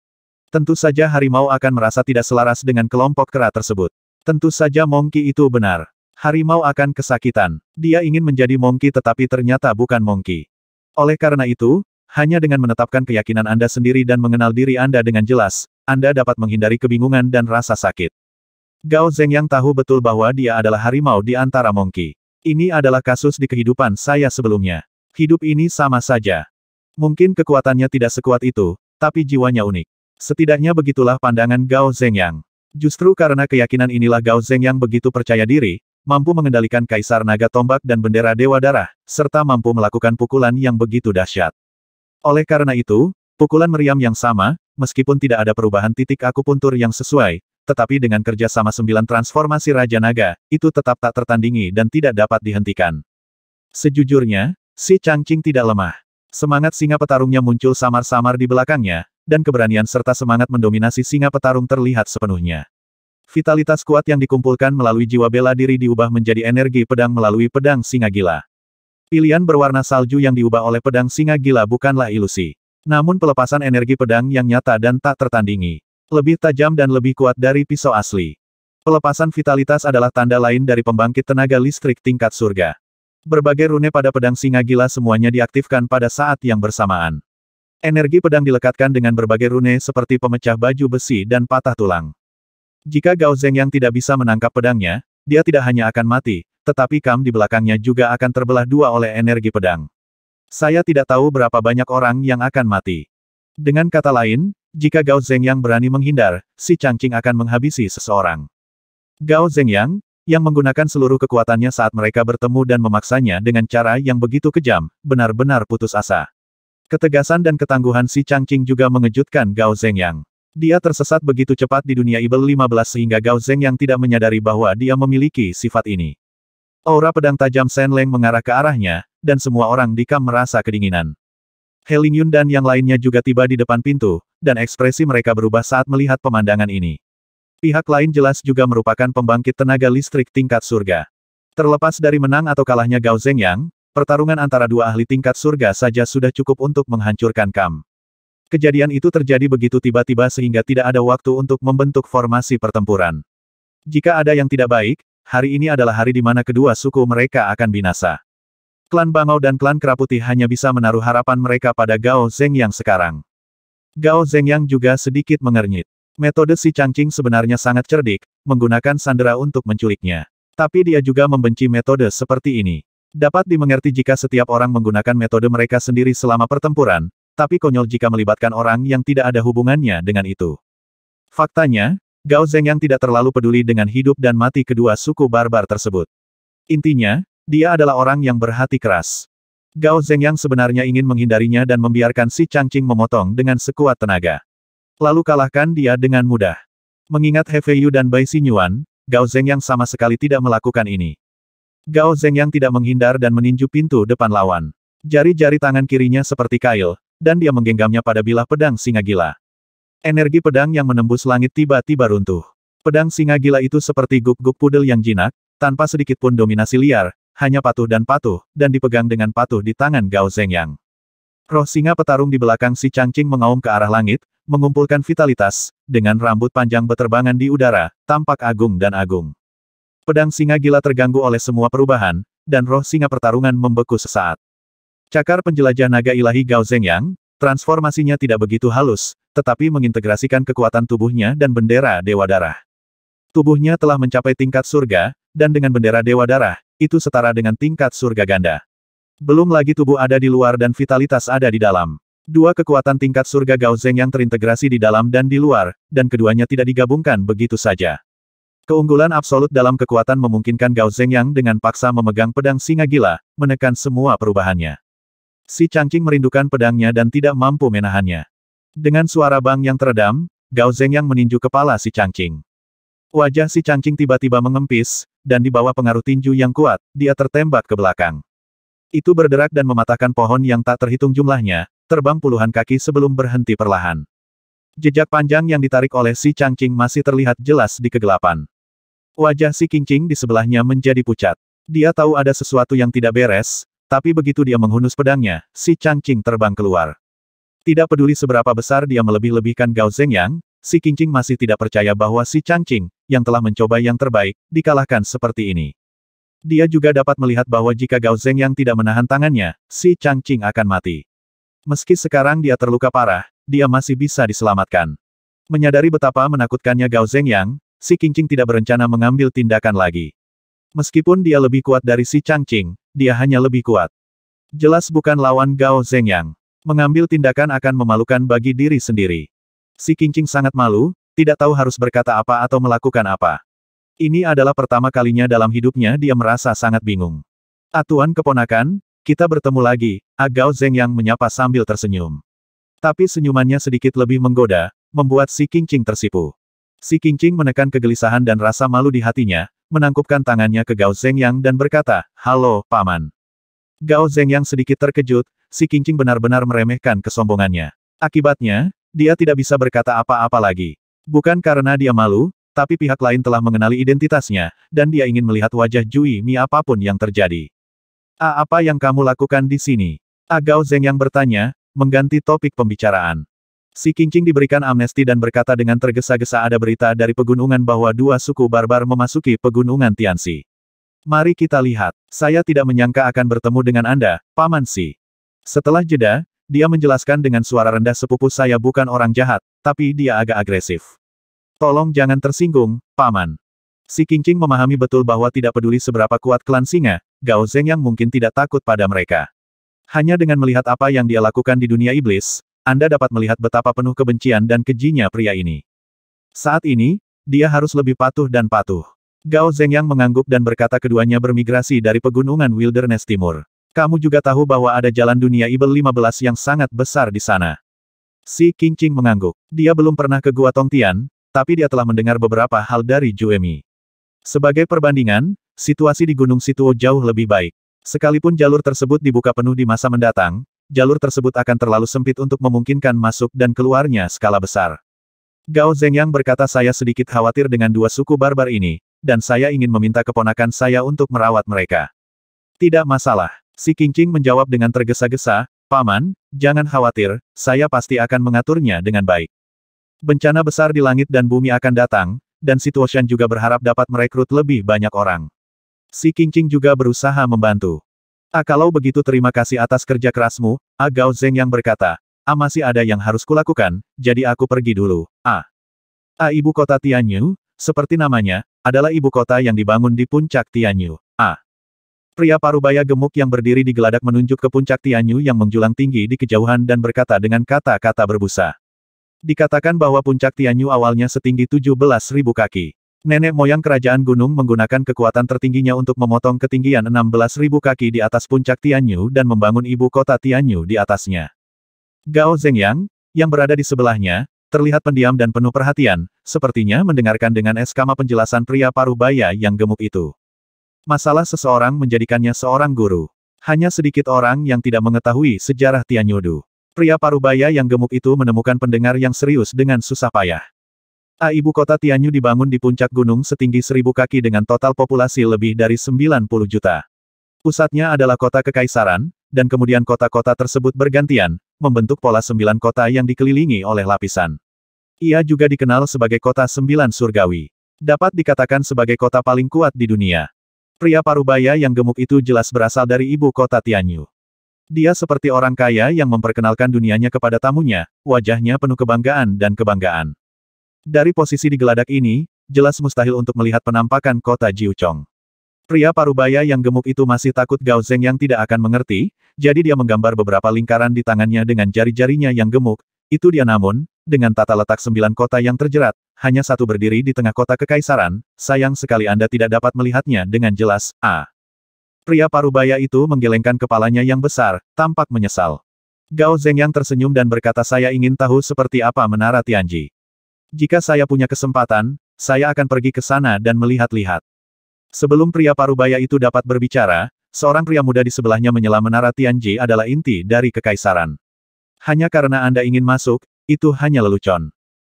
Tentu saja harimau akan merasa tidak selaras dengan kelompok kera tersebut. Tentu saja Mongki itu benar. Harimau akan kesakitan. Dia ingin menjadi Mongki tetapi ternyata bukan Mongki. Oleh karena itu, hanya dengan menetapkan keyakinan Anda sendiri dan mengenal diri Anda dengan jelas, Anda dapat menghindari kebingungan dan rasa sakit. Gao Zeng yang tahu betul bahwa dia adalah harimau di antara Mongki. Ini adalah kasus di kehidupan saya sebelumnya. Hidup ini sama saja. Mungkin kekuatannya tidak sekuat itu, tapi jiwanya unik. Setidaknya begitulah pandangan Gao Zhengyang. Justru karena keyakinan inilah Gao Zhengyang begitu percaya diri, mampu mengendalikan Kaisar Naga Tombak dan Bendera Dewa Darah, serta mampu melakukan pukulan yang begitu dahsyat. Oleh karena itu, pukulan meriam yang sama, meskipun tidak ada perubahan titik akupuntur yang sesuai, tetapi dengan kerja sama sembilan transformasi Raja Naga, itu tetap tak tertandingi dan tidak dapat dihentikan. Sejujurnya, Si Changqing tidak lemah. Semangat singa petarungnya muncul samar-samar di belakangnya, dan keberanian serta semangat mendominasi singa petarung terlihat sepenuhnya. Vitalitas kuat yang dikumpulkan melalui jiwa bela diri diubah menjadi energi pedang melalui pedang singa gila. Pilihan berwarna salju yang diubah oleh pedang singa gila bukanlah ilusi. Namun pelepasan energi pedang yang nyata dan tak tertandingi. Lebih tajam dan lebih kuat dari pisau asli. Pelepasan vitalitas adalah tanda lain dari pembangkit tenaga listrik tingkat surga. Berbagai rune pada pedang singa gila semuanya diaktifkan pada saat yang bersamaan. Energi pedang dilekatkan dengan berbagai rune seperti pemecah baju besi dan patah tulang. Jika Gao Zeng yang tidak bisa menangkap pedangnya, dia tidak hanya akan mati, tetapi kam di belakangnya juga akan terbelah dua oleh energi pedang. Saya tidak tahu berapa banyak orang yang akan mati. Dengan kata lain, jika Gao Zeng yang berani menghindar, si cangcing akan menghabisi seseorang. Gao Zeng yang yang menggunakan seluruh kekuatannya saat mereka bertemu dan memaksanya dengan cara yang begitu kejam, benar-benar putus asa. Ketegasan dan ketangguhan si Changqing juga mengejutkan Gao Zhengyang. Dia tersesat begitu cepat di dunia Ibel 15 sehingga Gao Zeng yang tidak menyadari bahwa dia memiliki sifat ini. Aura pedang tajam Shen Leng mengarah ke arahnya, dan semua orang di kam merasa kedinginan. He Ling Yun dan yang lainnya juga tiba di depan pintu, dan ekspresi mereka berubah saat melihat pemandangan ini. Pihak lain jelas juga merupakan pembangkit tenaga listrik tingkat surga. Terlepas dari menang atau kalahnya Gao Zhengyang, pertarungan antara dua ahli tingkat surga saja sudah cukup untuk menghancurkan Kam. Kejadian itu terjadi begitu tiba-tiba sehingga tidak ada waktu untuk membentuk formasi pertempuran. Jika ada yang tidak baik, hari ini adalah hari di mana kedua suku mereka akan binasa. Klan Bangau dan klan Keraputi hanya bisa menaruh harapan mereka pada Gao Zhengyang sekarang. Gao Zhengyang juga sedikit mengernyit. Metode si cangcing sebenarnya sangat cerdik, menggunakan sandera untuk menculiknya. Tapi dia juga membenci metode seperti ini. Dapat dimengerti jika setiap orang menggunakan metode mereka sendiri selama pertempuran, tapi konyol jika melibatkan orang yang tidak ada hubungannya dengan itu. Faktanya, Gao Zeng yang tidak terlalu peduli dengan hidup dan mati kedua suku barbar tersebut. Intinya, dia adalah orang yang berhati keras. Gao Zeng yang sebenarnya ingin menghindarinya dan membiarkan si cangcing memotong dengan sekuat tenaga. Lalu kalahkan dia dengan mudah. Mengingat He Feiyu dan Bai Xinyuan, Gao Zeng yang sama sekali tidak melakukan ini. Gao Zeng yang tidak menghindar dan meninju pintu depan lawan. Jari-jari tangan kirinya seperti kail, dan dia menggenggamnya pada bilah pedang singa gila. Energi pedang yang menembus langit tiba-tiba runtuh. Pedang singa gila itu seperti guk-guk pudel yang jinak, tanpa sedikitpun dominasi liar, hanya patuh dan patuh, dan dipegang dengan patuh di tangan Gao Zeng yang. Roh singa petarung di belakang si cangcing mengaum ke arah langit, mengumpulkan vitalitas, dengan rambut panjang beterbangan di udara, tampak agung dan agung. Pedang singa gila terganggu oleh semua perubahan, dan roh singa pertarungan membeku sesaat. Cakar penjelajah naga ilahi Gao Zhengyang, transformasinya tidak begitu halus, tetapi mengintegrasikan kekuatan tubuhnya dan bendera Dewa Darah. Tubuhnya telah mencapai tingkat surga, dan dengan bendera Dewa Darah, itu setara dengan tingkat surga ganda. Belum lagi tubuh ada di luar dan vitalitas ada di dalam. Dua kekuatan tingkat surga Gaozeng yang terintegrasi di dalam dan di luar, dan keduanya tidak digabungkan begitu saja. Keunggulan absolut dalam kekuatan memungkinkan Gaozeng yang dengan paksa memegang pedang singa gila, menekan semua perubahannya. Si Changqing merindukan pedangnya dan tidak mampu menahannya. Dengan suara bang yang teredam, Gaozeng yang meninju kepala si Changqing. Wajah si Changqing tiba-tiba mengempis, dan di bawah pengaruh tinju yang kuat, dia tertembak ke belakang. Itu berderak dan mematahkan pohon yang tak terhitung jumlahnya, terbang puluhan kaki sebelum berhenti perlahan. Jejak panjang yang ditarik oleh si Changqing masih terlihat jelas di kegelapan. Wajah si Qingqing di sebelahnya menjadi pucat. Dia tahu ada sesuatu yang tidak beres, tapi begitu dia menghunus pedangnya, si Changqing terbang keluar. Tidak peduli seberapa besar dia melebih-lebihkan Gao Zhengyang, si Qingqing masih tidak percaya bahwa si Changqing, yang telah mencoba yang terbaik, dikalahkan seperti ini. Dia juga dapat melihat bahwa jika Gao Zeng yang tidak menahan tangannya, si Changqing akan mati. Meski sekarang dia terluka parah, dia masih bisa diselamatkan. Menyadari betapa menakutkannya Gao Zhengyang, si Qingqing tidak berencana mengambil tindakan lagi. Meskipun dia lebih kuat dari si Changqing, dia hanya lebih kuat. Jelas bukan lawan Gao Zhengyang. Mengambil tindakan akan memalukan bagi diri sendiri. Si Qingqing sangat malu, tidak tahu harus berkata apa atau melakukan apa. Ini adalah pertama kalinya dalam hidupnya dia merasa sangat bingung. Atuan ah keponakan, kita bertemu lagi, Agao ah Zeng yang menyapa sambil tersenyum. Tapi senyumannya sedikit lebih menggoda, membuat si Qingqing tersipu. Si Qingqing menekan kegelisahan dan rasa malu di hatinya, menangkupkan tangannya ke Gao Zhengyang dan berkata, Halo, Paman. Gao Zhengyang sedikit terkejut, si Qingqing benar-benar meremehkan kesombongannya. Akibatnya, dia tidak bisa berkata apa-apa lagi. Bukan karena dia malu, tapi pihak lain telah mengenali identitasnya, dan dia ingin melihat wajah Jui Mi apapun yang terjadi. Ah, apa yang kamu lakukan di sini? Agao ah, Zeng yang bertanya, mengganti topik pembicaraan. Si Kingqing diberikan amnesti dan berkata dengan tergesa-gesa ada berita dari pegunungan bahwa dua suku barbar memasuki pegunungan Tianxi. Mari kita lihat. Saya tidak menyangka akan bertemu dengan Anda, Paman Si. Setelah jeda, dia menjelaskan dengan suara rendah sepupu saya bukan orang jahat, tapi dia agak agresif. Tolong jangan tersinggung, Paman. Si Kingqing memahami betul bahwa tidak peduli seberapa kuat klan singa, Gao Zeng yang mungkin tidak takut pada mereka. Hanya dengan melihat apa yang dia lakukan di dunia iblis, Anda dapat melihat betapa penuh kebencian dan kejinya pria ini. Saat ini, dia harus lebih patuh dan patuh. Gao Zeng yang mengangguk dan berkata keduanya bermigrasi dari pegunungan Wilderness Timur. Kamu juga tahu bahwa ada jalan dunia Ibel 15 yang sangat besar di sana. Si Qingqing mengangguk. Dia belum pernah ke Gua Tongtian, tapi dia telah mendengar beberapa hal dari Juemi. Sebagai perbandingan, situasi di Gunung Situo jauh lebih baik. Sekalipun jalur tersebut dibuka penuh di masa mendatang, jalur tersebut akan terlalu sempit untuk memungkinkan masuk dan keluarnya skala besar. Gao Yang berkata saya sedikit khawatir dengan dua suku barbar ini, dan saya ingin meminta keponakan saya untuk merawat mereka. Tidak masalah. Si Qingqing menjawab dengan tergesa-gesa, Paman, jangan khawatir, saya pasti akan mengaturnya dengan baik. Bencana besar di langit dan bumi akan datang, dan Situasian juga berharap dapat merekrut lebih banyak orang. Si Qingqing juga berusaha membantu. Ah kalau begitu terima kasih atas kerja kerasmu, Ah Gao Zeng yang berkata, Ah masih ada yang harus kulakukan, jadi aku pergi dulu, Ah. Ah ibu kota Tianyu, seperti namanya, adalah ibu kota yang dibangun di puncak Tianyu, Ah. Pria parubaya gemuk yang berdiri di geladak menunjuk ke puncak Tianyu yang menjulang tinggi di kejauhan dan berkata dengan kata-kata berbusa. Dikatakan bahwa puncak Tianyu awalnya setinggi 17.000 kaki. Nenek moyang kerajaan gunung menggunakan kekuatan tertingginya untuk memotong ketinggian 16.000 kaki di atas puncak Tianyu dan membangun ibu kota Tianyu di atasnya. Gao Zhengyang, yang berada di sebelahnya, terlihat pendiam dan penuh perhatian, sepertinya mendengarkan dengan eskama penjelasan pria paruh baya yang gemuk itu. Masalah seseorang menjadikannya seorang guru. Hanya sedikit orang yang tidak mengetahui sejarah Tianyudu. Pria parubaya yang gemuk itu menemukan pendengar yang serius dengan susah payah. A ibu kota Tianyu dibangun di puncak gunung setinggi seribu kaki dengan total populasi lebih dari 90 juta. Pusatnya adalah kota kekaisaran, dan kemudian kota-kota tersebut bergantian, membentuk pola sembilan kota yang dikelilingi oleh lapisan. Ia juga dikenal sebagai kota sembilan surgawi. Dapat dikatakan sebagai kota paling kuat di dunia. Pria parubaya yang gemuk itu jelas berasal dari ibu kota Tianyu. Dia seperti orang kaya yang memperkenalkan dunianya kepada tamunya, wajahnya penuh kebanggaan dan kebanggaan. Dari posisi di geladak ini, jelas mustahil untuk melihat penampakan kota Jiuchong. Pria parubaya yang gemuk itu masih takut Gao Zeng yang tidak akan mengerti, jadi dia menggambar beberapa lingkaran di tangannya dengan jari-jarinya yang gemuk, itu dia namun, dengan tata letak sembilan kota yang terjerat, hanya satu berdiri di tengah kota kekaisaran, sayang sekali Anda tidak dapat melihatnya dengan jelas, Ah. Pria parubaya itu menggelengkan kepalanya yang besar, tampak menyesal. Gao Zeng yang tersenyum dan berkata saya ingin tahu seperti apa menara Tianji. Jika saya punya kesempatan, saya akan pergi ke sana dan melihat-lihat. Sebelum pria parubaya itu dapat berbicara, seorang pria muda di sebelahnya menyela menara Tianji adalah inti dari kekaisaran. Hanya karena Anda ingin masuk, itu hanya lelucon.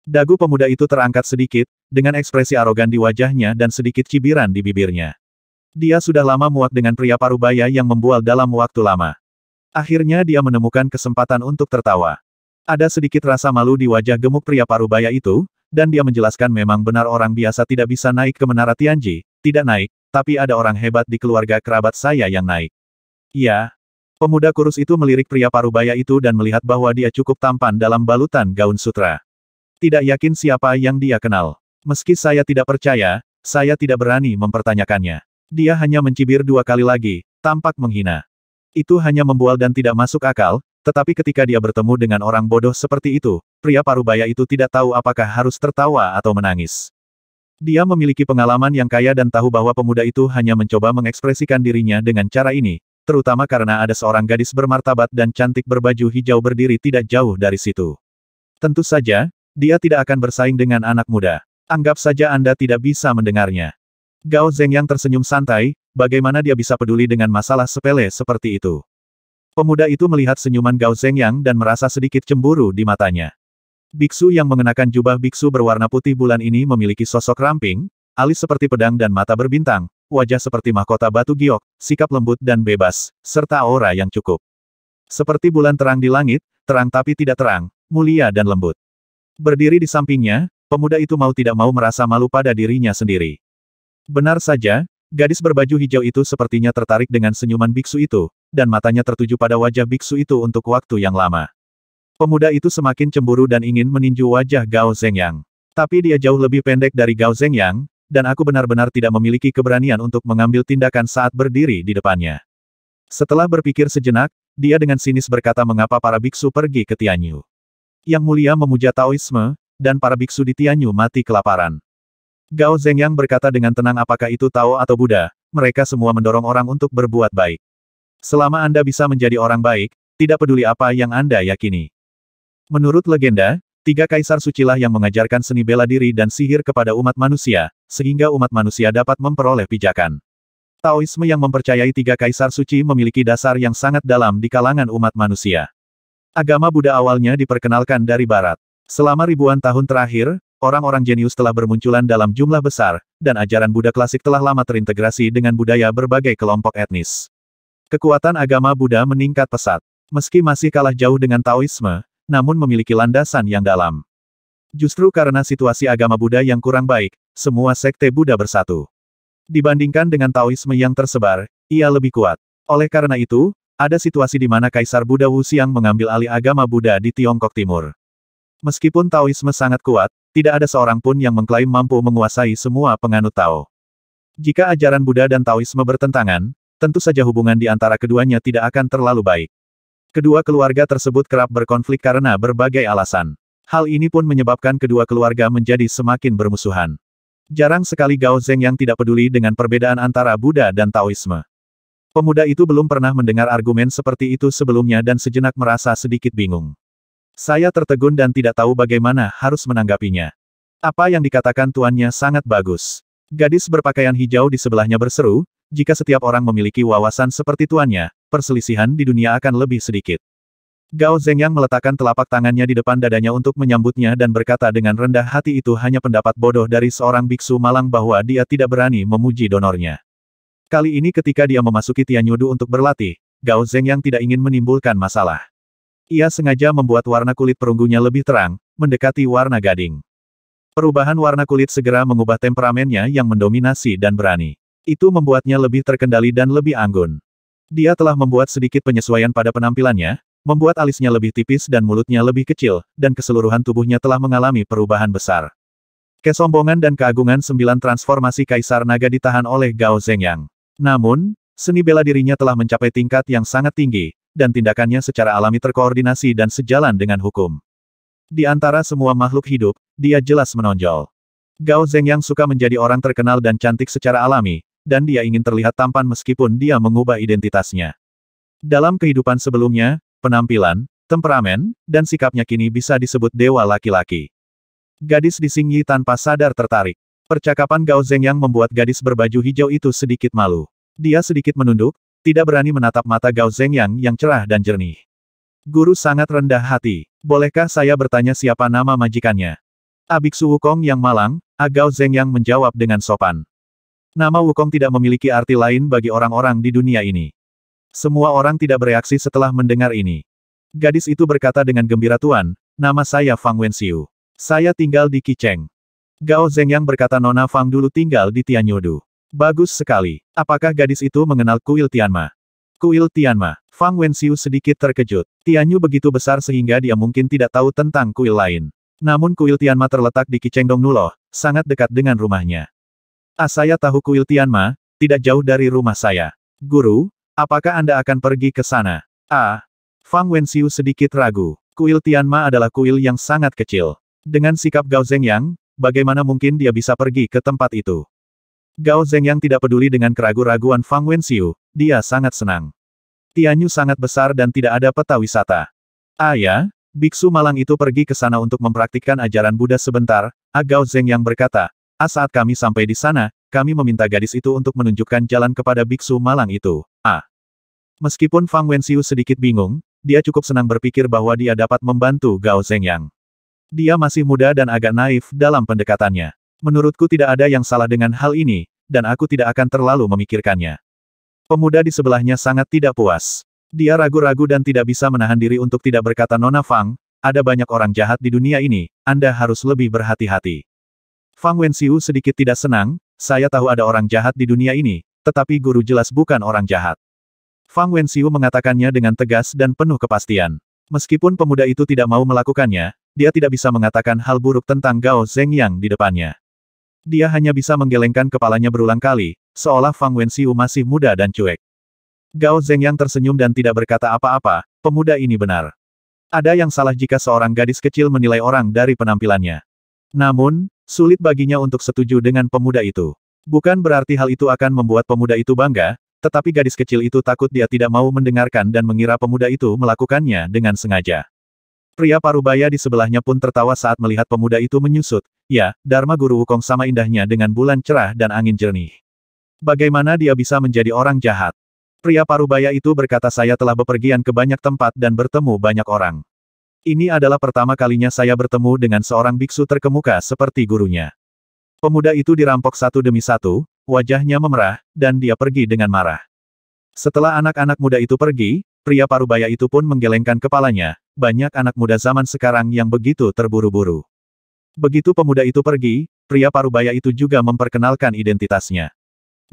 Dagu pemuda itu terangkat sedikit, dengan ekspresi arogan di wajahnya dan sedikit cibiran di bibirnya. Dia sudah lama muak dengan pria parubaya yang membual dalam waktu lama. Akhirnya dia menemukan kesempatan untuk tertawa. Ada sedikit rasa malu di wajah gemuk pria parubaya itu, dan dia menjelaskan memang benar orang biasa tidak bisa naik ke menara Tianji, tidak naik, tapi ada orang hebat di keluarga kerabat saya yang naik. Ya. Pemuda kurus itu melirik pria parubaya itu dan melihat bahwa dia cukup tampan dalam balutan gaun sutra. Tidak yakin siapa yang dia kenal. Meski saya tidak percaya, saya tidak berani mempertanyakannya. Dia hanya mencibir dua kali lagi, tampak menghina. Itu hanya membual dan tidak masuk akal, tetapi ketika dia bertemu dengan orang bodoh seperti itu, pria parubaya itu tidak tahu apakah harus tertawa atau menangis. Dia memiliki pengalaman yang kaya dan tahu bahwa pemuda itu hanya mencoba mengekspresikan dirinya dengan cara ini, terutama karena ada seorang gadis bermartabat dan cantik berbaju hijau berdiri tidak jauh dari situ. Tentu saja, dia tidak akan bersaing dengan anak muda. Anggap saja Anda tidak bisa mendengarnya. Gao Zeng yang tersenyum santai, bagaimana dia bisa peduli dengan masalah sepele seperti itu? Pemuda itu melihat senyuman Gao Zhengyang dan merasa sedikit cemburu di matanya. Biksu yang mengenakan jubah biksu berwarna putih bulan ini memiliki sosok ramping, alis seperti pedang dan mata berbintang, wajah seperti mahkota batu giok, sikap lembut dan bebas, serta aura yang cukup. Seperti bulan terang di langit, terang tapi tidak terang, mulia dan lembut. Berdiri di sampingnya, pemuda itu mau tidak mau merasa malu pada dirinya sendiri. Benar saja, Gadis berbaju hijau itu sepertinya tertarik dengan senyuman biksu itu, dan matanya tertuju pada wajah biksu itu untuk waktu yang lama. Pemuda itu semakin cemburu dan ingin meninju wajah Gao Zhengyang. Tapi dia jauh lebih pendek dari Gao Zhengyang, dan aku benar-benar tidak memiliki keberanian untuk mengambil tindakan saat berdiri di depannya. Setelah berpikir sejenak, dia dengan sinis berkata mengapa para biksu pergi ke Tianyu. Yang mulia memuja Taoisme, dan para biksu di Tianyu mati kelaparan. Gao Zhengyang berkata dengan tenang apakah itu Tao atau Buddha, mereka semua mendorong orang untuk berbuat baik. Selama Anda bisa menjadi orang baik, tidak peduli apa yang Anda yakini. Menurut legenda, tiga kaisar sucilah yang mengajarkan seni bela diri dan sihir kepada umat manusia, sehingga umat manusia dapat memperoleh pijakan. Taoisme yang mempercayai tiga kaisar suci memiliki dasar yang sangat dalam di kalangan umat manusia. Agama Buddha awalnya diperkenalkan dari Barat. Selama ribuan tahun terakhir, orang-orang jenius telah bermunculan dalam jumlah besar, dan ajaran Buddha klasik telah lama terintegrasi dengan budaya berbagai kelompok etnis. Kekuatan agama Buddha meningkat pesat. Meski masih kalah jauh dengan Taoisme, namun memiliki landasan yang dalam. Justru karena situasi agama Buddha yang kurang baik, semua sekte Buddha bersatu. Dibandingkan dengan Taoisme yang tersebar, ia lebih kuat. Oleh karena itu, ada situasi di mana Kaisar Buddha Wu mengambil alih agama Buddha di Tiongkok Timur. Meskipun Taoisme sangat kuat, tidak ada seorang pun yang mengklaim mampu menguasai semua penganut Tao. Jika ajaran Buddha dan Taoisme bertentangan, tentu saja hubungan di antara keduanya tidak akan terlalu baik. Kedua keluarga tersebut kerap berkonflik karena berbagai alasan. Hal ini pun menyebabkan kedua keluarga menjadi semakin bermusuhan. Jarang sekali Gao Zeng yang tidak peduli dengan perbedaan antara Buddha dan Taoisme. Pemuda itu belum pernah mendengar argumen seperti itu sebelumnya dan sejenak merasa sedikit bingung. Saya tertegun dan tidak tahu bagaimana harus menanggapinya. Apa yang dikatakan tuannya sangat bagus. Gadis berpakaian hijau di sebelahnya berseru, jika setiap orang memiliki wawasan seperti tuannya, perselisihan di dunia akan lebih sedikit. Gao Zhengyang meletakkan telapak tangannya di depan dadanya untuk menyambutnya dan berkata dengan rendah hati itu hanya pendapat bodoh dari seorang biksu malang bahwa dia tidak berani memuji donornya. Kali ini ketika dia memasuki Tianyudu untuk berlatih, Gao Zhengyang tidak ingin menimbulkan masalah. Ia sengaja membuat warna kulit perunggunya lebih terang, mendekati warna gading. Perubahan warna kulit segera mengubah temperamennya yang mendominasi dan berani. Itu membuatnya lebih terkendali dan lebih anggun. Dia telah membuat sedikit penyesuaian pada penampilannya, membuat alisnya lebih tipis dan mulutnya lebih kecil, dan keseluruhan tubuhnya telah mengalami perubahan besar. Kesombongan dan keagungan sembilan transformasi Kaisar Naga ditahan oleh Gao Zhengyang. Namun, seni bela dirinya telah mencapai tingkat yang sangat tinggi, dan tindakannya secara alami terkoordinasi dan sejalan dengan hukum. Di antara semua makhluk hidup, dia jelas menonjol. Gao Zheng yang suka menjadi orang terkenal dan cantik secara alami, dan dia ingin terlihat tampan meskipun dia mengubah identitasnya. Dalam kehidupan sebelumnya, penampilan, temperamen, dan sikapnya kini bisa disebut dewa laki-laki. Gadis di Yi tanpa sadar tertarik. Percakapan Gao Zheng yang membuat gadis berbaju hijau itu sedikit malu. Dia sedikit menunduk, tidak berani menatap mata Gao Zhengyang yang cerah dan jernih. Guru sangat rendah hati. Bolehkah saya bertanya siapa nama majikannya? Abik Su Wukong yang malang, Agao Zhengyang menjawab dengan sopan. Nama Wukong tidak memiliki arti lain bagi orang-orang di dunia ini. Semua orang tidak bereaksi setelah mendengar ini. Gadis itu berkata dengan gembira Tuan, nama saya Fang Wenxiu. Saya tinggal di Kicheng. Gao Zhengyang berkata Nona Fang dulu tinggal di Tianyodu. Bagus sekali. Apakah gadis itu mengenal kuil Tianma? Kuil Tianma. Fang Wenxiu sedikit terkejut. Tianyu begitu besar sehingga dia mungkin tidak tahu tentang kuil lain. Namun kuil Tianma terletak di Kicengdong Nuloh, sangat dekat dengan rumahnya. Ah saya tahu kuil Tianma, tidak jauh dari rumah saya. Guru, apakah Anda akan pergi ke sana? Ah, Fang Wenxiu sedikit ragu. Kuil Tianma adalah kuil yang sangat kecil. Dengan sikap Gao Zhengyang, bagaimana mungkin dia bisa pergi ke tempat itu? Gao Zeng yang tidak peduli dengan keraguan-raguan Fang Wenxiu, dia sangat senang. Tianyu sangat besar dan tidak ada peta wisata. Ayah, ya? biksu malang itu pergi ke sana untuk mempraktikkan ajaran Buddha sebentar, A ah Gao Zeng yang berkata, A ah, saat kami sampai di sana, kami meminta gadis itu untuk menunjukkan jalan kepada biksu malang itu, ah. Meskipun Fang Wenxiu sedikit bingung, dia cukup senang berpikir bahwa dia dapat membantu Gao Zeng yang. Dia masih muda dan agak naif dalam pendekatannya. Menurutku tidak ada yang salah dengan hal ini, dan aku tidak akan terlalu memikirkannya. Pemuda di sebelahnya sangat tidak puas. Dia ragu-ragu dan tidak bisa menahan diri untuk tidak berkata Nona Fang, ada banyak orang jahat di dunia ini, Anda harus lebih berhati-hati. Fang Wenxiu sedikit tidak senang, saya tahu ada orang jahat di dunia ini, tetapi guru jelas bukan orang jahat. Fang Wenxiu mengatakannya dengan tegas dan penuh kepastian. Meskipun pemuda itu tidak mau melakukannya, dia tidak bisa mengatakan hal buruk tentang Gao Zhengyang di depannya. Dia hanya bisa menggelengkan kepalanya berulang kali, seolah Fang Wenxiu masih muda dan cuek. Gao Zhengyang tersenyum dan tidak berkata apa-apa, pemuda ini benar. Ada yang salah jika seorang gadis kecil menilai orang dari penampilannya. Namun, sulit baginya untuk setuju dengan pemuda itu. Bukan berarti hal itu akan membuat pemuda itu bangga, tetapi gadis kecil itu takut dia tidak mau mendengarkan dan mengira pemuda itu melakukannya dengan sengaja. Pria parubaya di sebelahnya pun tertawa saat melihat pemuda itu menyusut, Ya, Dharma Guru Wukong sama indahnya dengan bulan cerah dan angin jernih. Bagaimana dia bisa menjadi orang jahat? Pria parubaya itu berkata saya telah bepergian ke banyak tempat dan bertemu banyak orang. Ini adalah pertama kalinya saya bertemu dengan seorang biksu terkemuka seperti gurunya. Pemuda itu dirampok satu demi satu, wajahnya memerah, dan dia pergi dengan marah. Setelah anak-anak muda itu pergi, pria parubaya itu pun menggelengkan kepalanya, banyak anak muda zaman sekarang yang begitu terburu-buru. Begitu pemuda itu pergi, pria parubaya itu juga memperkenalkan identitasnya.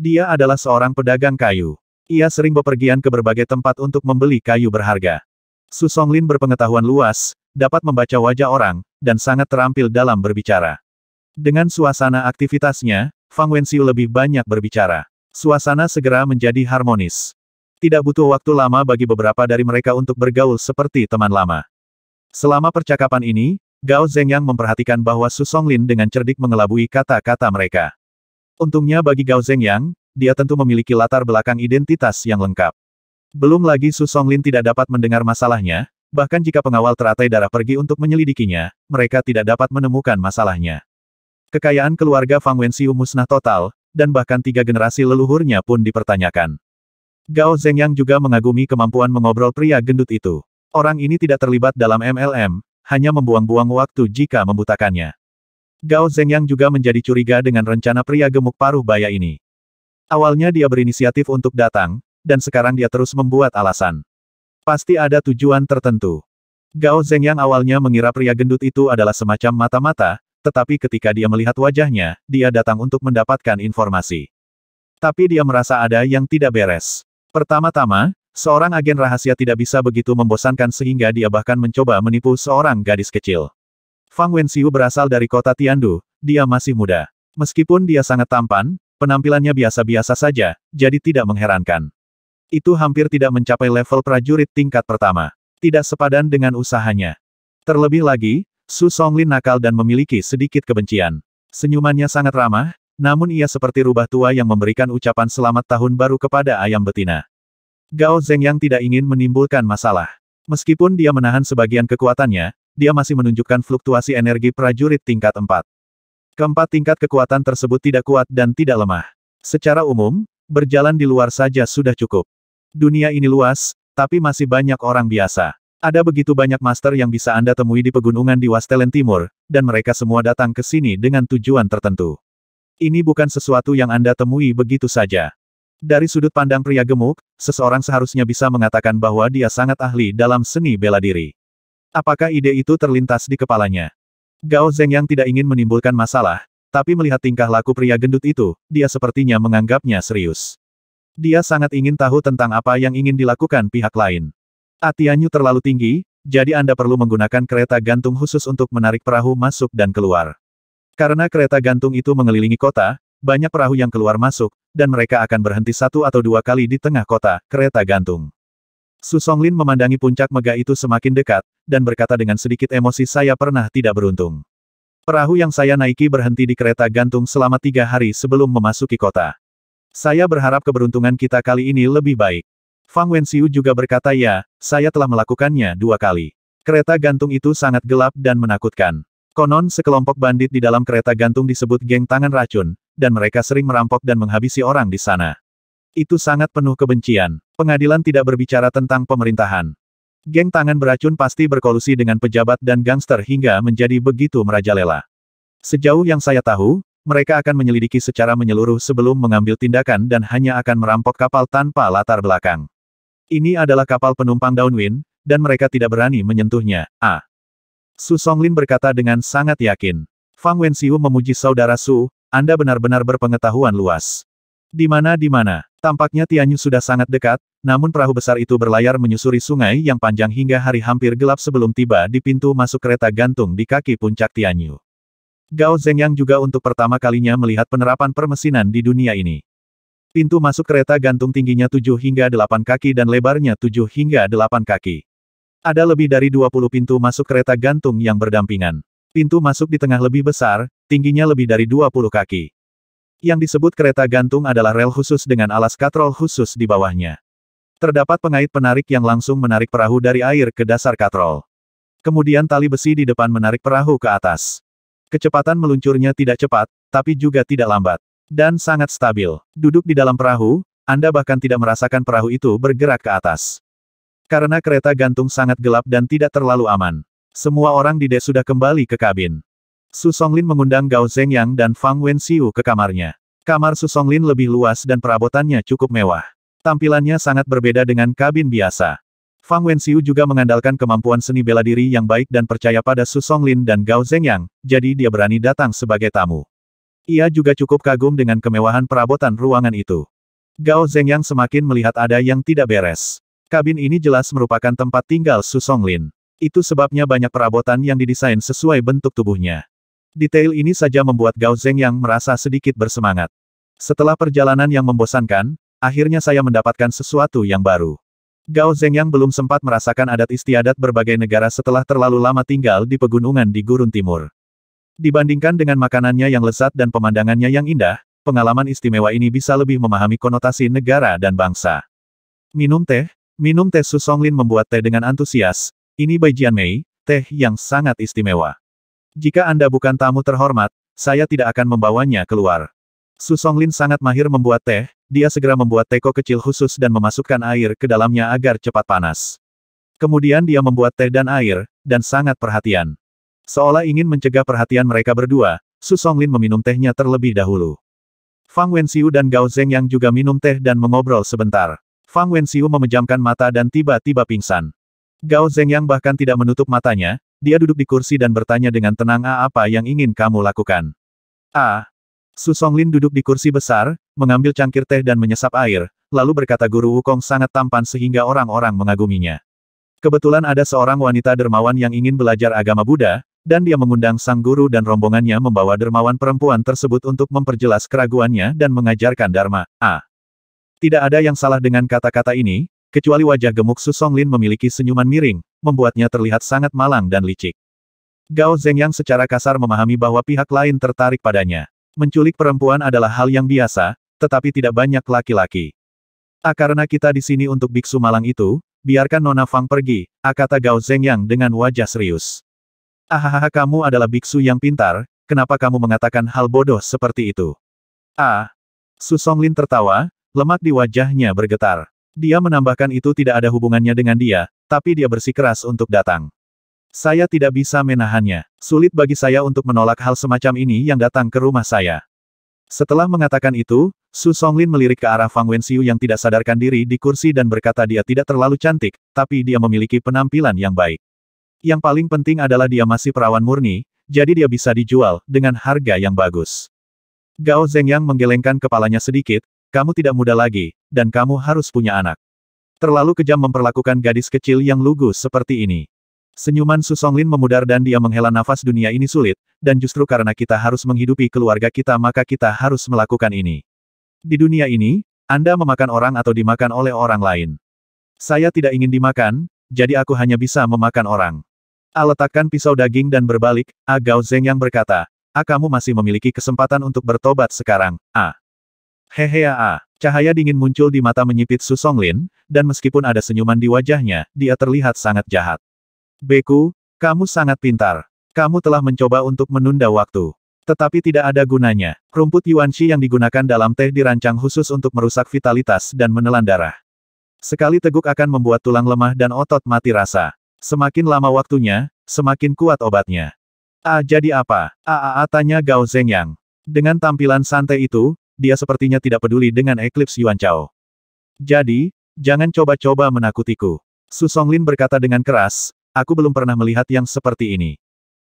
Dia adalah seorang pedagang kayu. Ia sering bepergian ke berbagai tempat untuk membeli kayu berharga. Su Songlin berpengetahuan luas, dapat membaca wajah orang, dan sangat terampil dalam berbicara. Dengan suasana aktivitasnya, Fang Wenxiu lebih banyak berbicara. Suasana segera menjadi harmonis. Tidak butuh waktu lama bagi beberapa dari mereka untuk bergaul seperti teman lama. Selama percakapan ini, Gao Zengyang memperhatikan bahwa Su Songlin dengan cerdik mengelabui kata-kata mereka. Untungnya bagi Gao Zengyang, dia tentu memiliki latar belakang identitas yang lengkap. Belum lagi Su Songlin tidak dapat mendengar masalahnya, bahkan jika pengawal teratai darah pergi untuk menyelidikinya, mereka tidak dapat menemukan masalahnya. Kekayaan keluarga Fang Wenxiu musnah total, dan bahkan tiga generasi leluhurnya pun dipertanyakan. Gao Zengyang juga mengagumi kemampuan mengobrol pria gendut itu. Orang ini tidak terlibat dalam MLM, hanya membuang-buang waktu jika membutakannya. Gao Yang juga menjadi curiga dengan rencana pria gemuk paruh baya ini. Awalnya dia berinisiatif untuk datang, dan sekarang dia terus membuat alasan. Pasti ada tujuan tertentu. Gao Yang awalnya mengira pria gendut itu adalah semacam mata-mata, tetapi ketika dia melihat wajahnya, dia datang untuk mendapatkan informasi. Tapi dia merasa ada yang tidak beres. Pertama-tama, Seorang agen rahasia tidak bisa begitu membosankan sehingga dia bahkan mencoba menipu seorang gadis kecil. Fang Wenxiu berasal dari kota Tiandu, dia masih muda. Meskipun dia sangat tampan, penampilannya biasa-biasa saja, jadi tidak mengherankan. Itu hampir tidak mencapai level prajurit tingkat pertama. Tidak sepadan dengan usahanya. Terlebih lagi, Su Songlin nakal dan memiliki sedikit kebencian. Senyumannya sangat ramah, namun ia seperti rubah tua yang memberikan ucapan selamat tahun baru kepada ayam betina. Gao Zeng yang tidak ingin menimbulkan masalah. Meskipun dia menahan sebagian kekuatannya, dia masih menunjukkan fluktuasi energi prajurit tingkat 4. Keempat tingkat kekuatan tersebut tidak kuat dan tidak lemah. Secara umum, berjalan di luar saja sudah cukup. Dunia ini luas, tapi masih banyak orang biasa. Ada begitu banyak master yang bisa Anda temui di pegunungan di Wastelen Timur, dan mereka semua datang ke sini dengan tujuan tertentu. Ini bukan sesuatu yang Anda temui begitu saja. Dari sudut pandang pria gemuk, seseorang seharusnya bisa mengatakan bahwa dia sangat ahli dalam seni bela diri. Apakah ide itu terlintas di kepalanya? Gao Zeng yang tidak ingin menimbulkan masalah, tapi melihat tingkah laku pria gendut itu, dia sepertinya menganggapnya serius. Dia sangat ingin tahu tentang apa yang ingin dilakukan pihak lain. Atianyu terlalu tinggi, jadi Anda perlu menggunakan kereta gantung khusus untuk menarik perahu masuk dan keluar. Karena kereta gantung itu mengelilingi kota, banyak perahu yang keluar masuk, dan mereka akan berhenti satu atau dua kali di tengah kota, kereta gantung. Su Songlin memandangi puncak megah itu semakin dekat, dan berkata dengan sedikit emosi saya pernah tidak beruntung. Perahu yang saya naiki berhenti di kereta gantung selama tiga hari sebelum memasuki kota. Saya berharap keberuntungan kita kali ini lebih baik. Fang Wenxiu juga berkata ya, saya telah melakukannya dua kali. Kereta gantung itu sangat gelap dan menakutkan. Konon sekelompok bandit di dalam kereta gantung disebut geng tangan racun, dan mereka sering merampok dan menghabisi orang di sana. Itu sangat penuh kebencian. Pengadilan tidak berbicara tentang pemerintahan. Geng tangan beracun pasti berkolusi dengan pejabat dan gangster hingga menjadi begitu merajalela. Sejauh yang saya tahu, mereka akan menyelidiki secara menyeluruh sebelum mengambil tindakan dan hanya akan merampok kapal tanpa latar belakang. Ini adalah kapal penumpang downwind, dan mereka tidak berani menyentuhnya. A. Su Songlin berkata dengan sangat yakin. Fang Wenxiu memuji saudara Su, anda benar-benar berpengetahuan luas. Di mana di mana, tampaknya Tianyu sudah sangat dekat, namun perahu besar itu berlayar menyusuri sungai yang panjang hingga hari hampir gelap sebelum tiba di pintu masuk kereta gantung di kaki puncak Tianyu. Gao Zhengyang juga untuk pertama kalinya melihat penerapan permesinan di dunia ini. Pintu masuk kereta gantung tingginya 7 hingga 8 kaki dan lebarnya 7 hingga 8 kaki. Ada lebih dari 20 pintu masuk kereta gantung yang berdampingan. Pintu masuk di tengah lebih besar, tingginya lebih dari 20 kaki. Yang disebut kereta gantung adalah rel khusus dengan alas katrol khusus di bawahnya. Terdapat pengait penarik yang langsung menarik perahu dari air ke dasar katrol. Kemudian tali besi di depan menarik perahu ke atas. Kecepatan meluncurnya tidak cepat, tapi juga tidak lambat. Dan sangat stabil. Duduk di dalam perahu, Anda bahkan tidak merasakan perahu itu bergerak ke atas. Karena kereta gantung sangat gelap dan tidak terlalu aman. Semua orang di desa sudah kembali ke kabin. Su Songlin mengundang Gao Zhengyang dan Fang Wenxiu ke kamarnya. Kamar Su Songlin lebih luas dan perabotannya cukup mewah. Tampilannya sangat berbeda dengan kabin biasa. Fang Wenxiu juga mengandalkan kemampuan seni bela diri yang baik dan percaya pada Su Songlin dan Gao Zhengyang, jadi dia berani datang sebagai tamu. Ia juga cukup kagum dengan kemewahan perabotan ruangan itu. Gao Zhengyang semakin melihat ada yang tidak beres. Kabin ini jelas merupakan tempat tinggal Su Songlin. Itu sebabnya banyak perabotan yang didesain sesuai bentuk tubuhnya. Detail ini saja membuat Gao Zeng yang merasa sedikit bersemangat. Setelah perjalanan yang membosankan, akhirnya saya mendapatkan sesuatu yang baru. Gao yang belum sempat merasakan adat istiadat berbagai negara setelah terlalu lama tinggal di pegunungan di Gurun Timur. Dibandingkan dengan makanannya yang lezat dan pemandangannya yang indah, pengalaman istimewa ini bisa lebih memahami konotasi negara dan bangsa. Minum teh, minum teh Su Songlin membuat teh dengan antusias, ini Bai Mei teh yang sangat istimewa. Jika Anda bukan tamu terhormat, saya tidak akan membawanya keluar. Su Songlin sangat mahir membuat teh, dia segera membuat teko kecil khusus dan memasukkan air ke dalamnya agar cepat panas. Kemudian dia membuat teh dan air, dan sangat perhatian. Seolah ingin mencegah perhatian mereka berdua, Su Songlin meminum tehnya terlebih dahulu. Fang Wenxiu dan Gao Zeng yang juga minum teh dan mengobrol sebentar. Fang Wenxiu memejamkan mata dan tiba-tiba pingsan. Gao Yang bahkan tidak menutup matanya, dia duduk di kursi dan bertanya dengan tenang A ah, apa yang ingin kamu lakukan. A. Ah, Su Songlin duduk di kursi besar, mengambil cangkir teh dan menyesap air, lalu berkata Guru Wukong sangat tampan sehingga orang-orang mengaguminya. Kebetulan ada seorang wanita dermawan yang ingin belajar agama Buddha, dan dia mengundang sang guru dan rombongannya membawa dermawan perempuan tersebut untuk memperjelas keraguannya dan mengajarkan Dharma. A. Ah, tidak ada yang salah dengan kata-kata ini, Kecuali wajah gemuk Su Songlin memiliki senyuman miring, membuatnya terlihat sangat malang dan licik. Gao Zhengyang secara kasar memahami bahwa pihak lain tertarik padanya. Menculik perempuan adalah hal yang biasa, tetapi tidak banyak laki-laki. Ah karena kita di sini untuk biksu malang itu, biarkan Nona Fang pergi, ah kata Gao Zhengyang dengan wajah serius. Ahahaha kamu adalah biksu yang pintar, kenapa kamu mengatakan hal bodoh seperti itu? Ah! Su Songlin tertawa, lemak di wajahnya bergetar. Dia menambahkan itu tidak ada hubungannya dengan dia, tapi dia bersikeras untuk datang. Saya tidak bisa menahannya. Sulit bagi saya untuk menolak hal semacam ini yang datang ke rumah saya. Setelah mengatakan itu, Su Songlin melirik ke arah Fang Wenxiu yang tidak sadarkan diri di kursi dan berkata dia tidak terlalu cantik, tapi dia memiliki penampilan yang baik. Yang paling penting adalah dia masih perawan murni, jadi dia bisa dijual dengan harga yang bagus. Gao Zhengyang menggelengkan kepalanya sedikit, kamu tidak muda lagi, dan kamu harus punya anak. Terlalu kejam memperlakukan gadis kecil yang lugu seperti ini. Senyuman Su Songlin memudar dan dia menghela nafas dunia ini sulit, dan justru karena kita harus menghidupi keluarga kita maka kita harus melakukan ini. Di dunia ini, Anda memakan orang atau dimakan oleh orang lain. Saya tidak ingin dimakan, jadi aku hanya bisa memakan orang. A letakkan pisau daging dan berbalik, A Gao Zeng yang berkata, A ah, kamu masih memiliki kesempatan untuk bertobat sekarang, A. Hehehe, ah. cahaya dingin muncul di mata menyipit Su Songlin, dan meskipun ada senyuman di wajahnya, dia terlihat sangat jahat. Beku, kamu sangat pintar. Kamu telah mencoba untuk menunda waktu. Tetapi tidak ada gunanya. Rumput Yuanxi yang digunakan dalam teh dirancang khusus untuk merusak vitalitas dan menelan darah. Sekali teguk akan membuat tulang lemah dan otot mati rasa. Semakin lama waktunya, semakin kuat obatnya. Ah jadi apa? Aaa ah, ah, tanya Gao Zhengyang. Dengan tampilan santai itu, dia sepertinya tidak peduli dengan eklips Yuan Chao. Jadi, jangan coba-coba menakutiku. Su Songlin berkata dengan keras, aku belum pernah melihat yang seperti ini.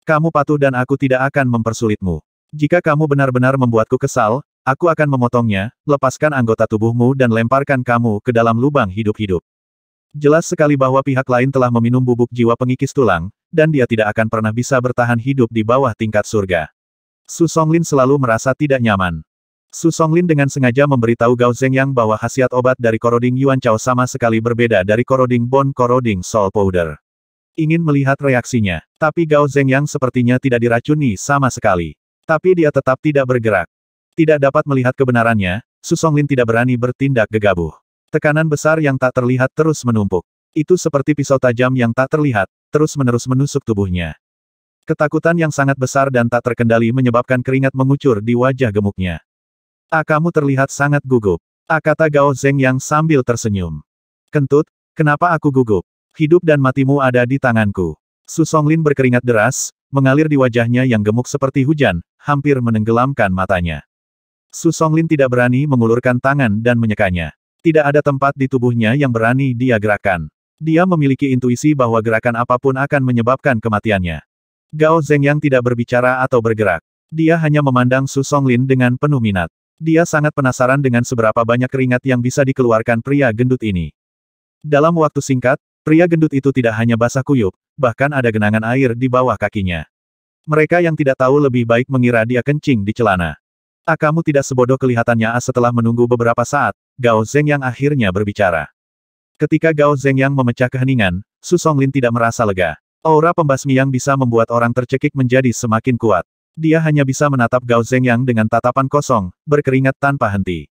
Kamu patuh dan aku tidak akan mempersulitmu. Jika kamu benar-benar membuatku kesal, aku akan memotongnya, lepaskan anggota tubuhmu dan lemparkan kamu ke dalam lubang hidup-hidup. Jelas sekali bahwa pihak lain telah meminum bubuk jiwa pengikis tulang, dan dia tidak akan pernah bisa bertahan hidup di bawah tingkat surga. Su Songlin selalu merasa tidak nyaman. Su Songlin dengan sengaja memberitahu Gao Zhengyang bahwa khasiat obat dari koroding Yuan Chao sama sekali berbeda dari koroding Bone, Koroding Soul Powder. Ingin melihat reaksinya, tapi Gao Zhengyang sepertinya tidak diracuni sama sekali. Tapi dia tetap tidak bergerak. Tidak dapat melihat kebenarannya, Su Songlin tidak berani bertindak gegabah. Tekanan besar yang tak terlihat terus menumpuk. Itu seperti pisau tajam yang tak terlihat, terus-menerus menusuk tubuhnya. Ketakutan yang sangat besar dan tak terkendali menyebabkan keringat mengucur di wajah gemuknya. Akamu terlihat sangat gugup. Akata Gao Zeng yang sambil tersenyum. Kentut, kenapa aku gugup? Hidup dan matimu ada di tanganku. Su Songlin berkeringat deras, mengalir di wajahnya yang gemuk seperti hujan, hampir menenggelamkan matanya. Su Songlin tidak berani mengulurkan tangan dan menyekanya. Tidak ada tempat di tubuhnya yang berani dia gerakan. Dia memiliki intuisi bahwa gerakan apapun akan menyebabkan kematiannya. Gao Zeng yang tidak berbicara atau bergerak. Dia hanya memandang Su Songlin dengan penuh minat. Dia sangat penasaran dengan seberapa banyak keringat yang bisa dikeluarkan pria gendut ini. Dalam waktu singkat, pria gendut itu tidak hanya basah kuyup, bahkan ada genangan air di bawah kakinya. Mereka yang tidak tahu lebih baik mengira dia kencing di celana. Akamu ah, tidak sebodoh kelihatannya As ah, setelah menunggu beberapa saat, Gao Zeng yang akhirnya berbicara. Ketika Gao Zeng yang memecah keheningan, Su Songlin tidak merasa lega. Aura pembasmi yang bisa membuat orang tercekik menjadi semakin kuat dia hanya bisa menatap Gao Zhengyang dengan tatapan kosong, berkeringat tanpa henti.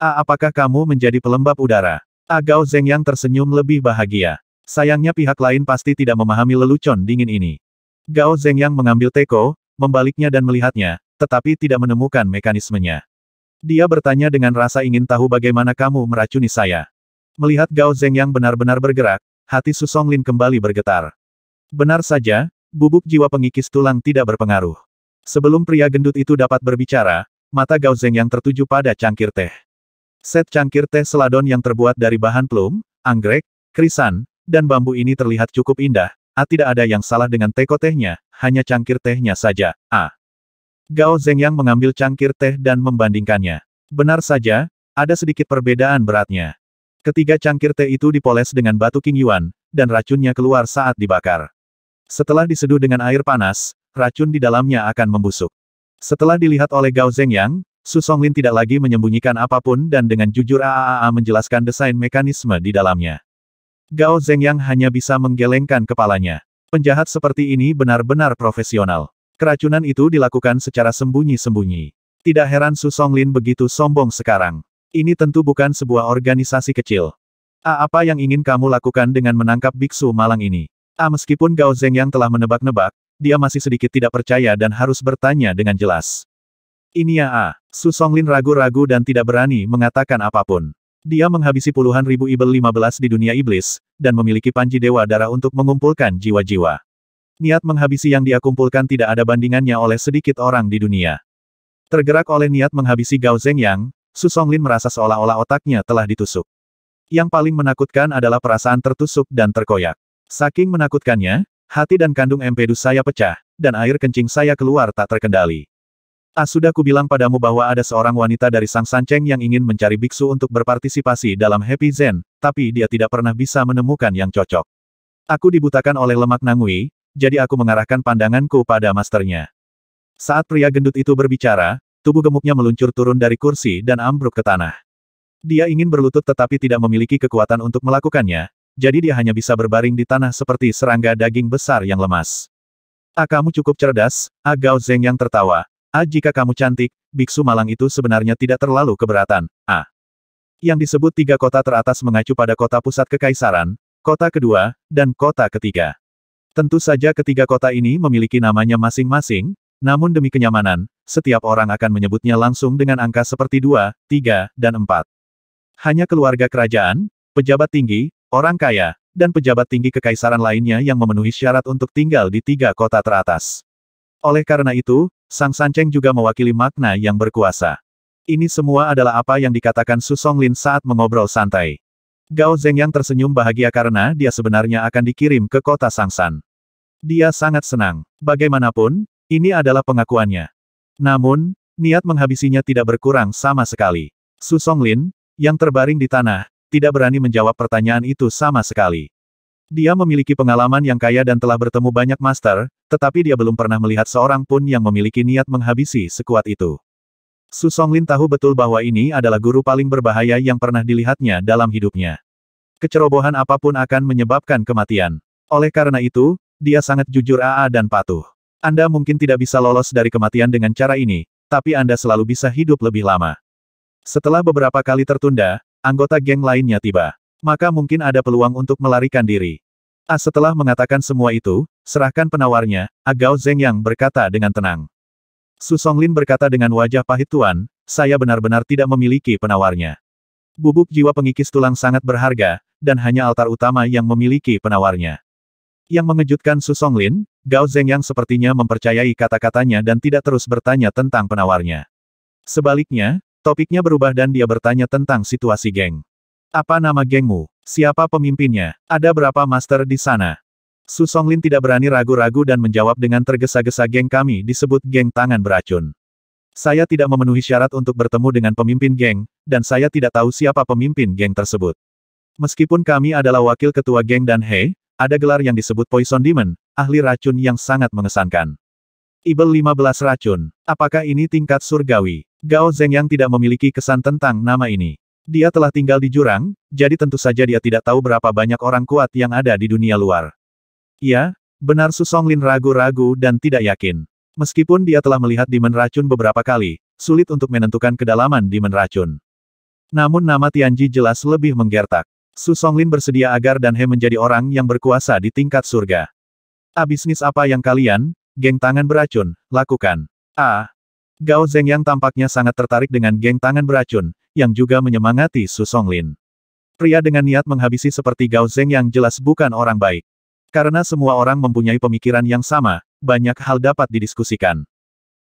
A apakah kamu menjadi pelembab udara? A Gao Zhengyang tersenyum lebih bahagia. Sayangnya pihak lain pasti tidak memahami lelucon dingin ini. Gao Zhengyang mengambil teko, membaliknya dan melihatnya, tetapi tidak menemukan mekanismenya. Dia bertanya dengan rasa ingin tahu bagaimana kamu meracuni saya. Melihat Gao Zhengyang benar-benar bergerak, hati Su Songlin kembali bergetar. Benar saja, bubuk jiwa pengikis tulang tidak berpengaruh. Sebelum pria gendut itu dapat berbicara, mata Gao Zeng yang tertuju pada cangkir teh. Set cangkir teh seladon yang terbuat dari bahan plum, anggrek, krisan, dan bambu ini terlihat cukup indah, ah tidak ada yang salah dengan teko tehnya, hanya cangkir tehnya saja, ah. Gao Zeng yang mengambil cangkir teh dan membandingkannya. Benar saja, ada sedikit perbedaan beratnya. Ketiga cangkir teh itu dipoles dengan batu King Yuan, dan racunnya keluar saat dibakar. Setelah diseduh dengan air panas, racun di dalamnya akan membusuk. Setelah dilihat oleh Gao Zhengyang, Su Songlin tidak lagi menyembunyikan apapun dan dengan jujur AAA menjelaskan desain mekanisme di dalamnya. Gao Zhengyang hanya bisa menggelengkan kepalanya. Penjahat seperti ini benar-benar profesional. Keracunan itu dilakukan secara sembunyi-sembunyi. Tidak heran Su Songlin begitu sombong sekarang. Ini tentu bukan sebuah organisasi kecil. A apa yang ingin kamu lakukan dengan menangkap biksu malang ini? A meskipun Gao Zhengyang telah menebak-nebak, dia masih sedikit tidak percaya dan harus bertanya dengan jelas. Ini ya Ah. Su Songlin ragu-ragu dan tidak berani mengatakan apapun. Dia menghabisi puluhan ribu Ibel 15 di dunia iblis, dan memiliki panji dewa darah untuk mengumpulkan jiwa-jiwa. Niat menghabisi yang dia kumpulkan tidak ada bandingannya oleh sedikit orang di dunia. Tergerak oleh niat menghabisi Gao Zhengyang, Su Songlin merasa seolah-olah otaknya telah ditusuk. Yang paling menakutkan adalah perasaan tertusuk dan terkoyak. Saking menakutkannya, Hati dan kandung empedu saya pecah, dan air kencing saya keluar tak terkendali. Ah sudah kubilang padamu bahwa ada seorang wanita dari Sang Sanceng yang ingin mencari biksu untuk berpartisipasi dalam Happy Zen, tapi dia tidak pernah bisa menemukan yang cocok. Aku dibutakan oleh lemak Nangui, jadi aku mengarahkan pandanganku pada masternya. Saat pria gendut itu berbicara, tubuh gemuknya meluncur turun dari kursi dan ambruk ke tanah. Dia ingin berlutut tetapi tidak memiliki kekuatan untuk melakukannya, jadi dia hanya bisa berbaring di tanah seperti serangga daging besar yang lemas. A ah, kamu cukup cerdas, Ah Gao Zeng yang tertawa. A ah, jika kamu cantik, biksu malang itu sebenarnya tidak terlalu keberatan, Ah. Yang disebut tiga kota teratas mengacu pada kota pusat kekaisaran, kota kedua, dan kota ketiga. Tentu saja ketiga kota ini memiliki namanya masing-masing, namun demi kenyamanan, setiap orang akan menyebutnya langsung dengan angka seperti dua, tiga, dan empat. Hanya keluarga kerajaan, pejabat tinggi, orang kaya, dan pejabat tinggi kekaisaran lainnya yang memenuhi syarat untuk tinggal di tiga kota teratas. Oleh karena itu, Sang Sanceng juga mewakili makna yang berkuasa. Ini semua adalah apa yang dikatakan Su Songlin saat mengobrol santai. Gao yang tersenyum bahagia karena dia sebenarnya akan dikirim ke kota Sangsan. Dia sangat senang. Bagaimanapun, ini adalah pengakuannya. Namun, niat menghabisinya tidak berkurang sama sekali. Su Songlin, yang terbaring di tanah, tidak berani menjawab pertanyaan itu sama sekali. Dia memiliki pengalaman yang kaya dan telah bertemu banyak master, tetapi dia belum pernah melihat seorang pun yang memiliki niat menghabisi sekuat itu. Su Songlin tahu betul bahwa ini adalah guru paling berbahaya yang pernah dilihatnya dalam hidupnya. Kecerobohan apapun akan menyebabkan kematian. Oleh karena itu, dia sangat jujur AA dan patuh. Anda mungkin tidak bisa lolos dari kematian dengan cara ini, tapi Anda selalu bisa hidup lebih lama. Setelah beberapa kali tertunda, Anggota geng lainnya tiba. Maka mungkin ada peluang untuk melarikan diri. A ah, setelah mengatakan semua itu, serahkan penawarnya, Agao ah, Zeng yang berkata dengan tenang. Su Songlin berkata dengan wajah pahit tuan, saya benar-benar tidak memiliki penawarnya. Bubuk jiwa pengikis tulang sangat berharga, dan hanya altar utama yang memiliki penawarnya. Yang mengejutkan Su Songlin, Gao Zeng yang sepertinya mempercayai kata-katanya dan tidak terus bertanya tentang penawarnya. Sebaliknya, Topiknya berubah dan dia bertanya tentang situasi geng. Apa nama gengmu? Siapa pemimpinnya? Ada berapa master di sana? Su Songlin tidak berani ragu-ragu dan menjawab dengan tergesa-gesa geng kami disebut geng tangan beracun. Saya tidak memenuhi syarat untuk bertemu dengan pemimpin geng, dan saya tidak tahu siapa pemimpin geng tersebut. Meskipun kami adalah wakil ketua geng dan Hei, ada gelar yang disebut Poison Demon, ahli racun yang sangat mengesankan. Ibel 15 racun. Apakah ini tingkat surgawi? Gao yang tidak memiliki kesan tentang nama ini. Dia telah tinggal di jurang, jadi tentu saja dia tidak tahu berapa banyak orang kuat yang ada di dunia luar. Ya, benar Su Songlin ragu-ragu dan tidak yakin. Meskipun dia telah melihat dimen racun beberapa kali, sulit untuk menentukan kedalaman dimen racun. Namun nama Tianji jelas lebih menggertak. Songlin bersedia agar Dan He menjadi orang yang berkuasa di tingkat surga. A bisnis apa yang kalian, Geng tangan beracun, lakukan. A. Gao yang tampaknya sangat tertarik dengan geng tangan beracun, yang juga menyemangati Su Songlin. Pria dengan niat menghabisi seperti Gao yang jelas bukan orang baik. Karena semua orang mempunyai pemikiran yang sama, banyak hal dapat didiskusikan.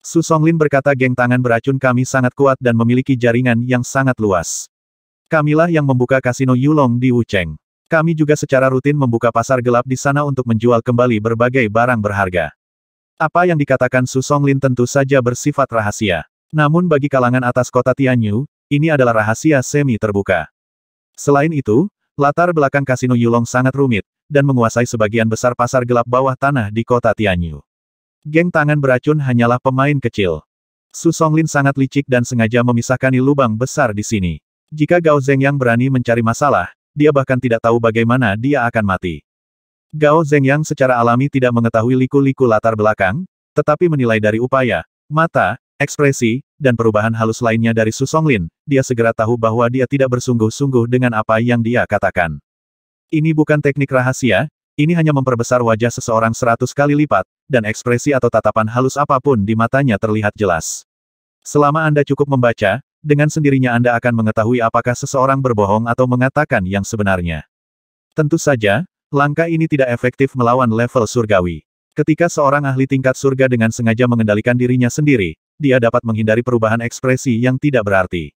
Su Songlin berkata geng tangan beracun kami sangat kuat dan memiliki jaringan yang sangat luas. Kamilah yang membuka kasino Yulong di Wucheng. Kami juga secara rutin membuka pasar gelap di sana untuk menjual kembali berbagai barang berharga. Apa yang dikatakan Su Songlin tentu saja bersifat rahasia. Namun bagi kalangan atas kota Tianyu, ini adalah rahasia semi terbuka. Selain itu, latar belakang kasino Yulong sangat rumit, dan menguasai sebagian besar pasar gelap bawah tanah di kota Tianyu. Geng tangan beracun hanyalah pemain kecil. Su Songlin sangat licik dan sengaja memisahkan lubang besar di sini. Jika Gao yang berani mencari masalah, dia bahkan tidak tahu bagaimana dia akan mati. Gao Zhengyang secara alami tidak mengetahui liku-liku latar belakang, tetapi menilai dari upaya, mata, ekspresi, dan perubahan halus lainnya dari Su Songlin, dia segera tahu bahwa dia tidak bersungguh-sungguh dengan apa yang dia katakan. Ini bukan teknik rahasia, ini hanya memperbesar wajah seseorang seratus kali lipat, dan ekspresi atau tatapan halus apapun di matanya terlihat jelas. Selama Anda cukup membaca, dengan sendirinya Anda akan mengetahui apakah seseorang berbohong atau mengatakan yang sebenarnya. Tentu saja, Langkah ini tidak efektif melawan level surgawi. Ketika seorang ahli tingkat surga dengan sengaja mengendalikan dirinya sendiri, dia dapat menghindari perubahan ekspresi yang tidak berarti.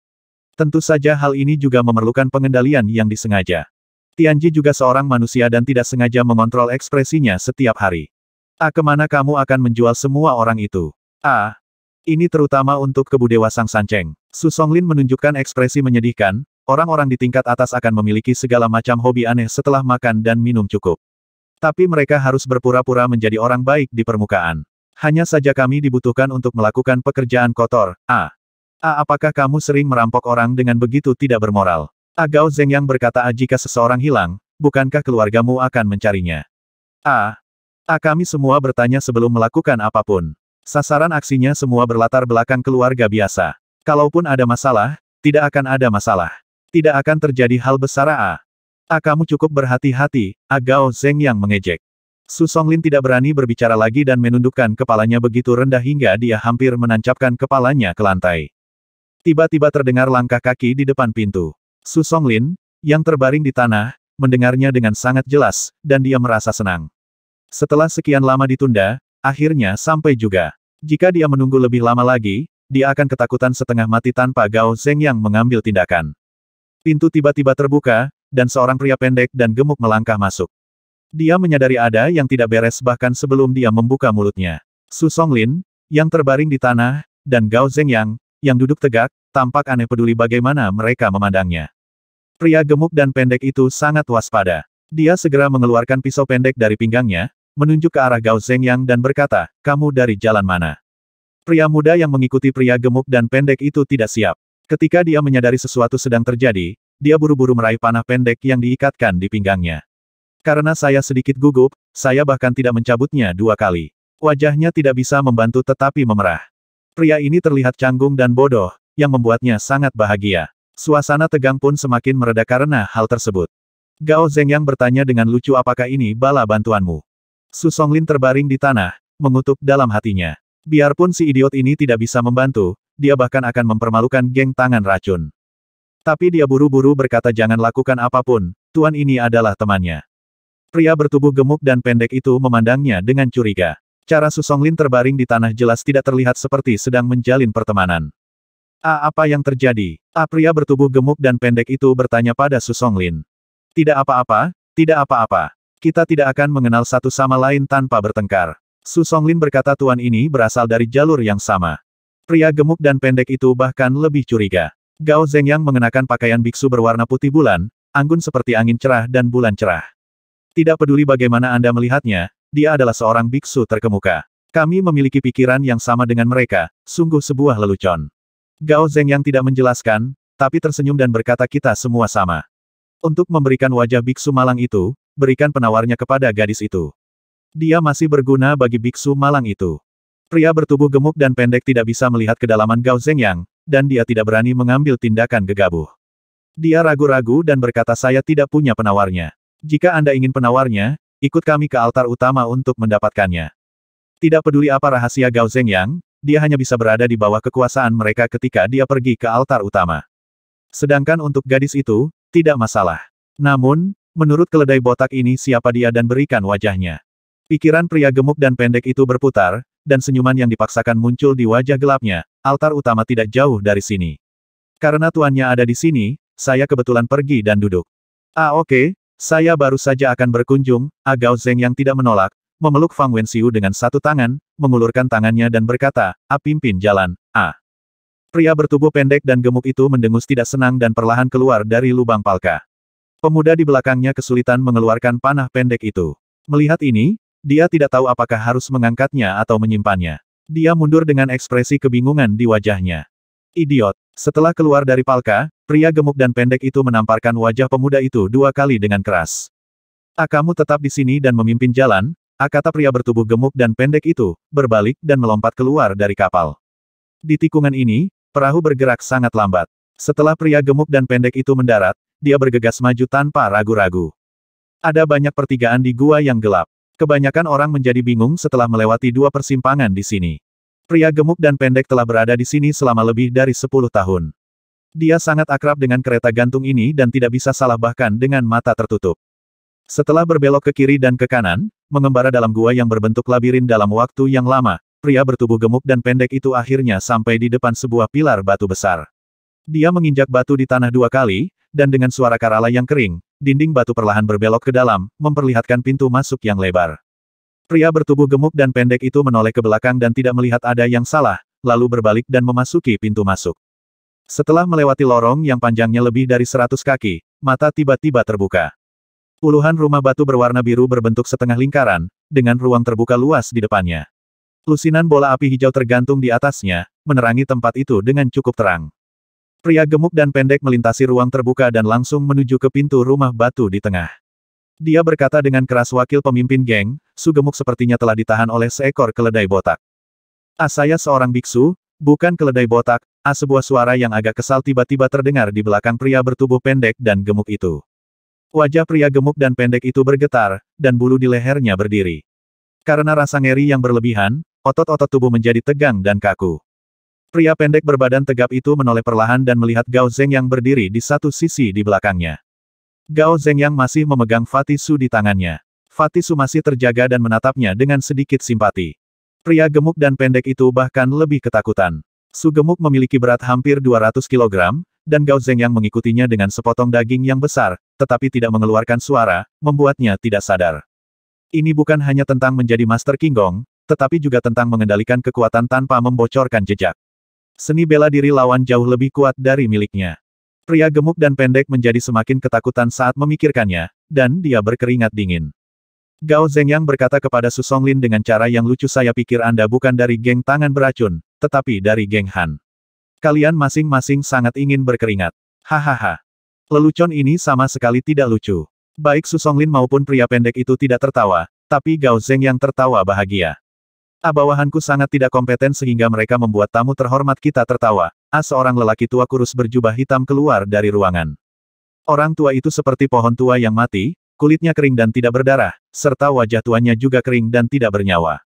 Tentu saja hal ini juga memerlukan pengendalian yang disengaja. Tianji juga seorang manusia dan tidak sengaja mengontrol ekspresinya setiap hari. A, kemana kamu akan menjual semua orang itu? A, ini terutama untuk kebudewa Sang Sanceng. Su Songlin menunjukkan ekspresi menyedihkan, Orang-orang di tingkat atas akan memiliki segala macam hobi aneh setelah makan dan minum cukup. Tapi mereka harus berpura-pura menjadi orang baik di permukaan. Hanya saja kami dibutuhkan untuk melakukan pekerjaan kotor. A. A. Apakah kamu sering merampok orang dengan begitu tidak bermoral? Gao Zeng yang berkata A. Jika seseorang hilang, bukankah keluargamu akan mencarinya? A. A. Kami semua bertanya sebelum melakukan apapun. Sasaran aksinya semua berlatar belakang keluarga biasa. Kalaupun ada masalah, tidak akan ada masalah. Tidak akan terjadi hal besar ah. Ah kamu cukup berhati-hati, Agao Zeng yang mengejek. Su Songlin tidak berani berbicara lagi dan menundukkan kepalanya begitu rendah hingga dia hampir menancapkan kepalanya ke lantai. Tiba-tiba terdengar langkah kaki di depan pintu. Su Songlin, yang terbaring di tanah, mendengarnya dengan sangat jelas, dan dia merasa senang. Setelah sekian lama ditunda, akhirnya sampai juga. Jika dia menunggu lebih lama lagi, dia akan ketakutan setengah mati tanpa Gao Zeng yang mengambil tindakan. Pintu tiba-tiba terbuka, dan seorang pria pendek dan gemuk melangkah masuk. Dia menyadari ada yang tidak beres bahkan sebelum dia membuka mulutnya. Su Songlin, yang terbaring di tanah, dan Gao Zhengyang, yang duduk tegak, tampak aneh peduli bagaimana mereka memandangnya. Pria gemuk dan pendek itu sangat waspada. Dia segera mengeluarkan pisau pendek dari pinggangnya, menunjuk ke arah Gao Zhengyang dan berkata, kamu dari jalan mana? Pria muda yang mengikuti pria gemuk dan pendek itu tidak siap. Ketika dia menyadari sesuatu sedang terjadi, dia buru-buru meraih panah pendek yang diikatkan di pinggangnya. Karena saya sedikit gugup, saya bahkan tidak mencabutnya dua kali. Wajahnya tidak bisa membantu tetapi memerah. Pria ini terlihat canggung dan bodoh, yang membuatnya sangat bahagia. Suasana tegang pun semakin mereda karena hal tersebut. Gao Zeng yang bertanya dengan lucu apakah ini bala bantuanmu. Su Songlin terbaring di tanah, mengutuk dalam hatinya. Biarpun si idiot ini tidak bisa membantu, dia bahkan akan mempermalukan geng tangan racun. Tapi dia buru-buru berkata jangan lakukan apapun, tuan ini adalah temannya. Pria bertubuh gemuk dan pendek itu memandangnya dengan curiga. Cara Susonglin terbaring di tanah jelas tidak terlihat seperti sedang menjalin pertemanan. A ah, apa yang terjadi? A ah, pria bertubuh gemuk dan pendek itu bertanya pada Susonglin. Tidak apa-apa, tidak apa-apa. Kita tidak akan mengenal satu sama lain tanpa bertengkar. Susonglin berkata tuan ini berasal dari jalur yang sama. Pria gemuk dan pendek itu bahkan lebih curiga. Gao Yang mengenakan pakaian biksu berwarna putih bulan, anggun seperti angin cerah dan bulan cerah. Tidak peduli bagaimana Anda melihatnya, dia adalah seorang biksu terkemuka. Kami memiliki pikiran yang sama dengan mereka, sungguh sebuah lelucon. Gao Yang tidak menjelaskan, tapi tersenyum dan berkata kita semua sama. Untuk memberikan wajah biksu malang itu, berikan penawarnya kepada gadis itu. Dia masih berguna bagi biksu malang itu. Pria bertubuh gemuk dan pendek tidak bisa melihat kedalaman Gao Zhengyang, dan dia tidak berani mengambil tindakan gegabah. Dia ragu-ragu dan berkata saya tidak punya penawarnya. Jika Anda ingin penawarnya, ikut kami ke altar utama untuk mendapatkannya. Tidak peduli apa rahasia Gao Zhengyang, dia hanya bisa berada di bawah kekuasaan mereka ketika dia pergi ke altar utama. Sedangkan untuk gadis itu, tidak masalah. Namun, menurut keledai botak ini siapa dia dan berikan wajahnya. Pikiran pria gemuk dan pendek itu berputar, dan senyuman yang dipaksakan muncul di wajah gelapnya, altar utama tidak jauh dari sini. Karena tuannya ada di sini, saya kebetulan pergi dan duduk. Ah oke, okay, saya baru saja akan berkunjung, Agao ah, Zeng yang tidak menolak, memeluk Fang Wenxiu dengan satu tangan, mengulurkan tangannya dan berkata, A ah, pimpin jalan, A. Ah. Pria bertubuh pendek dan gemuk itu mendengus tidak senang dan perlahan keluar dari lubang palka. Pemuda di belakangnya kesulitan mengeluarkan panah pendek itu. Melihat ini, dia tidak tahu apakah harus mengangkatnya atau menyimpannya. Dia mundur dengan ekspresi kebingungan di wajahnya. Idiot. Setelah keluar dari palka, pria gemuk dan pendek itu menamparkan wajah pemuda itu dua kali dengan keras. Akamu ah, tetap di sini dan memimpin jalan, Kata pria bertubuh gemuk dan pendek itu, berbalik dan melompat keluar dari kapal. Di tikungan ini, perahu bergerak sangat lambat. Setelah pria gemuk dan pendek itu mendarat, dia bergegas maju tanpa ragu-ragu. Ada banyak pertigaan di gua yang gelap. Kebanyakan orang menjadi bingung setelah melewati dua persimpangan di sini. Pria gemuk dan pendek telah berada di sini selama lebih dari 10 tahun. Dia sangat akrab dengan kereta gantung ini dan tidak bisa salah bahkan dengan mata tertutup. Setelah berbelok ke kiri dan ke kanan, mengembara dalam gua yang berbentuk labirin dalam waktu yang lama, pria bertubuh gemuk dan pendek itu akhirnya sampai di depan sebuah pilar batu besar. Dia menginjak batu di tanah dua kali, dan dengan suara karala yang kering, dinding batu perlahan berbelok ke dalam, memperlihatkan pintu masuk yang lebar. Pria bertubuh gemuk dan pendek itu menoleh ke belakang dan tidak melihat ada yang salah, lalu berbalik dan memasuki pintu masuk. Setelah melewati lorong yang panjangnya lebih dari seratus kaki, mata tiba-tiba terbuka. Puluhan rumah batu berwarna biru berbentuk setengah lingkaran, dengan ruang terbuka luas di depannya. Lusinan bola api hijau tergantung di atasnya, menerangi tempat itu dengan cukup terang. Pria gemuk dan pendek melintasi ruang terbuka dan langsung menuju ke pintu rumah batu di tengah. Dia berkata dengan keras wakil pemimpin geng, Sugemuk sepertinya telah ditahan oleh seekor keledai botak. Ah, saya seorang biksu, bukan keledai botak, ah sebuah suara yang agak kesal tiba-tiba terdengar di belakang pria bertubuh pendek dan gemuk itu. Wajah pria gemuk dan pendek itu bergetar, dan bulu di lehernya berdiri. Karena rasa ngeri yang berlebihan, otot-otot tubuh menjadi tegang dan kaku. Pria pendek berbadan tegap itu menoleh perlahan dan melihat Gao Zeng yang berdiri di satu sisi di belakangnya. Gao Zeng yang masih memegang Fatisu di tangannya. Fatisu masih terjaga dan menatapnya dengan sedikit simpati. Pria gemuk dan pendek itu bahkan lebih ketakutan. Su gemuk memiliki berat hampir 200 kg, dan Gao Zeng yang mengikutinya dengan sepotong daging yang besar, tetapi tidak mengeluarkan suara, membuatnya tidak sadar. Ini bukan hanya tentang menjadi Master King Gong, tetapi juga tentang mengendalikan kekuatan tanpa membocorkan jejak seni bela diri lawan jauh lebih kuat dari miliknya. Pria gemuk dan pendek menjadi semakin ketakutan saat memikirkannya, dan dia berkeringat dingin. Gao Zhengyang berkata kepada Su Songlin dengan cara yang lucu saya pikir Anda bukan dari geng tangan beracun, tetapi dari geng Han. Kalian masing-masing sangat ingin berkeringat. Hahaha. Lelucon ini sama sekali tidak lucu. Baik Su Songlin maupun pria pendek itu tidak tertawa, tapi Gao Zhengyang tertawa bahagia. Abawahanku sangat tidak kompeten sehingga mereka membuat tamu terhormat kita tertawa. A ah, seorang lelaki tua kurus berjubah hitam keluar dari ruangan. Orang tua itu seperti pohon tua yang mati, kulitnya kering dan tidak berdarah, serta wajah tuanya juga kering dan tidak bernyawa.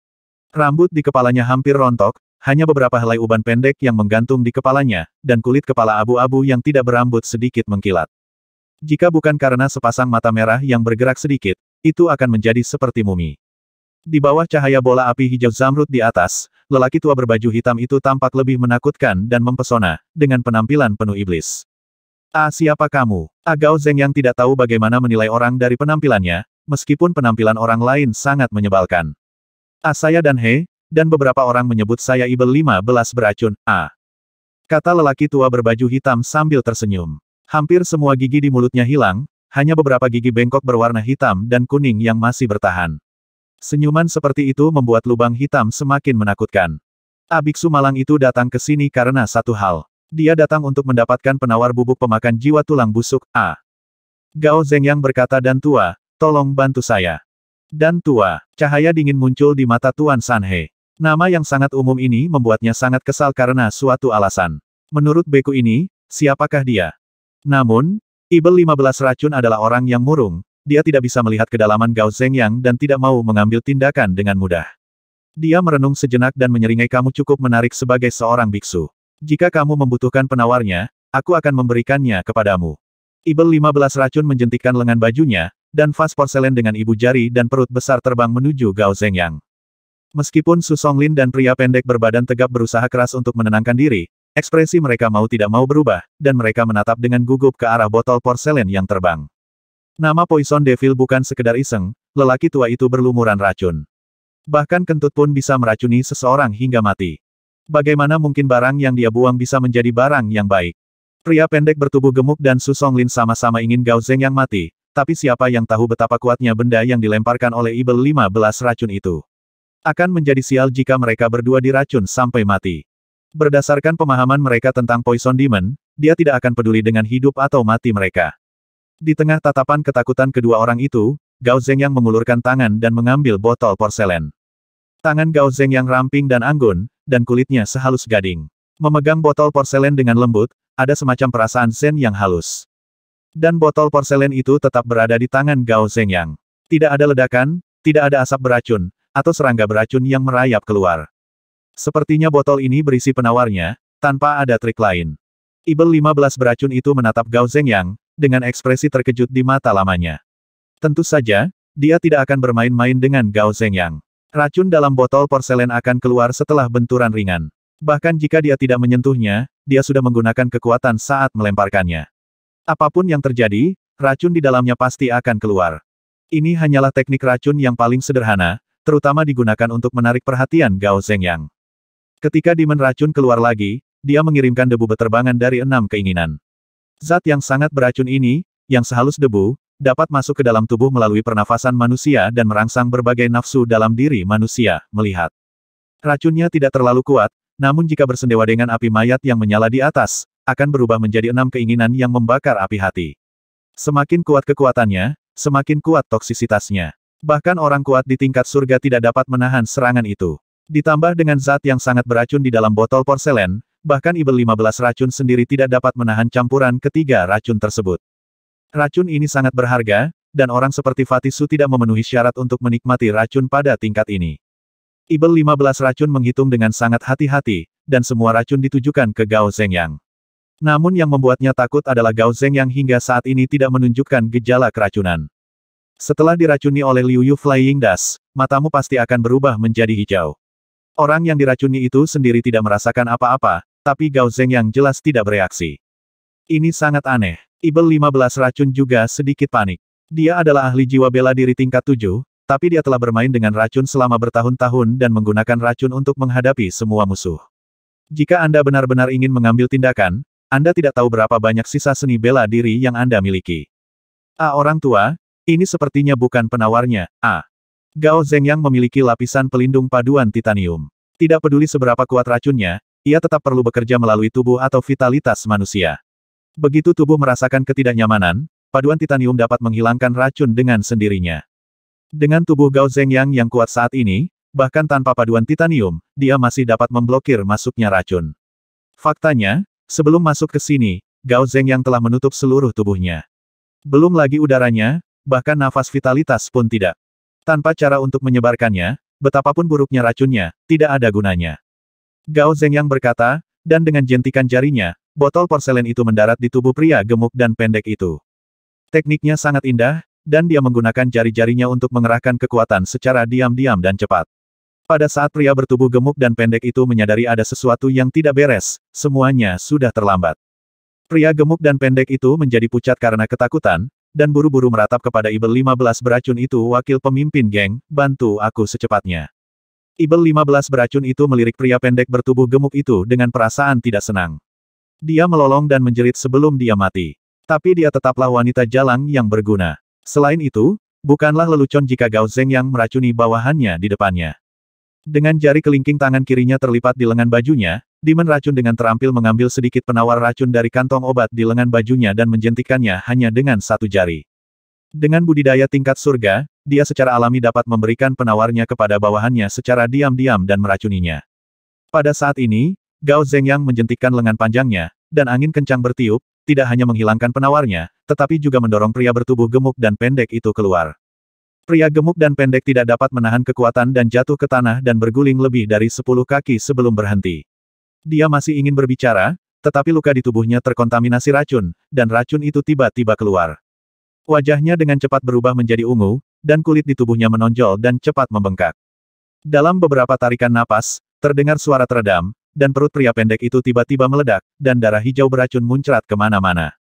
Rambut di kepalanya hampir rontok, hanya beberapa helai uban pendek yang menggantung di kepalanya, dan kulit kepala abu-abu yang tidak berambut sedikit mengkilat. Jika bukan karena sepasang mata merah yang bergerak sedikit, itu akan menjadi seperti mumi. Di bawah cahaya bola api hijau zamrud di atas, lelaki tua berbaju hitam itu tampak lebih menakutkan dan mempesona, dengan penampilan penuh iblis. Ah siapa kamu? Agao ah, Zeng yang tidak tahu bagaimana menilai orang dari penampilannya, meskipun penampilan orang lain sangat menyebalkan. Ah saya dan He, dan beberapa orang menyebut saya Ibel 15 beracun, ah. Kata lelaki tua berbaju hitam sambil tersenyum. Hampir semua gigi di mulutnya hilang, hanya beberapa gigi bengkok berwarna hitam dan kuning yang masih bertahan. Senyuman seperti itu membuat lubang hitam semakin menakutkan. Abiksu malang itu datang ke sini karena satu hal. Dia datang untuk mendapatkan penawar bubuk pemakan jiwa tulang busuk, A. Gao Zhengyang berkata dan tua, tolong bantu saya. Dan tua, cahaya dingin muncul di mata Tuan Sanhe. Nama yang sangat umum ini membuatnya sangat kesal karena suatu alasan. Menurut beku ini, siapakah dia? Namun, Ibel 15 racun adalah orang yang murung, dia tidak bisa melihat kedalaman Gao Zhengyang dan tidak mau mengambil tindakan dengan mudah. Dia merenung sejenak dan menyeringai kamu cukup menarik sebagai seorang biksu. Jika kamu membutuhkan penawarnya, aku akan memberikannya kepadamu. Ibel 15 racun menjentikkan lengan bajunya, dan vas porselen dengan ibu jari dan perut besar terbang menuju Gao Zhengyang. Meskipun Su Songlin dan pria pendek berbadan tegap berusaha keras untuk menenangkan diri, ekspresi mereka mau tidak mau berubah, dan mereka menatap dengan gugup ke arah botol porselen yang terbang. Nama Poison Devil bukan sekedar iseng, lelaki tua itu berlumuran racun. Bahkan kentut pun bisa meracuni seseorang hingga mati. Bagaimana mungkin barang yang dia buang bisa menjadi barang yang baik? Pria pendek bertubuh gemuk dan Su Songlin sama-sama ingin Gao Zeng yang mati, tapi siapa yang tahu betapa kuatnya benda yang dilemparkan oleh Ibel 15 racun itu. Akan menjadi sial jika mereka berdua diracun sampai mati. Berdasarkan pemahaman mereka tentang Poison Demon, dia tidak akan peduli dengan hidup atau mati mereka. Di tengah tatapan ketakutan kedua orang itu, Gao Zeng yang mengulurkan tangan dan mengambil botol porselen. Tangan Gao Zeng yang ramping dan anggun, dan kulitnya sehalus gading. Memegang botol porselen dengan lembut, ada semacam perasaan zen yang halus. Dan botol porselen itu tetap berada di tangan Gao Zeng Tidak ada ledakan, tidak ada asap beracun, atau serangga beracun yang merayap keluar. Sepertinya botol ini berisi penawarnya, tanpa ada trik lain. Ibel 15 beracun itu menatap Gao Zhengyang, dengan ekspresi terkejut di mata lamanya. Tentu saja, dia tidak akan bermain-main dengan Gao Zhengyang. Racun dalam botol porselen akan keluar setelah benturan ringan. Bahkan jika dia tidak menyentuhnya, dia sudah menggunakan kekuatan saat melemparkannya. Apapun yang terjadi, racun di dalamnya pasti akan keluar. Ini hanyalah teknik racun yang paling sederhana, terutama digunakan untuk menarik perhatian Gao Zhengyang. Ketika dimen racun keluar lagi, dia mengirimkan debu beterbangan dari enam keinginan. Zat yang sangat beracun ini, yang sehalus debu, dapat masuk ke dalam tubuh melalui pernafasan manusia dan merangsang berbagai nafsu dalam diri manusia, melihat. Racunnya tidak terlalu kuat, namun jika bersendewa dengan api mayat yang menyala di atas, akan berubah menjadi enam keinginan yang membakar api hati. Semakin kuat kekuatannya, semakin kuat toksisitasnya. Bahkan orang kuat di tingkat surga tidak dapat menahan serangan itu. Ditambah dengan zat yang sangat beracun di dalam botol porselen, bahkan Ibel 15 racun sendiri tidak dapat menahan campuran ketiga racun tersebut. Racun ini sangat berharga, dan orang seperti Fatisu tidak memenuhi syarat untuk menikmati racun pada tingkat ini. Ibel 15 racun menghitung dengan sangat hati-hati, dan semua racun ditujukan ke Gao Zhengyang. Namun yang membuatnya takut adalah Gao yang hingga saat ini tidak menunjukkan gejala keracunan. Setelah diracuni oleh Liu Yu Flying Das, matamu pasti akan berubah menjadi hijau. Orang yang diracuni itu sendiri tidak merasakan apa-apa, tapi Gao Zeng yang jelas tidak bereaksi. Ini sangat aneh. Ibel 15 racun juga sedikit panik. Dia adalah ahli jiwa bela diri tingkat 7, tapi dia telah bermain dengan racun selama bertahun-tahun dan menggunakan racun untuk menghadapi semua musuh. Jika Anda benar-benar ingin mengambil tindakan, Anda tidak tahu berapa banyak sisa seni bela diri yang Anda miliki. A. Orang tua, ini sepertinya bukan penawarnya, A. Gao Zeng yang memiliki lapisan pelindung paduan titanium. Tidak peduli seberapa kuat racunnya, ia tetap perlu bekerja melalui tubuh atau vitalitas manusia. Begitu tubuh merasakan ketidaknyamanan, paduan titanium dapat menghilangkan racun dengan sendirinya. Dengan tubuh Gao Zhengyang yang kuat saat ini, bahkan tanpa paduan titanium, dia masih dapat memblokir masuknya racun. Faktanya, sebelum masuk ke sini, Gao Zhengyang telah menutup seluruh tubuhnya. Belum lagi udaranya, bahkan nafas vitalitas pun tidak. Tanpa cara untuk menyebarkannya, betapapun buruknya racunnya, tidak ada gunanya. Gao Zhengyang berkata, dan dengan jentikan jarinya, botol porselen itu mendarat di tubuh pria gemuk dan pendek itu. Tekniknya sangat indah, dan dia menggunakan jari-jarinya untuk mengerahkan kekuatan secara diam-diam dan cepat. Pada saat pria bertubuh gemuk dan pendek itu menyadari ada sesuatu yang tidak beres, semuanya sudah terlambat. Pria gemuk dan pendek itu menjadi pucat karena ketakutan, dan buru-buru meratap kepada Ibel 15 beracun itu wakil pemimpin geng, bantu aku secepatnya. Ibel 15 beracun itu melirik pria pendek bertubuh gemuk itu dengan perasaan tidak senang. Dia melolong dan menjerit sebelum dia mati. Tapi dia tetaplah wanita jalang yang berguna. Selain itu, bukanlah lelucon jika Gao Zeng yang meracuni bawahannya di depannya. Dengan jari kelingking tangan kirinya terlipat di lengan bajunya, Dimen racun dengan terampil mengambil sedikit penawar racun dari kantong obat di lengan bajunya dan menjentikannya hanya dengan satu jari. Dengan budidaya tingkat surga, dia secara alami dapat memberikan penawarnya kepada bawahannya secara diam-diam dan meracuninya. Pada saat ini, Gao Zhengyang menjentikkan lengan panjangnya, dan angin kencang bertiup, tidak hanya menghilangkan penawarnya, tetapi juga mendorong pria bertubuh gemuk dan pendek itu keluar. Pria gemuk dan pendek tidak dapat menahan kekuatan dan jatuh ke tanah dan berguling lebih dari sepuluh kaki sebelum berhenti. Dia masih ingin berbicara, tetapi luka di tubuhnya terkontaminasi racun, dan racun itu tiba-tiba keluar. Wajahnya dengan cepat berubah menjadi ungu, dan kulit di tubuhnya menonjol dan cepat membengkak. Dalam beberapa tarikan napas, terdengar suara teredam, dan perut pria pendek itu tiba-tiba meledak, dan darah hijau beracun muncrat kemana-mana.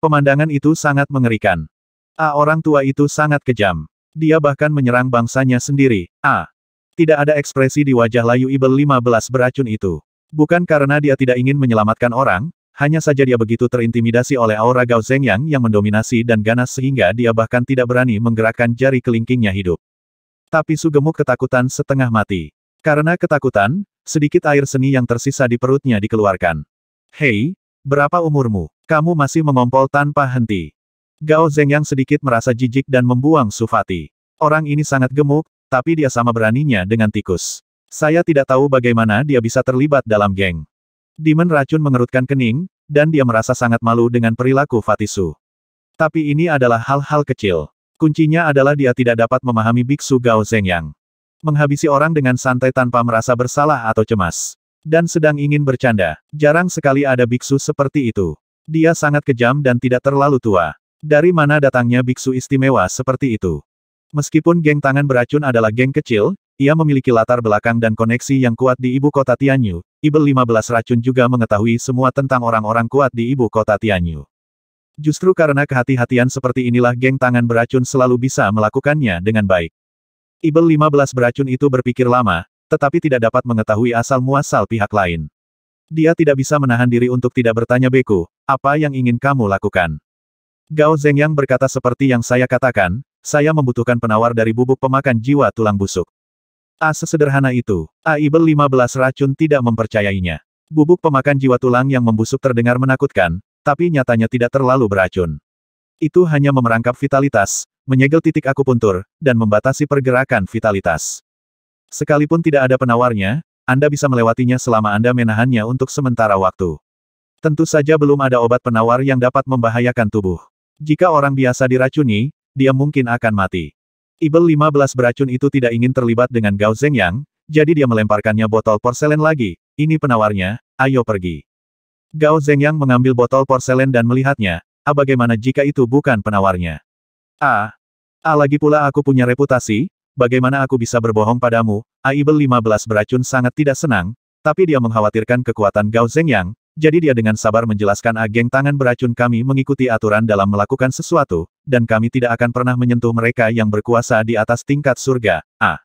Pemandangan itu sangat mengerikan. A orang tua itu sangat kejam. Dia bahkan menyerang bangsanya sendiri. A. Tidak ada ekspresi di wajah layu ibel 15 beracun itu. Bukan karena dia tidak ingin menyelamatkan orang, hanya saja dia begitu terintimidasi oleh aura Gao Zhengyang yang mendominasi dan ganas sehingga dia bahkan tidak berani menggerakkan jari kelingkingnya hidup. Tapi Sugemuk ketakutan setengah mati. Karena ketakutan, sedikit air seni yang tersisa di perutnya dikeluarkan. Hei, berapa umurmu? Kamu masih mengompol tanpa henti. Gao Zhengyang sedikit merasa jijik dan membuang Sufati. Orang ini sangat gemuk, tapi dia sama beraninya dengan tikus. Saya tidak tahu bagaimana dia bisa terlibat dalam geng. Demon racun mengerutkan kening, dan dia merasa sangat malu dengan perilaku Fatisu. Tapi ini adalah hal-hal kecil. Kuncinya adalah dia tidak dapat memahami biksu Gao Zeng yang Menghabisi orang dengan santai tanpa merasa bersalah atau cemas. Dan sedang ingin bercanda. Jarang sekali ada biksu seperti itu. Dia sangat kejam dan tidak terlalu tua. Dari mana datangnya biksu istimewa seperti itu? Meskipun geng tangan beracun adalah geng kecil, ia memiliki latar belakang dan koneksi yang kuat di ibu kota Tianyu. Ibel 15 racun juga mengetahui semua tentang orang-orang kuat di ibu kota Tianyu. Justru karena kehati-hatian seperti inilah geng tangan beracun selalu bisa melakukannya dengan baik. Ibel 15 beracun itu berpikir lama, tetapi tidak dapat mengetahui asal-muasal pihak lain. Dia tidak bisa menahan diri untuk tidak bertanya Beku, apa yang ingin kamu lakukan? Gao Zhengyang berkata seperti yang saya katakan, saya membutuhkan penawar dari bubuk pemakan jiwa tulang busuk. A sesederhana itu, Aibel 15 racun tidak mempercayainya. Bubuk pemakan jiwa tulang yang membusuk terdengar menakutkan, tapi nyatanya tidak terlalu beracun. Itu hanya memerangkap vitalitas, menyegel titik akupuntur, dan membatasi pergerakan vitalitas. Sekalipun tidak ada penawarnya, Anda bisa melewatinya selama Anda menahannya untuk sementara waktu. Tentu saja belum ada obat penawar yang dapat membahayakan tubuh. Jika orang biasa diracuni, dia mungkin akan mati. Ibel 15 beracun itu tidak ingin terlibat dengan Gao Zhengyang, jadi dia melemparkannya botol porselen lagi, ini penawarnya, ayo pergi. Gao Zhengyang mengambil botol porselen dan melihatnya, ah bagaimana jika itu bukan penawarnya? Ah, ah lagi pula aku punya reputasi, bagaimana aku bisa berbohong padamu, ah Ibel 15 beracun sangat tidak senang, tapi dia mengkhawatirkan kekuatan Gao Zhengyang, jadi dia dengan sabar menjelaskan ageng tangan beracun kami mengikuti aturan dalam melakukan sesuatu, dan kami tidak akan pernah menyentuh mereka yang berkuasa di atas tingkat surga. A.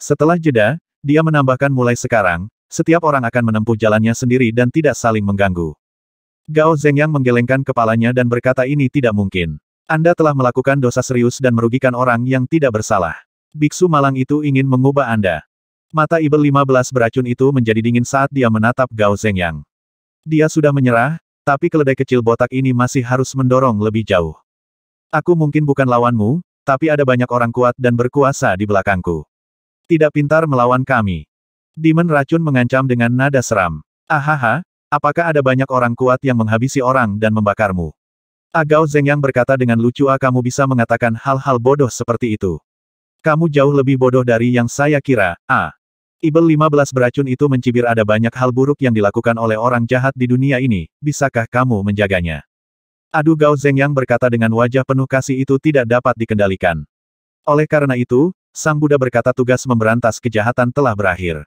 Setelah jeda, dia menambahkan mulai sekarang, setiap orang akan menempuh jalannya sendiri dan tidak saling mengganggu. Gao Zhengyang menggelengkan kepalanya dan berkata ini tidak mungkin. Anda telah melakukan dosa serius dan merugikan orang yang tidak bersalah. Biksu malang itu ingin mengubah Anda. Mata Ibel 15 beracun itu menjadi dingin saat dia menatap Gao Zhengyang. Dia sudah menyerah, tapi keledai kecil botak ini masih harus mendorong lebih jauh. Aku mungkin bukan lawanmu, tapi ada banyak orang kuat dan berkuasa di belakangku. Tidak pintar melawan kami. Demon racun mengancam dengan nada seram. Ahaha, apakah ada banyak orang kuat yang menghabisi orang dan membakarmu? Agao ah, Yang berkata dengan lucu ah kamu bisa mengatakan hal-hal bodoh seperti itu. Kamu jauh lebih bodoh dari yang saya kira, ah. Ibel 15 beracun itu mencibir ada banyak hal buruk yang dilakukan oleh orang jahat di dunia ini, bisakah kamu menjaganya? Adu Gao Zeng yang berkata dengan wajah penuh kasih itu tidak dapat dikendalikan. Oleh karena itu, Sang Buddha berkata tugas memberantas kejahatan telah berakhir.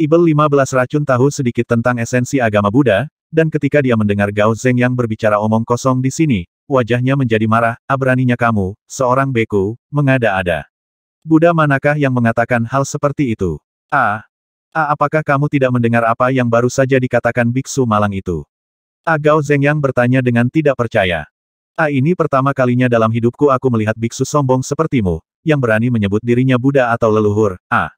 Ibel 15 racun tahu sedikit tentang esensi agama Buddha, dan ketika dia mendengar Gao Zeng yang berbicara omong kosong di sini, wajahnya menjadi marah, abraninya kamu, seorang beku, mengada-ada. Buddha manakah yang mengatakan hal seperti itu? A. A. Apakah kamu tidak mendengar apa yang baru saja dikatakan biksu malang itu? A. Gao Zhengyang bertanya dengan tidak percaya. A. Ini pertama kalinya dalam hidupku aku melihat biksu sombong sepertimu, yang berani menyebut dirinya Buddha atau leluhur. A.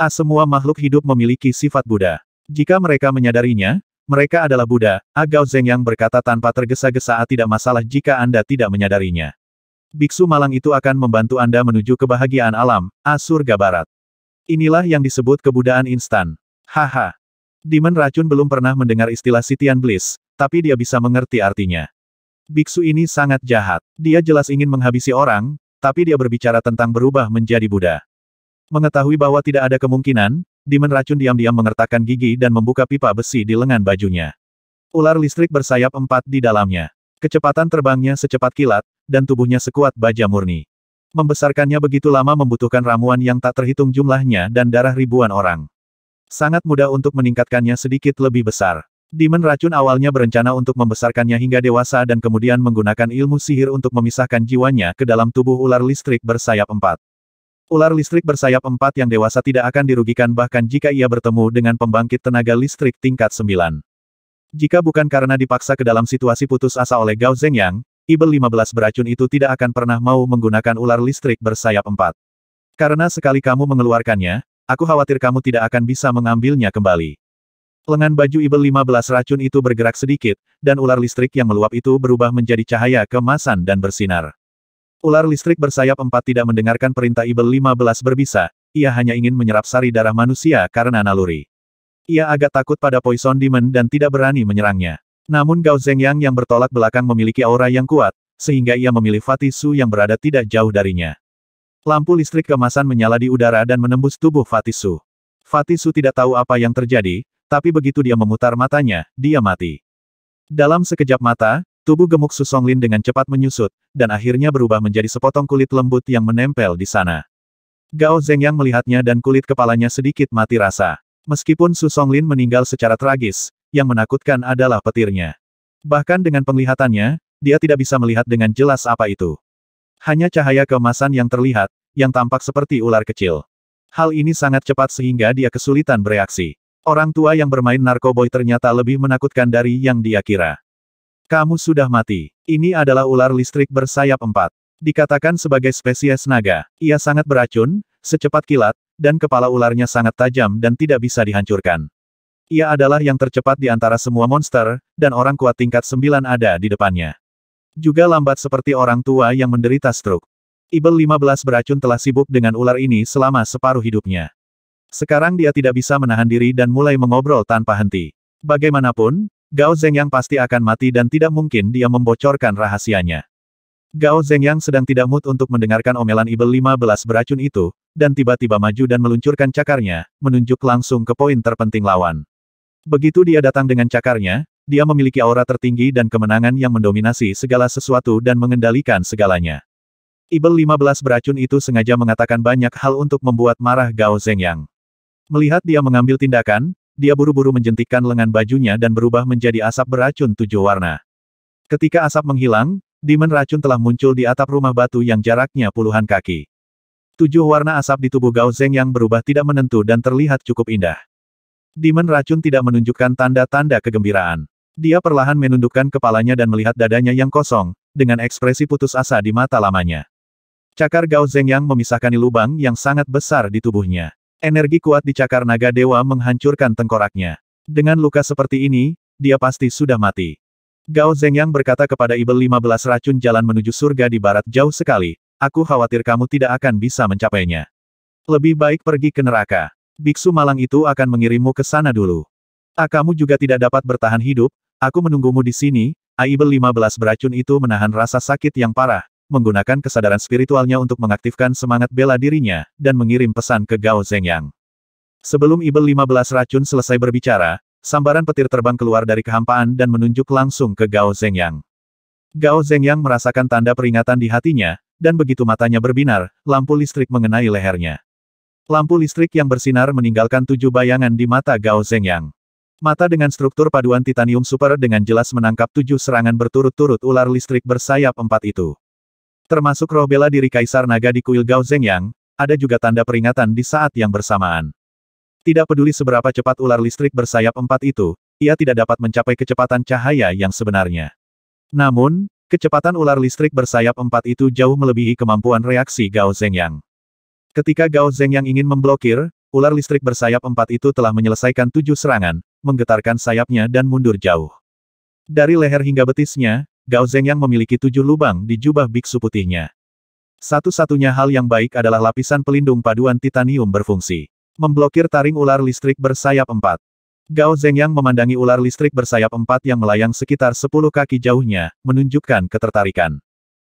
A. Semua makhluk hidup memiliki sifat Buddha. Jika mereka menyadarinya, mereka adalah Buddha, A. Gao Zhengyang berkata tanpa tergesa-gesa A. Tidak masalah jika Anda tidak menyadarinya. Biksu malang itu akan membantu Anda menuju kebahagiaan alam, A. Surga Barat. Inilah yang disebut kebudaan instan. Haha. Demon racun belum pernah mendengar istilah Sitian Bliss, tapi dia bisa mengerti artinya. Biksu ini sangat jahat. Dia jelas ingin menghabisi orang, tapi dia berbicara tentang berubah menjadi Buddha. Mengetahui bahwa tidak ada kemungkinan, Demon racun diam-diam mengertakkan gigi dan membuka pipa besi di lengan bajunya. Ular listrik bersayap empat di dalamnya. Kecepatan terbangnya secepat kilat, dan tubuhnya sekuat baja murni. Membesarkannya begitu lama membutuhkan ramuan yang tak terhitung jumlahnya dan darah ribuan orang. Sangat mudah untuk meningkatkannya sedikit lebih besar. Demon racun awalnya berencana untuk membesarkannya hingga dewasa dan kemudian menggunakan ilmu sihir untuk memisahkan jiwanya ke dalam tubuh ular listrik bersayap empat. Ular listrik bersayap empat yang dewasa tidak akan dirugikan bahkan jika ia bertemu dengan pembangkit tenaga listrik tingkat sembilan. Jika bukan karena dipaksa ke dalam situasi putus asa oleh Gao Zhengyang, Ibel 15 beracun itu tidak akan pernah mau menggunakan ular listrik bersayap empat. Karena sekali kamu mengeluarkannya, aku khawatir kamu tidak akan bisa mengambilnya kembali. Lengan baju Ibel 15 racun itu bergerak sedikit, dan ular listrik yang meluap itu berubah menjadi cahaya kemasan dan bersinar. Ular listrik bersayap empat tidak mendengarkan perintah Ibel 15 berbisa, ia hanya ingin menyerap sari darah manusia karena naluri. Ia agak takut pada Poison Demon dan tidak berani menyerangnya. Namun Gao Zhengyang yang bertolak belakang memiliki aura yang kuat, sehingga ia memilih Fatih Su yang berada tidak jauh darinya. Lampu listrik kemasan menyala di udara dan menembus tubuh Fatih Su. Fatih Su tidak tahu apa yang terjadi, tapi begitu dia memutar matanya, dia mati. Dalam sekejap mata, tubuh gemuk Su Songlin dengan cepat menyusut, dan akhirnya berubah menjadi sepotong kulit lembut yang menempel di sana. Gao Zhengyang melihatnya dan kulit kepalanya sedikit mati rasa. Meskipun Su Songlin meninggal secara tragis, yang menakutkan adalah petirnya. Bahkan dengan penglihatannya, dia tidak bisa melihat dengan jelas apa itu. Hanya cahaya kemasan yang terlihat, yang tampak seperti ular kecil. Hal ini sangat cepat sehingga dia kesulitan bereaksi. Orang tua yang bermain narkoboy ternyata lebih menakutkan dari yang dia kira. Kamu sudah mati. Ini adalah ular listrik bersayap empat. Dikatakan sebagai spesies naga, ia sangat beracun, secepat kilat, dan kepala ularnya sangat tajam dan tidak bisa dihancurkan. Ia adalah yang tercepat di antara semua monster, dan orang kuat tingkat sembilan ada di depannya. Juga lambat seperti orang tua yang menderita stroke. Ibel 15 beracun telah sibuk dengan ular ini selama separuh hidupnya. Sekarang dia tidak bisa menahan diri dan mulai mengobrol tanpa henti. Bagaimanapun, Gao Zhengyang pasti akan mati dan tidak mungkin dia membocorkan rahasianya. Gao Zhengyang sedang tidak mood untuk mendengarkan omelan Ibel 15 beracun itu, dan tiba-tiba maju dan meluncurkan cakarnya, menunjuk langsung ke poin terpenting lawan. Begitu dia datang dengan cakarnya, dia memiliki aura tertinggi dan kemenangan yang mendominasi segala sesuatu dan mengendalikan segalanya. Ibel 15 beracun itu sengaja mengatakan banyak hal untuk membuat marah Gao Zhengyang. Melihat dia mengambil tindakan, dia buru-buru menjentikkan lengan bajunya dan berubah menjadi asap beracun tujuh warna. Ketika asap menghilang, demon racun telah muncul di atap rumah batu yang jaraknya puluhan kaki. Tujuh warna asap di tubuh Gao Zhengyang berubah tidak menentu dan terlihat cukup indah. Demon racun tidak menunjukkan tanda-tanda kegembiraan. Dia perlahan menundukkan kepalanya dan melihat dadanya yang kosong, dengan ekspresi putus asa di mata lamanya. Cakar Gao Yang memisahkan lubang yang sangat besar di tubuhnya. Energi kuat di cakar naga dewa menghancurkan tengkoraknya. Dengan luka seperti ini, dia pasti sudah mati. Gao Yang berkata kepada Ibel 15 racun jalan menuju surga di barat jauh sekali, aku khawatir kamu tidak akan bisa mencapainya. Lebih baik pergi ke neraka biksu malang itu akan mengirimmu ke sana dulu. Akamu ah, juga tidak dapat bertahan hidup, aku menunggumu di sini, Aibel 15 beracun itu menahan rasa sakit yang parah, menggunakan kesadaran spiritualnya untuk mengaktifkan semangat bela dirinya, dan mengirim pesan ke Gao Zengyang. Sebelum Ibel 15 racun selesai berbicara, sambaran petir terbang keluar dari kehampaan dan menunjuk langsung ke Gao Zengyang. Gao Zengyang merasakan tanda peringatan di hatinya, dan begitu matanya berbinar, lampu listrik mengenai lehernya. Lampu listrik yang bersinar meninggalkan tujuh bayangan di mata Gao Zhengyang. Mata dengan struktur paduan titanium super dengan jelas menangkap tujuh serangan berturut-turut ular listrik bersayap empat itu. Termasuk roh bela diri Kaisar Naga di kuil Gao Zhengyang, ada juga tanda peringatan di saat yang bersamaan. Tidak peduli seberapa cepat ular listrik bersayap empat itu, ia tidak dapat mencapai kecepatan cahaya yang sebenarnya. Namun, kecepatan ular listrik bersayap empat itu jauh melebihi kemampuan reaksi Gao Zhengyang. Ketika Gao Zeng yang ingin memblokir, ular listrik bersayap empat itu telah menyelesaikan tujuh serangan, menggetarkan sayapnya dan mundur jauh. Dari leher hingga betisnya, Gao Zeng yang memiliki tujuh lubang di jubah biksu putihnya. Satu-satunya hal yang baik adalah lapisan pelindung paduan titanium berfungsi. Memblokir taring ular listrik bersayap empat. Gao yang memandangi ular listrik bersayap empat yang melayang sekitar sepuluh kaki jauhnya, menunjukkan ketertarikan.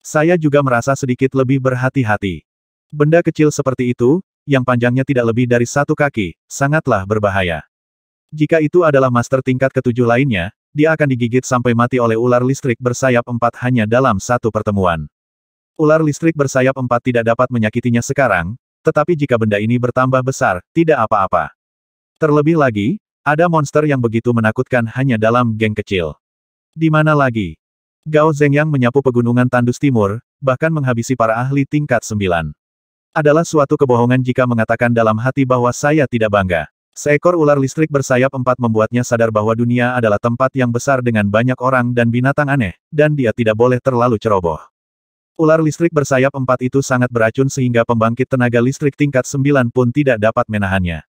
Saya juga merasa sedikit lebih berhati-hati. Benda kecil seperti itu, yang panjangnya tidak lebih dari satu kaki, sangatlah berbahaya. Jika itu adalah master tingkat ketujuh lainnya, dia akan digigit sampai mati oleh ular listrik bersayap empat hanya dalam satu pertemuan. Ular listrik bersayap empat tidak dapat menyakitinya sekarang, tetapi jika benda ini bertambah besar, tidak apa-apa. Terlebih lagi, ada monster yang begitu menakutkan hanya dalam geng kecil. Di mana lagi? Gao Zhengyang menyapu pegunungan tandus timur, bahkan menghabisi para ahli tingkat sembilan. Adalah suatu kebohongan jika mengatakan dalam hati bahwa saya tidak bangga. Seekor ular listrik bersayap empat membuatnya sadar bahwa dunia adalah tempat yang besar dengan banyak orang dan binatang aneh, dan dia tidak boleh terlalu ceroboh. Ular listrik bersayap empat itu sangat beracun sehingga pembangkit tenaga listrik tingkat sembilan pun tidak dapat menahannya.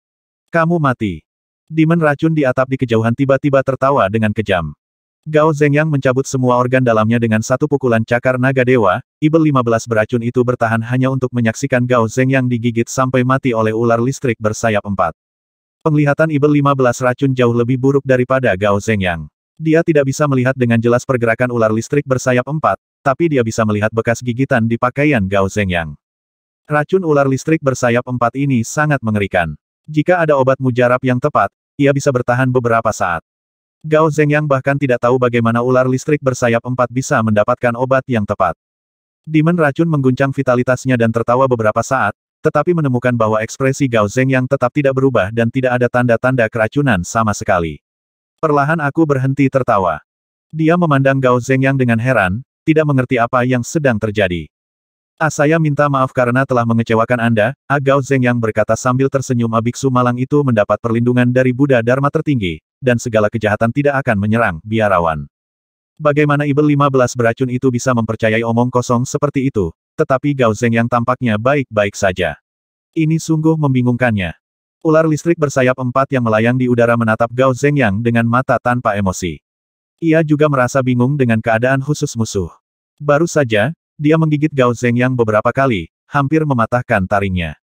Kamu mati. Demon racun di atap di kejauhan tiba-tiba tertawa dengan kejam. Gao Zengyang mencabut semua organ dalamnya dengan satu pukulan cakar naga dewa, ibel 15 beracun itu bertahan hanya untuk menyaksikan Gao Zengyang digigit sampai mati oleh ular listrik bersayap empat. Penglihatan ibel 15 racun jauh lebih buruk daripada Gao Yang. Dia tidak bisa melihat dengan jelas pergerakan ular listrik bersayap empat, tapi dia bisa melihat bekas gigitan di pakaian Gao Yang. Racun ular listrik bersayap empat ini sangat mengerikan. Jika ada obat mujarab yang tepat, ia bisa bertahan beberapa saat. Gao Zhengyang bahkan tidak tahu bagaimana ular listrik bersayap empat bisa mendapatkan obat yang tepat. Demon racun mengguncang vitalitasnya dan tertawa beberapa saat, tetapi menemukan bahwa ekspresi Gao Zhengyang tetap tidak berubah dan tidak ada tanda-tanda keracunan sama sekali. Perlahan aku berhenti tertawa. Dia memandang Gao Zhengyang dengan heran, tidak mengerti apa yang sedang terjadi. Ah saya minta maaf karena telah mengecewakan Anda, Agao ah, Zeng yang berkata sambil tersenyum ah biksu malang itu mendapat perlindungan dari Buddha Dharma tertinggi, dan segala kejahatan tidak akan menyerang, biarawan. Bagaimana Ibel 15 beracun itu bisa mempercayai omong kosong seperti itu, tetapi Gao Zeng yang tampaknya baik-baik saja. Ini sungguh membingungkannya. Ular listrik bersayap empat yang melayang di udara menatap Gao Zeng yang dengan mata tanpa emosi. Ia juga merasa bingung dengan keadaan khusus musuh. Baru saja, dia menggigit Gao yang beberapa kali, hampir mematahkan taringnya.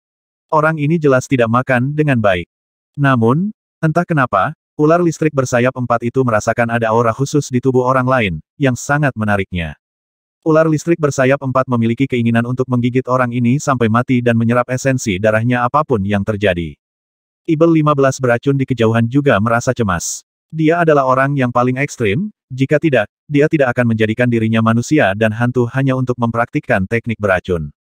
Orang ini jelas tidak makan dengan baik. Namun, entah kenapa, ular listrik bersayap empat itu merasakan ada aura khusus di tubuh orang lain, yang sangat menariknya. Ular listrik bersayap empat memiliki keinginan untuk menggigit orang ini sampai mati dan menyerap esensi darahnya apapun yang terjadi. Ibel 15 beracun di kejauhan juga merasa cemas. Dia adalah orang yang paling ekstrim, jika tidak, dia tidak akan menjadikan dirinya manusia dan hantu hanya untuk mempraktikkan teknik beracun.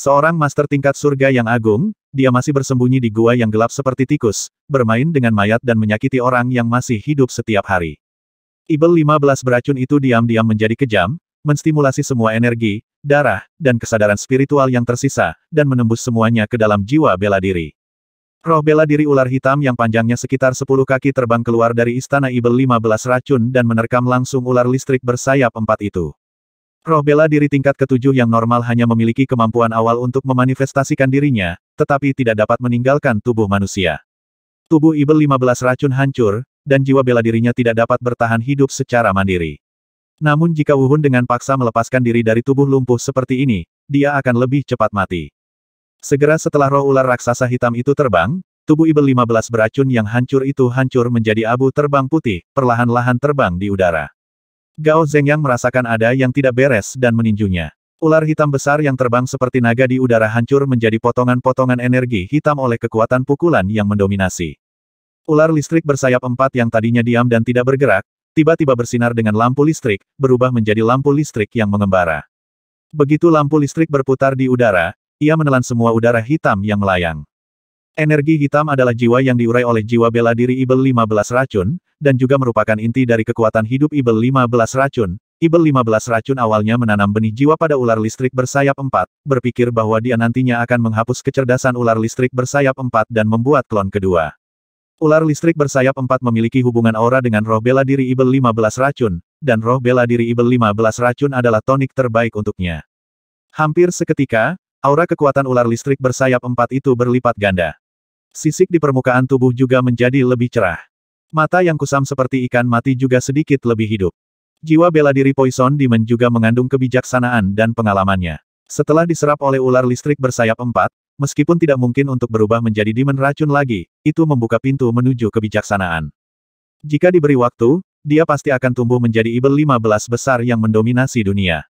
Seorang master tingkat surga yang agung, dia masih bersembunyi di gua yang gelap seperti tikus, bermain dengan mayat dan menyakiti orang yang masih hidup setiap hari. Ibel 15 beracun itu diam-diam menjadi kejam, menstimulasi semua energi, darah, dan kesadaran spiritual yang tersisa, dan menembus semuanya ke dalam jiwa bela diri. Roh bela diri ular hitam yang panjangnya sekitar 10 kaki terbang keluar dari istana Ibel 15 racun dan menerkam langsung ular listrik bersayap empat itu. Roh bela diri tingkat ketujuh yang normal hanya memiliki kemampuan awal untuk memanifestasikan dirinya, tetapi tidak dapat meninggalkan tubuh manusia. Tubuh Ibel 15 racun hancur, dan jiwa bela dirinya tidak dapat bertahan hidup secara mandiri. Namun jika Wuhun dengan paksa melepaskan diri dari tubuh lumpuh seperti ini, dia akan lebih cepat mati. Segera setelah roh ular raksasa hitam itu terbang, tubuh Ibel 15 beracun yang hancur itu hancur menjadi abu terbang putih, perlahan-lahan terbang di udara. Gao Zhengyang merasakan ada yang tidak beres dan meninjunya. Ular hitam besar yang terbang seperti naga di udara hancur menjadi potongan-potongan energi hitam oleh kekuatan pukulan yang mendominasi. Ular listrik bersayap empat yang tadinya diam dan tidak bergerak, tiba-tiba bersinar dengan lampu listrik, berubah menjadi lampu listrik yang mengembara. Begitu lampu listrik berputar di udara, ia menelan semua udara hitam yang melayang. Energi hitam adalah jiwa yang diurai oleh jiwa bela diri Ibel 15 racun, dan juga merupakan inti dari kekuatan hidup Ibel 15 racun. Ibel 15 racun awalnya menanam benih jiwa pada ular listrik bersayap 4, berpikir bahwa dia nantinya akan menghapus kecerdasan ular listrik bersayap 4 dan membuat klon kedua. Ular listrik bersayap 4 memiliki hubungan aura dengan roh bela diri Ibel 15 racun, dan roh bela diri Ibel 15 racun adalah tonik terbaik untuknya. Hampir seketika, Aura kekuatan ular listrik bersayap empat itu berlipat ganda. Sisik di permukaan tubuh juga menjadi lebih cerah. Mata yang kusam seperti ikan mati juga sedikit lebih hidup. Jiwa bela diri Poison Demon juga mengandung kebijaksanaan dan pengalamannya. Setelah diserap oleh ular listrik bersayap empat, meskipun tidak mungkin untuk berubah menjadi demon racun lagi, itu membuka pintu menuju kebijaksanaan. Jika diberi waktu, dia pasti akan tumbuh menjadi ibel 15 besar yang mendominasi dunia.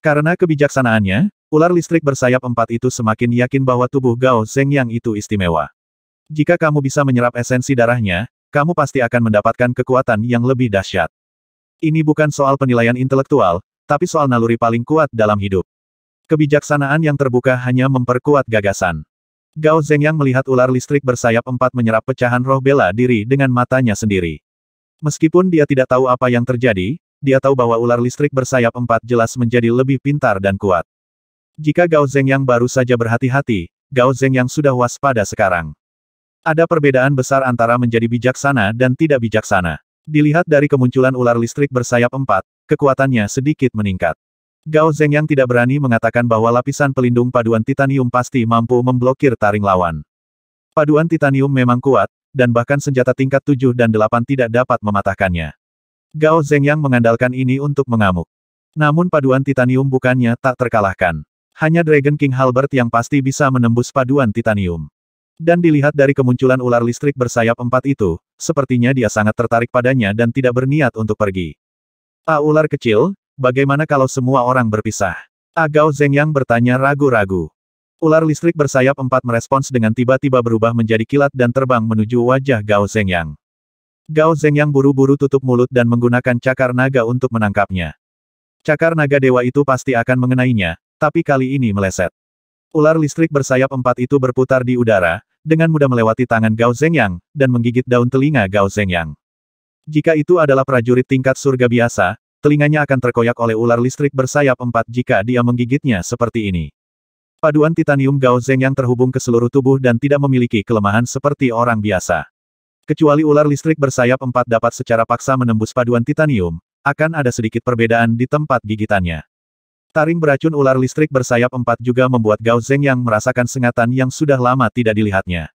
Karena kebijaksanaannya, Ular listrik bersayap empat itu semakin yakin bahwa tubuh Gao Zeng yang itu istimewa. Jika kamu bisa menyerap esensi darahnya, kamu pasti akan mendapatkan kekuatan yang lebih dahsyat. Ini bukan soal penilaian intelektual, tapi soal naluri paling kuat dalam hidup. Kebijaksanaan yang terbuka hanya memperkuat gagasan. Gao yang melihat ular listrik bersayap empat menyerap pecahan roh bela diri dengan matanya sendiri. Meskipun dia tidak tahu apa yang terjadi, dia tahu bahwa ular listrik bersayap empat jelas menjadi lebih pintar dan kuat. Jika Gao Zeng yang baru saja berhati-hati, Gao Zeng yang sudah waspada sekarang. Ada perbedaan besar antara menjadi bijaksana dan tidak bijaksana. Dilihat dari kemunculan ular listrik bersayap empat, kekuatannya sedikit meningkat. Gao Zeng yang tidak berani mengatakan bahwa lapisan pelindung paduan titanium pasti mampu memblokir taring lawan. Paduan titanium memang kuat, dan bahkan senjata tingkat 7 dan 8 tidak dapat mematahkannya. Gao Zeng yang mengandalkan ini untuk mengamuk. Namun paduan titanium bukannya tak terkalahkan. Hanya Dragon King Halbert yang pasti bisa menembus paduan titanium. Dan dilihat dari kemunculan ular listrik bersayap empat itu, sepertinya dia sangat tertarik padanya dan tidak berniat untuk pergi. Ah ular kecil, bagaimana kalau semua orang berpisah? Agao Yang bertanya ragu-ragu. Ular listrik bersayap empat merespons dengan tiba-tiba berubah menjadi kilat dan terbang menuju wajah Gao Zengyang. Gao Zengyang buru-buru tutup mulut dan menggunakan cakar naga untuk menangkapnya. Cakar naga dewa itu pasti akan mengenainya, tapi kali ini meleset. Ular listrik bersayap empat itu berputar di udara, dengan mudah melewati tangan Gao Zhengyang, dan menggigit daun telinga Gao Zhengyang. Jika itu adalah prajurit tingkat surga biasa, telinganya akan terkoyak oleh ular listrik bersayap empat jika dia menggigitnya seperti ini. Paduan titanium Gao Zhengyang terhubung ke seluruh tubuh dan tidak memiliki kelemahan seperti orang biasa. Kecuali ular listrik bersayap empat dapat secara paksa menembus paduan titanium, akan ada sedikit perbedaan di tempat gigitannya. Taring beracun ular listrik bersayap empat juga membuat Gao Zeng yang merasakan sengatan yang sudah lama tidak dilihatnya.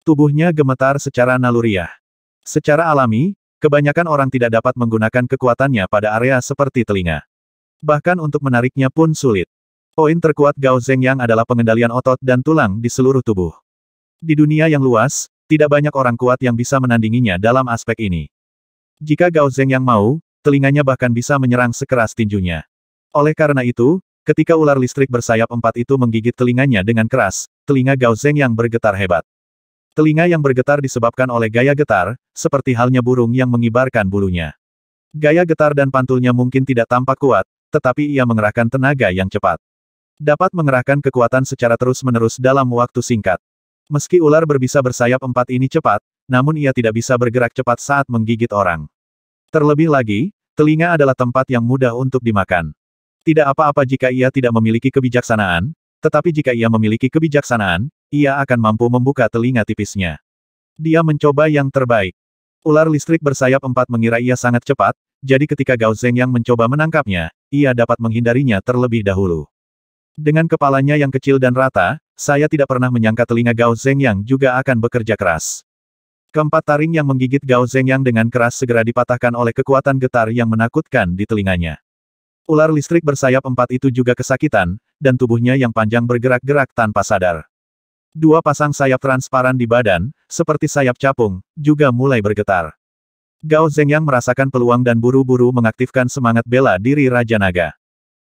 Tubuhnya gemetar secara naluriah. Secara alami, kebanyakan orang tidak dapat menggunakan kekuatannya pada area seperti telinga. Bahkan untuk menariknya pun sulit. Poin terkuat Gao Zeng yang adalah pengendalian otot dan tulang di seluruh tubuh. Di dunia yang luas, tidak banyak orang kuat yang bisa menandinginya dalam aspek ini. Jika Gao Zeng yang mau, telinganya bahkan bisa menyerang sekeras tinjunya. Oleh karena itu, ketika ular listrik bersayap empat itu menggigit telinganya dengan keras, telinga Gao Zeng yang bergetar hebat. Telinga yang bergetar disebabkan oleh gaya getar, seperti halnya burung yang mengibarkan bulunya. Gaya getar dan pantulnya mungkin tidak tampak kuat, tetapi ia mengerahkan tenaga yang cepat. Dapat mengerahkan kekuatan secara terus-menerus dalam waktu singkat. Meski ular berbisa bersayap empat ini cepat, namun ia tidak bisa bergerak cepat saat menggigit orang. Terlebih lagi, telinga adalah tempat yang mudah untuk dimakan. Tidak apa-apa jika ia tidak memiliki kebijaksanaan, tetapi jika ia memiliki kebijaksanaan, ia akan mampu membuka telinga tipisnya. Dia mencoba yang terbaik. Ular listrik bersayap empat mengira ia sangat cepat, jadi ketika Gao Zeng yang mencoba menangkapnya, ia dapat menghindarinya terlebih dahulu. Dengan kepalanya yang kecil dan rata, saya tidak pernah menyangka telinga Gao Zeng yang juga akan bekerja keras. Keempat taring yang menggigit Gao Zeng yang dengan keras segera dipatahkan oleh kekuatan getar yang menakutkan di telinganya. Ular listrik bersayap empat itu juga kesakitan, dan tubuhnya yang panjang bergerak-gerak tanpa sadar. Dua pasang sayap transparan di badan, seperti sayap capung, juga mulai bergetar. Gao Zhengyang merasakan peluang dan buru-buru mengaktifkan semangat bela diri Raja Naga.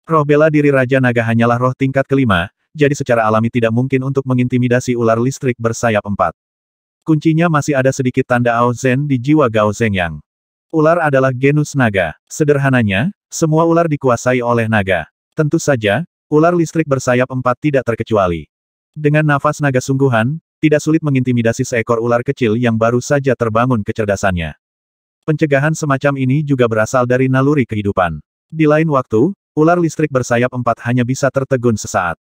Roh bela diri Raja Naga hanyalah roh tingkat kelima, jadi secara alami tidak mungkin untuk mengintimidasi ular listrik bersayap empat. Kuncinya masih ada sedikit tanda Ao Zen di jiwa Gao Zhengyang. Ular adalah genus naga. Sederhananya, semua ular dikuasai oleh naga. Tentu saja, ular listrik bersayap empat tidak terkecuali. Dengan nafas naga sungguhan, tidak sulit mengintimidasi seekor ular kecil yang baru saja terbangun kecerdasannya. Pencegahan semacam ini juga berasal dari naluri kehidupan. Di lain waktu, ular listrik bersayap empat hanya bisa tertegun sesaat.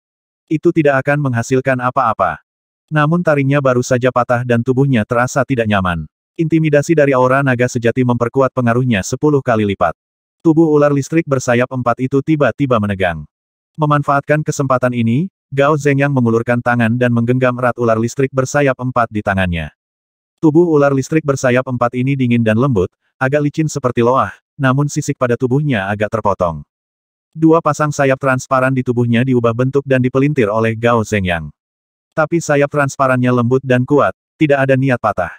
Itu tidak akan menghasilkan apa-apa. Namun taringnya baru saja patah dan tubuhnya terasa tidak nyaman. Intimidasi dari aura naga sejati memperkuat pengaruhnya sepuluh kali lipat. Tubuh ular listrik bersayap empat itu tiba-tiba menegang. Memanfaatkan kesempatan ini, Gao Yang mengulurkan tangan dan menggenggam erat ular listrik bersayap empat di tangannya. Tubuh ular listrik bersayap empat ini dingin dan lembut, agak licin seperti loah, namun sisik pada tubuhnya agak terpotong. Dua pasang sayap transparan di tubuhnya diubah bentuk dan dipelintir oleh Gao Yang. Tapi sayap transparannya lembut dan kuat, tidak ada niat patah.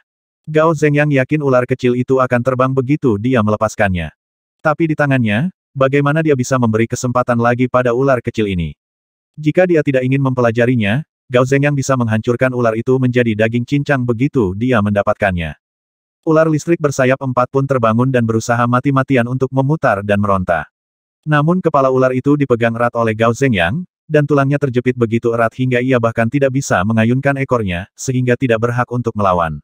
Gao Zengyang yakin ular kecil itu akan terbang begitu dia melepaskannya. Tapi di tangannya, bagaimana dia bisa memberi kesempatan lagi pada ular kecil ini? Jika dia tidak ingin mempelajarinya, Gao yang bisa menghancurkan ular itu menjadi daging cincang begitu dia mendapatkannya. Ular listrik bersayap empat pun terbangun dan berusaha mati-matian untuk memutar dan meronta. Namun kepala ular itu dipegang erat oleh Gao Yang, dan tulangnya terjepit begitu erat hingga ia bahkan tidak bisa mengayunkan ekornya, sehingga tidak berhak untuk melawan.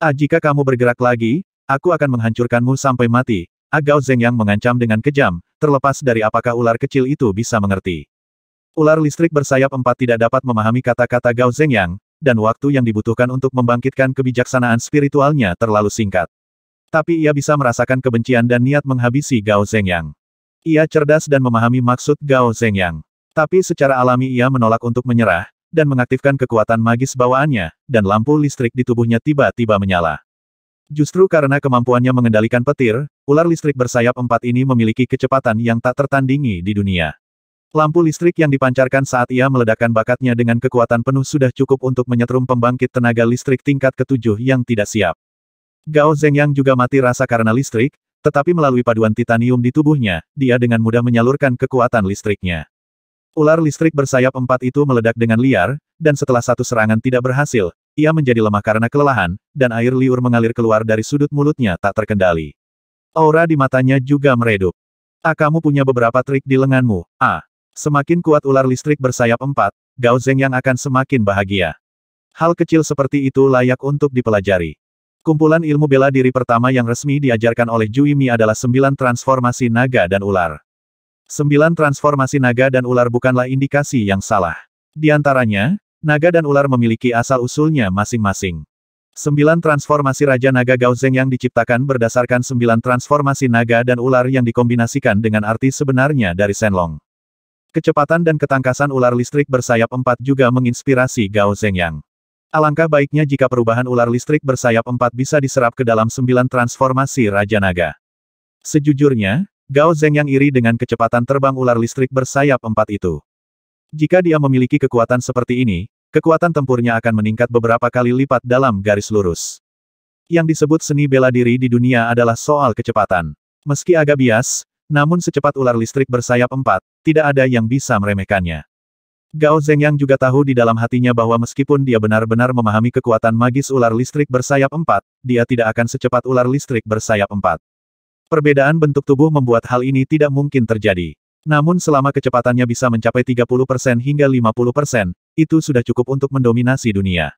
Ah jika kamu bergerak lagi, aku akan menghancurkanmu sampai mati. Agao ah, Zeng yang mengancam dengan kejam, terlepas dari apakah ular kecil itu bisa mengerti. Ular listrik bersayap empat tidak dapat memahami kata-kata Gao Zeng yang, dan waktu yang dibutuhkan untuk membangkitkan kebijaksanaan spiritualnya terlalu singkat. Tapi ia bisa merasakan kebencian dan niat menghabisi Gao Zengyang. Ia cerdas dan memahami maksud Gao Zengyang, Tapi secara alami ia menolak untuk menyerah, dan mengaktifkan kekuatan magis bawaannya, dan lampu listrik di tubuhnya tiba-tiba menyala. Justru karena kemampuannya mengendalikan petir, ular listrik bersayap empat ini memiliki kecepatan yang tak tertandingi di dunia. Lampu listrik yang dipancarkan saat ia meledakkan bakatnya dengan kekuatan penuh sudah cukup untuk menyetrum pembangkit tenaga listrik tingkat ketujuh yang tidak siap. Gao Zhengyang juga mati rasa karena listrik, tetapi melalui paduan titanium di tubuhnya, dia dengan mudah menyalurkan kekuatan listriknya. Ular listrik bersayap empat itu meledak dengan liar, dan setelah satu serangan tidak berhasil, ia menjadi lemah karena kelelahan, dan air liur mengalir keluar dari sudut mulutnya tak terkendali. Aura di matanya juga meredup. Ah kamu punya beberapa trik di lenganmu, ah. Semakin kuat ular listrik bersayap empat, Gao Zeng yang akan semakin bahagia. Hal kecil seperti itu layak untuk dipelajari. Kumpulan ilmu bela diri pertama yang resmi diajarkan oleh Juimi adalah sembilan transformasi naga dan ular. Sembilan transformasi naga dan ular bukanlah indikasi yang salah. Di antaranya, naga dan ular memiliki asal-usulnya masing-masing. Sembilan transformasi Raja Naga Gaozeng yang diciptakan berdasarkan sembilan transformasi naga dan ular yang dikombinasikan dengan arti sebenarnya dari Senlong. Kecepatan dan ketangkasan ular listrik bersayap empat juga menginspirasi Gao Zhengyang. Alangkah baiknya jika perubahan ular listrik bersayap empat bisa diserap ke dalam sembilan transformasi Raja Naga. Sejujurnya, Gao Zeng yang iri dengan kecepatan terbang ular listrik bersayap empat itu. Jika dia memiliki kekuatan seperti ini, kekuatan tempurnya akan meningkat beberapa kali lipat dalam garis lurus. Yang disebut seni bela diri di dunia adalah soal kecepatan. Meski agak bias, namun secepat ular listrik bersayap empat, tidak ada yang bisa meremehkannya. Gao yang juga tahu di dalam hatinya bahwa meskipun dia benar-benar memahami kekuatan magis ular listrik bersayap empat, dia tidak akan secepat ular listrik bersayap empat. Perbedaan bentuk tubuh membuat hal ini tidak mungkin terjadi. Namun selama kecepatannya bisa mencapai 30% hingga 50%, itu sudah cukup untuk mendominasi dunia.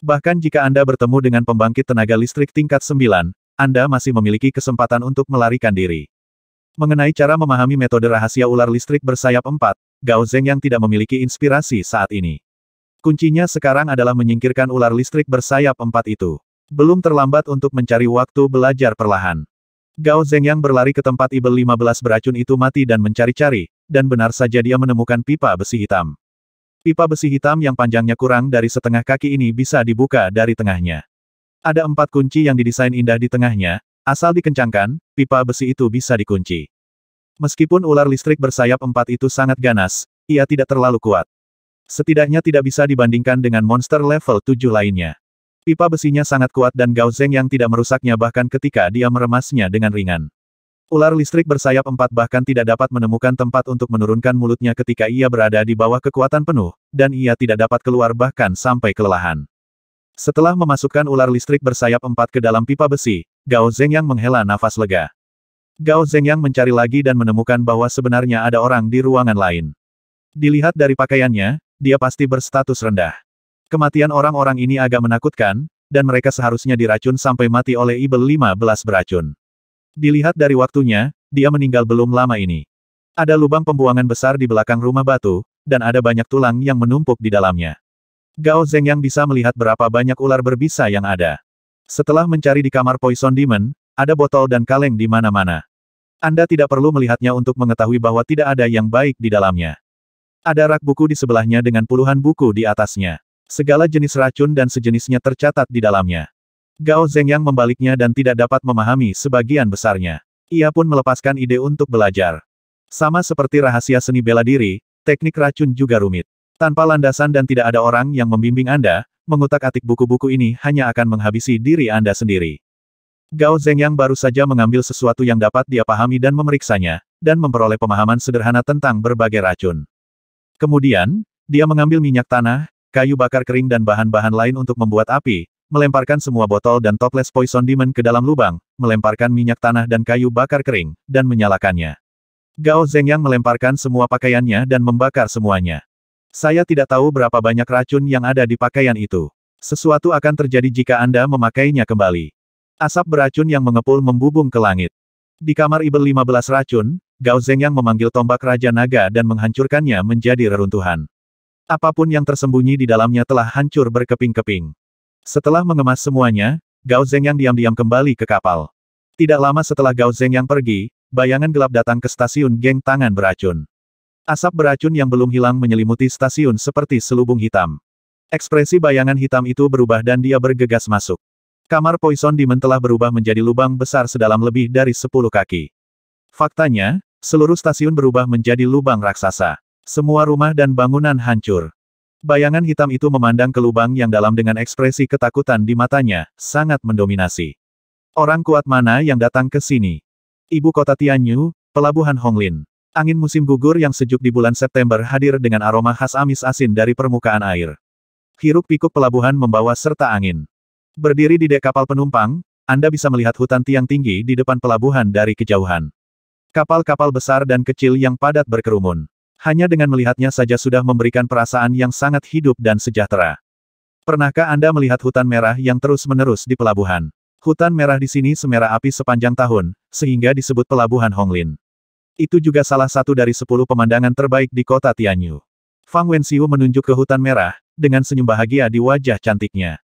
Bahkan jika Anda bertemu dengan pembangkit tenaga listrik tingkat 9, Anda masih memiliki kesempatan untuk melarikan diri. Mengenai cara memahami metode rahasia ular listrik bersayap 4, Gao Zeng yang tidak memiliki inspirasi saat ini. Kuncinya sekarang adalah menyingkirkan ular listrik bersayap empat itu. Belum terlambat untuk mencari waktu belajar perlahan. Gao Zeng yang berlari ke tempat Ibel 15 beracun itu mati dan mencari-cari, dan benar saja dia menemukan pipa besi hitam. Pipa besi hitam yang panjangnya kurang dari setengah kaki ini bisa dibuka dari tengahnya. Ada empat kunci yang didesain indah di tengahnya, asal dikencangkan, pipa besi itu bisa dikunci. Meskipun ular listrik bersayap empat itu sangat ganas, ia tidak terlalu kuat. Setidaknya tidak bisa dibandingkan dengan monster level 7 lainnya. Pipa besinya sangat kuat dan Gao Zeng yang tidak merusaknya bahkan ketika dia meremasnya dengan ringan. Ular listrik bersayap empat bahkan tidak dapat menemukan tempat untuk menurunkan mulutnya ketika ia berada di bawah kekuatan penuh, dan ia tidak dapat keluar bahkan sampai kelelahan. Setelah memasukkan ular listrik bersayap empat ke dalam pipa besi, Gao Zeng yang menghela nafas lega. Gao Zeng yang mencari lagi dan menemukan bahwa sebenarnya ada orang di ruangan lain. Dilihat dari pakaiannya, dia pasti berstatus rendah. Kematian orang-orang ini agak menakutkan, dan mereka seharusnya diracun sampai mati oleh Ibel 15 beracun. Dilihat dari waktunya, dia meninggal belum lama ini. Ada lubang pembuangan besar di belakang rumah batu, dan ada banyak tulang yang menumpuk di dalamnya. Gao Zeng yang bisa melihat berapa banyak ular berbisa yang ada. Setelah mencari di kamar Poison Demon, ada botol dan kaleng di mana-mana. Anda tidak perlu melihatnya untuk mengetahui bahwa tidak ada yang baik di dalamnya. Ada rak buku di sebelahnya dengan puluhan buku di atasnya. Segala jenis racun dan sejenisnya tercatat di dalamnya. Gao Yang membaliknya dan tidak dapat memahami sebagian besarnya. Ia pun melepaskan ide untuk belajar. Sama seperti rahasia seni bela diri, teknik racun juga rumit. Tanpa landasan dan tidak ada orang yang membimbing Anda, mengutak-atik buku-buku ini hanya akan menghabisi diri Anda sendiri. Gao Yang baru saja mengambil sesuatu yang dapat dia pahami dan memeriksanya, dan memperoleh pemahaman sederhana tentang berbagai racun. Kemudian, dia mengambil minyak tanah, kayu bakar kering dan bahan-bahan lain untuk membuat api, melemparkan semua botol dan toples poison demon ke dalam lubang, melemparkan minyak tanah dan kayu bakar kering, dan menyalakannya. Gao Yang melemparkan semua pakaiannya dan membakar semuanya. Saya tidak tahu berapa banyak racun yang ada di pakaian itu. Sesuatu akan terjadi jika Anda memakainya kembali. Asap beracun yang mengepul membubung ke langit. Di kamar Ibel 15 racun, Gao Yang memanggil tombak Raja Naga dan menghancurkannya menjadi reruntuhan. Apapun yang tersembunyi di dalamnya telah hancur berkeping-keping. Setelah mengemas semuanya, Gao Zeng yang diam-diam kembali ke kapal. Tidak lama setelah Gao Zeng yang pergi, bayangan gelap datang ke stasiun geng tangan beracun. Asap beracun yang belum hilang menyelimuti stasiun seperti selubung hitam. Ekspresi bayangan hitam itu berubah dan dia bergegas masuk. Kamar Poison Demon telah berubah menjadi lubang besar sedalam lebih dari 10 kaki. Faktanya, seluruh stasiun berubah menjadi lubang raksasa. Semua rumah dan bangunan hancur. Bayangan hitam itu memandang ke lubang yang dalam dengan ekspresi ketakutan di matanya, sangat mendominasi. Orang kuat mana yang datang ke sini? Ibu kota Tianyu, pelabuhan Honglin. Angin musim gugur yang sejuk di bulan September hadir dengan aroma khas amis asin dari permukaan air. Hiruk pikuk pelabuhan membawa serta angin. Berdiri di dek kapal penumpang, Anda bisa melihat hutan tiang tinggi di depan pelabuhan dari kejauhan. Kapal-kapal besar dan kecil yang padat berkerumun. Hanya dengan melihatnya saja sudah memberikan perasaan yang sangat hidup dan sejahtera. Pernahkah Anda melihat hutan merah yang terus-menerus di pelabuhan? Hutan merah di sini semerah api sepanjang tahun, sehingga disebut pelabuhan Honglin. Itu juga salah satu dari sepuluh pemandangan terbaik di kota Tianyu. Fang Wenxiu menunjuk ke hutan merah, dengan senyum bahagia di wajah cantiknya.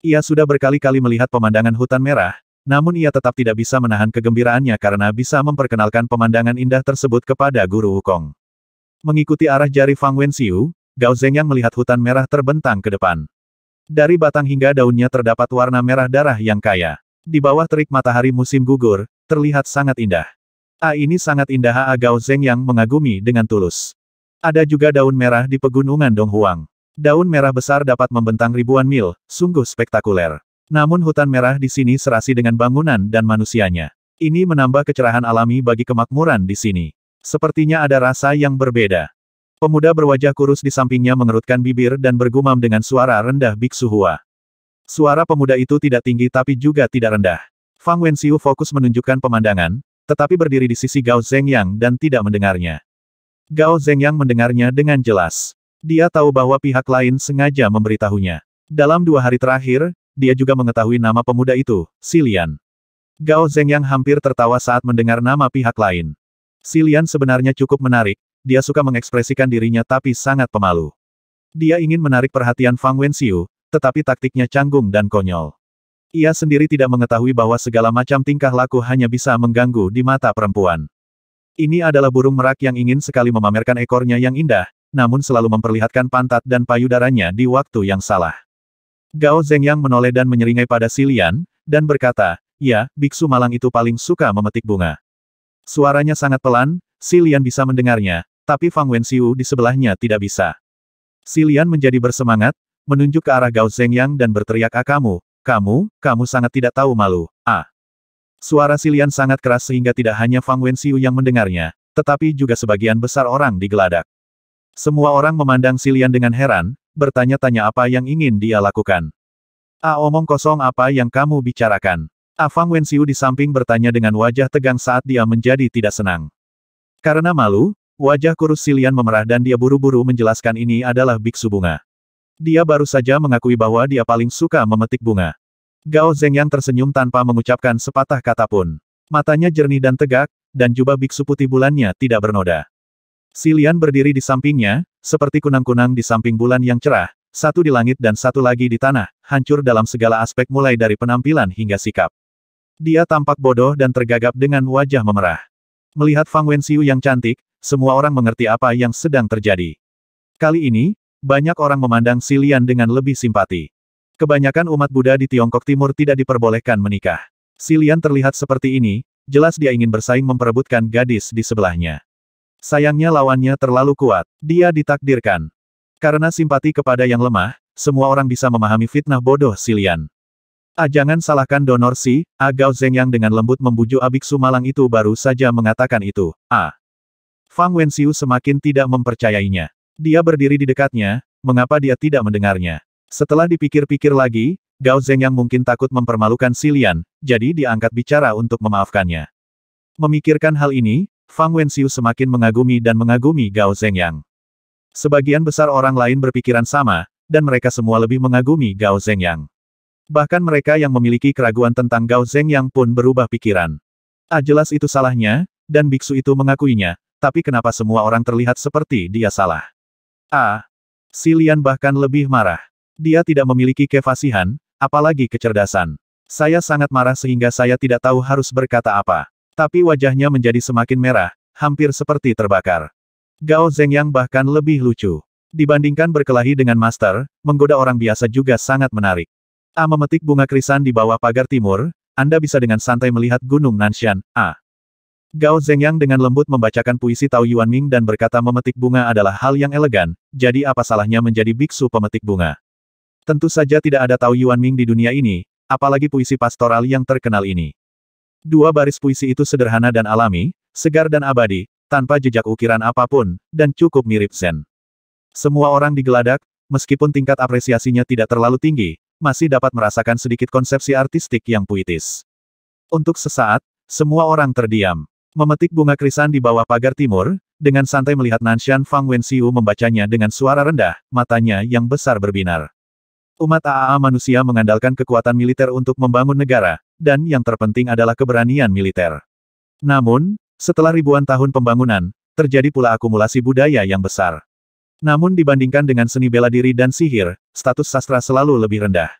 Ia sudah berkali-kali melihat pemandangan hutan merah, namun ia tetap tidak bisa menahan kegembiraannya karena bisa memperkenalkan pemandangan indah tersebut kepada Guru Wukong. Mengikuti arah jari Fang Wenxiu, Gao yang melihat hutan merah terbentang ke depan. Dari batang hingga daunnya terdapat warna merah darah yang kaya. Di bawah terik matahari musim gugur, terlihat sangat indah. A ini sangat indah A Gao yang mengagumi dengan tulus. Ada juga daun merah di pegunungan Donghuang. Daun merah besar dapat membentang ribuan mil, sungguh spektakuler. Namun hutan merah di sini serasi dengan bangunan dan manusianya. Ini menambah kecerahan alami bagi kemakmuran di sini. Sepertinya ada rasa yang berbeda. Pemuda berwajah kurus di sampingnya mengerutkan bibir dan bergumam dengan suara rendah Biksu Hua. Suara pemuda itu tidak tinggi tapi juga tidak rendah. Fang Wenxiu fokus menunjukkan pemandangan, tetapi berdiri di sisi Gao Zhengyang dan tidak mendengarnya. Gao Zhengyang mendengarnya dengan jelas. Dia tahu bahwa pihak lain sengaja memberitahunya. Dalam dua hari terakhir, dia juga mengetahui nama pemuda itu, Silian. Gao Zhengyang hampir tertawa saat mendengar nama pihak lain. Silian sebenarnya cukup menarik, dia suka mengekspresikan dirinya tapi sangat pemalu. Dia ingin menarik perhatian Fang Wenxiu, tetapi taktiknya canggung dan konyol. Ia sendiri tidak mengetahui bahwa segala macam tingkah laku hanya bisa mengganggu di mata perempuan. Ini adalah burung merak yang ingin sekali memamerkan ekornya yang indah, namun selalu memperlihatkan pantat dan payudaranya di waktu yang salah. Gao Zhengyang menoleh dan menyeringai pada Silian, dan berkata, ya, biksu malang itu paling suka memetik bunga. Suaranya sangat pelan, Silian bisa mendengarnya, tapi Fang Wenxiu di sebelahnya tidak bisa. Silian menjadi bersemangat, menunjuk ke arah Gao Zhengyang dan berteriak ah kamu, kamu, kamu sangat tidak tahu malu, ah. Suara Silian sangat keras sehingga tidak hanya Fang Wenxiu yang mendengarnya, tetapi juga sebagian besar orang digeladak. Semua orang memandang Silian dengan heran, bertanya-tanya apa yang ingin dia lakukan. Ah omong kosong apa yang kamu bicarakan. Afang ah Wensiu di samping bertanya dengan wajah tegang saat dia menjadi tidak senang. Karena malu, wajah kurus Silian memerah dan dia buru-buru menjelaskan ini adalah biksu bunga. Dia baru saja mengakui bahwa dia paling suka memetik bunga. Gao yang tersenyum tanpa mengucapkan sepatah kata pun. Matanya jernih dan tegak, dan jubah biksu putih bulannya tidak bernoda. Silian berdiri di sampingnya, seperti kunang-kunang di samping bulan yang cerah, satu di langit dan satu lagi di tanah, hancur dalam segala aspek mulai dari penampilan hingga sikap. Dia tampak bodoh dan tergagap dengan wajah memerah. Melihat Fang Wenxiu yang cantik, semua orang mengerti apa yang sedang terjadi. Kali ini, banyak orang memandang Silian dengan lebih simpati. Kebanyakan umat Buddha di Tiongkok Timur tidak diperbolehkan menikah. Silian terlihat seperti ini, jelas dia ingin bersaing memperebutkan gadis di sebelahnya. Sayangnya lawannya terlalu kuat, dia ditakdirkan. Karena simpati kepada yang lemah, semua orang bisa memahami fitnah bodoh Silian. Ah jangan salahkan donor si, Ah Gao Yang dengan lembut membujuk abiksu malang itu baru saja mengatakan itu, Ah. Fang Wenxiu semakin tidak mempercayainya. Dia berdiri di dekatnya, mengapa dia tidak mendengarnya. Setelah dipikir-pikir lagi, Gao Yang mungkin takut mempermalukan Silian, jadi diangkat bicara untuk memaafkannya. Memikirkan hal ini, Fang Wenxiu semakin mengagumi dan mengagumi Gao Yang. Sebagian besar orang lain berpikiran sama, dan mereka semua lebih mengagumi Gao Yang. Bahkan mereka yang memiliki keraguan tentang Gao Zeng yang pun berubah pikiran. Ah jelas itu salahnya, dan biksu itu mengakuinya, tapi kenapa semua orang terlihat seperti dia salah? Ah, si Lian bahkan lebih marah. Dia tidak memiliki kefasihan, apalagi kecerdasan. Saya sangat marah sehingga saya tidak tahu harus berkata apa. Tapi wajahnya menjadi semakin merah, hampir seperti terbakar. Gao yang bahkan lebih lucu. Dibandingkan berkelahi dengan master, menggoda orang biasa juga sangat menarik. A memetik bunga krisan di bawah pagar timur, Anda bisa dengan santai melihat Gunung Nanshan, A. Gao Zhengyang dengan lembut membacakan puisi Tao Yuanming dan berkata memetik bunga adalah hal yang elegan, jadi apa salahnya menjadi biksu pemetik bunga. Tentu saja tidak ada Tao Yuanming di dunia ini, apalagi puisi pastoral yang terkenal ini. Dua baris puisi itu sederhana dan alami, segar dan abadi, tanpa jejak ukiran apapun, dan cukup mirip Zen. Semua orang digeladak, meskipun tingkat apresiasinya tidak terlalu tinggi, masih dapat merasakan sedikit konsepsi artistik yang puitis. Untuk sesaat, semua orang terdiam. Memetik bunga krisan di bawah pagar timur, dengan santai melihat Nanshan Fang Wenxiu membacanya dengan suara rendah, matanya yang besar berbinar. Umat AAA manusia mengandalkan kekuatan militer untuk membangun negara, dan yang terpenting adalah keberanian militer. Namun, setelah ribuan tahun pembangunan, terjadi pula akumulasi budaya yang besar. Namun dibandingkan dengan seni bela diri dan sihir, status sastra selalu lebih rendah.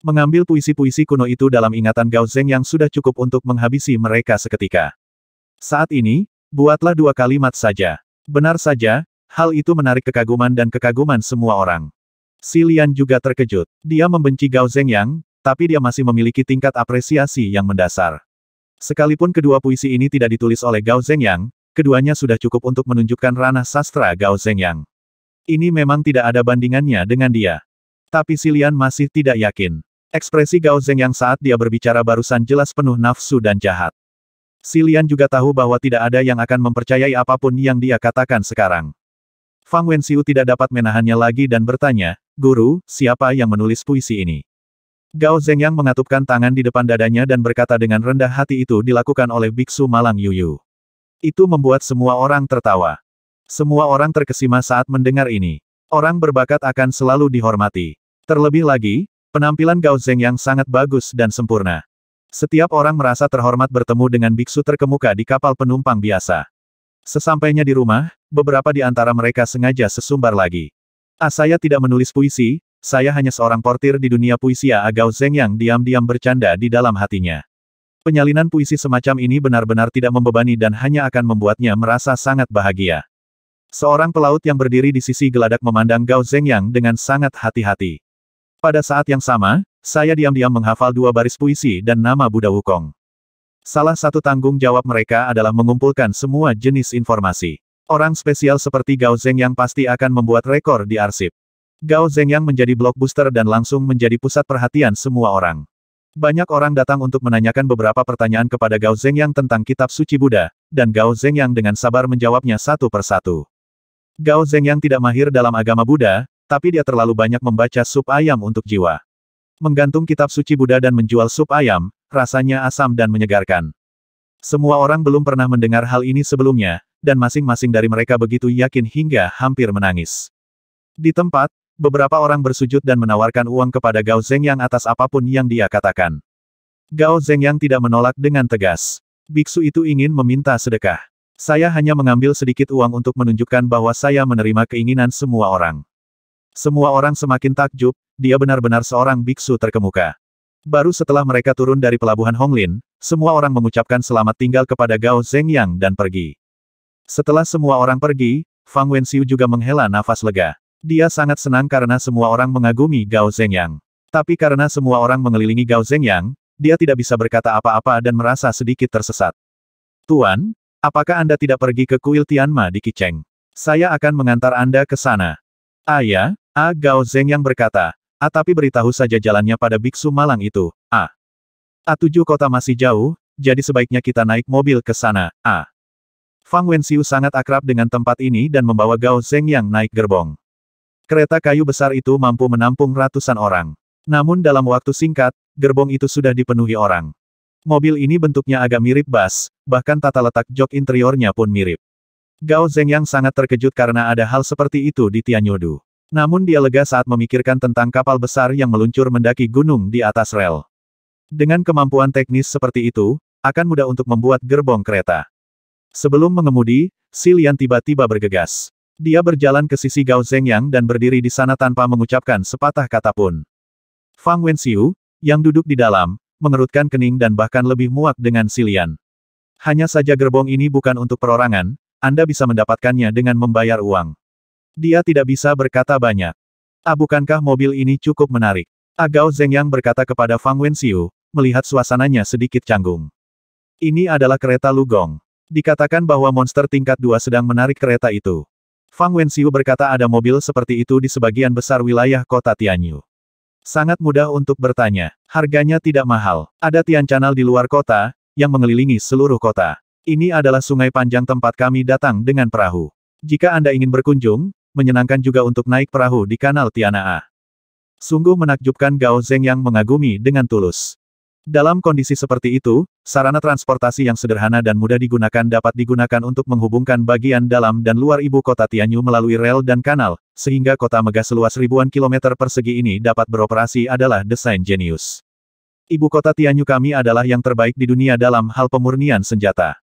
Mengambil puisi-puisi kuno itu dalam ingatan Gao Zeng yang sudah cukup untuk menghabisi mereka seketika. Saat ini, buatlah dua kalimat saja. Benar saja, hal itu menarik kekaguman dan kekaguman semua orang. Si Lian juga terkejut. Dia membenci Gao Zeng Yang, tapi dia masih memiliki tingkat apresiasi yang mendasar. Sekalipun kedua puisi ini tidak ditulis oleh Gao Zeng Yang, keduanya sudah cukup untuk menunjukkan ranah sastra Gao Zeng Yang. Ini memang tidak ada bandingannya dengan dia. Tapi Silian masih tidak yakin. Ekspresi Gao Zeng yang saat dia berbicara barusan jelas penuh nafsu dan jahat. Silian juga tahu bahwa tidak ada yang akan mempercayai apapun yang dia katakan sekarang. Fang Wenxiu tidak dapat menahannya lagi dan bertanya, Guru, siapa yang menulis puisi ini? Gao Zeng yang mengatupkan tangan di depan dadanya dan berkata dengan rendah hati itu dilakukan oleh Biksu Malang Yuyu. Itu membuat semua orang tertawa. Semua orang terkesima saat mendengar ini. Orang berbakat akan selalu dihormati. Terlebih lagi, penampilan Gao Zeng yang sangat bagus dan sempurna. Setiap orang merasa terhormat bertemu dengan biksu terkemuka di kapal penumpang biasa. Sesampainya di rumah, beberapa di antara mereka sengaja sesumbar lagi. Ah saya tidak menulis puisi, saya hanya seorang portir di dunia puisi A Gao Zeng yang diam-diam bercanda di dalam hatinya. Penyalinan puisi semacam ini benar-benar tidak membebani dan hanya akan membuatnya merasa sangat bahagia. Seorang pelaut yang berdiri di sisi geladak memandang Gao Zhengyang dengan sangat hati-hati. Pada saat yang sama, saya diam-diam menghafal dua baris puisi dan nama Buddha Wukong. Salah satu tanggung jawab mereka adalah mengumpulkan semua jenis informasi. Orang spesial seperti Gao Zhengyang pasti akan membuat rekor di arsip. Gao Zhengyang menjadi blockbuster dan langsung menjadi pusat perhatian semua orang. Banyak orang datang untuk menanyakan beberapa pertanyaan kepada Gao Zhengyang tentang kitab suci Buddha, dan Gao Zhengyang dengan sabar menjawabnya satu per satu. Gao yang tidak mahir dalam agama Buddha, tapi dia terlalu banyak membaca sup ayam untuk jiwa. Menggantung kitab suci Buddha dan menjual sup ayam, rasanya asam dan menyegarkan. Semua orang belum pernah mendengar hal ini sebelumnya, dan masing-masing dari mereka begitu yakin hingga hampir menangis. Di tempat, beberapa orang bersujud dan menawarkan uang kepada Gao yang atas apapun yang dia katakan. Gao yang tidak menolak dengan tegas. Biksu itu ingin meminta sedekah. Saya hanya mengambil sedikit uang untuk menunjukkan bahwa saya menerima keinginan semua orang. Semua orang semakin takjub, dia benar-benar seorang biksu terkemuka. Baru setelah mereka turun dari pelabuhan Honglin, semua orang mengucapkan selamat tinggal kepada Gao Zhengyang dan pergi. Setelah semua orang pergi, Fang Wenxiu juga menghela nafas lega. Dia sangat senang karena semua orang mengagumi Gao Zhengyang. Tapi karena semua orang mengelilingi Gao Zhengyang, dia tidak bisa berkata apa-apa dan merasa sedikit tersesat. Tuan, Apakah Anda tidak pergi ke kuil Tianma di Kicheng? Saya akan mengantar Anda ke sana. Ayah, A ya? ah, Gao Zeng yang berkata, A ah, tapi beritahu saja jalannya pada biksu malang itu, A. Ah. a tujuh kota masih jauh, jadi sebaiknya kita naik mobil ke sana, A. Fang Wenxiu sangat akrab dengan tempat ini dan membawa Gao Zeng yang naik gerbong. Kereta kayu besar itu mampu menampung ratusan orang. Namun dalam waktu singkat, gerbong itu sudah dipenuhi orang. Mobil ini bentuknya agak mirip bus, bahkan tata letak jok interiornya pun mirip. Gao Zeng yang sangat terkejut karena ada hal seperti itu di Tianyodu. Namun dia lega saat memikirkan tentang kapal besar yang meluncur mendaki gunung di atas rel. Dengan kemampuan teknis seperti itu, akan mudah untuk membuat gerbong kereta. Sebelum mengemudi, Si Lian tiba-tiba bergegas. Dia berjalan ke sisi Gao Zhengyang dan berdiri di sana tanpa mengucapkan sepatah kata pun. Fang Wenxiu, yang duduk di dalam, mengerutkan kening dan bahkan lebih muak dengan Silian. Hanya saja gerbong ini bukan untuk perorangan, Anda bisa mendapatkannya dengan membayar uang. Dia tidak bisa berkata banyak. Ah bukankah mobil ini cukup menarik? Agao ah, Yang berkata kepada Fang Wenxiu, melihat suasananya sedikit canggung. Ini adalah kereta Lugong. Dikatakan bahwa monster tingkat dua sedang menarik kereta itu. Fang Wenxiu berkata ada mobil seperti itu di sebagian besar wilayah kota Tianyu. Sangat mudah untuk bertanya. Harganya tidak mahal. Ada Tian Channel di luar kota, yang mengelilingi seluruh kota. Ini adalah sungai panjang tempat kami datang dengan perahu. Jika Anda ingin berkunjung, menyenangkan juga untuk naik perahu di kanal Tianaa. Sungguh menakjubkan Gao Zeng yang mengagumi dengan tulus. Dalam kondisi seperti itu, sarana transportasi yang sederhana dan mudah digunakan dapat digunakan untuk menghubungkan bagian dalam dan luar ibu kota Tianyu melalui rel dan kanal, sehingga kota megah seluas ribuan kilometer persegi ini dapat beroperasi adalah desain jenius. Ibu kota Tianyu kami adalah yang terbaik di dunia dalam hal pemurnian senjata.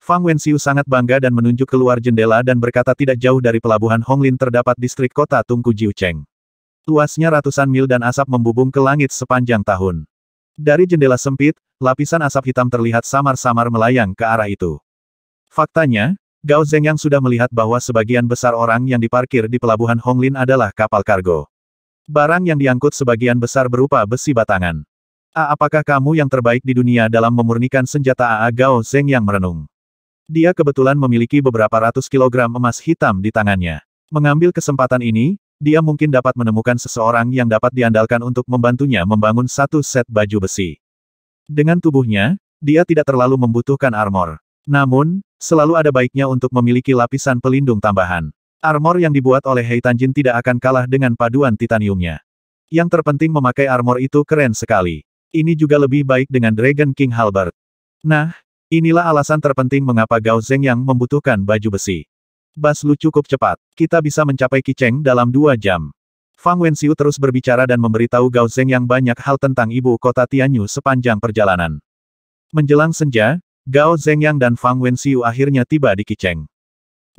Fang Wenxiu sangat bangga dan menunjuk keluar jendela dan berkata tidak jauh dari pelabuhan Honglin terdapat distrik kota Tungku Jiucheng. Luasnya ratusan mil dan asap membubung ke langit sepanjang tahun. Dari jendela sempit, lapisan asap hitam terlihat samar-samar melayang ke arah itu. Faktanya, Gao yang sudah melihat bahwa sebagian besar orang yang diparkir di pelabuhan Honglin adalah kapal kargo. Barang yang diangkut sebagian besar berupa besi batangan. A apakah kamu yang terbaik di dunia dalam memurnikan senjata AA Gao yang merenung? Dia kebetulan memiliki beberapa ratus kilogram emas hitam di tangannya. Mengambil kesempatan ini, dia mungkin dapat menemukan seseorang yang dapat diandalkan untuk membantunya membangun satu set baju besi. Dengan tubuhnya, dia tidak terlalu membutuhkan armor. Namun, selalu ada baiknya untuk memiliki lapisan pelindung tambahan. Armor yang dibuat oleh Hei Tanjin tidak akan kalah dengan paduan titaniumnya. Yang terpenting memakai armor itu keren sekali. Ini juga lebih baik dengan Dragon King Halbert. Nah, inilah alasan terpenting mengapa Gao Zeng yang membutuhkan baju besi. Baslu cukup cepat. Kita bisa mencapai Kiceng dalam dua jam. Fang Wenxiu terus berbicara dan memberitahu Gao Zeng yang banyak hal tentang ibu kota Tianyu sepanjang perjalanan. Menjelang senja, Gao Zengyang dan Fang Wenxiu akhirnya tiba di Kiceng.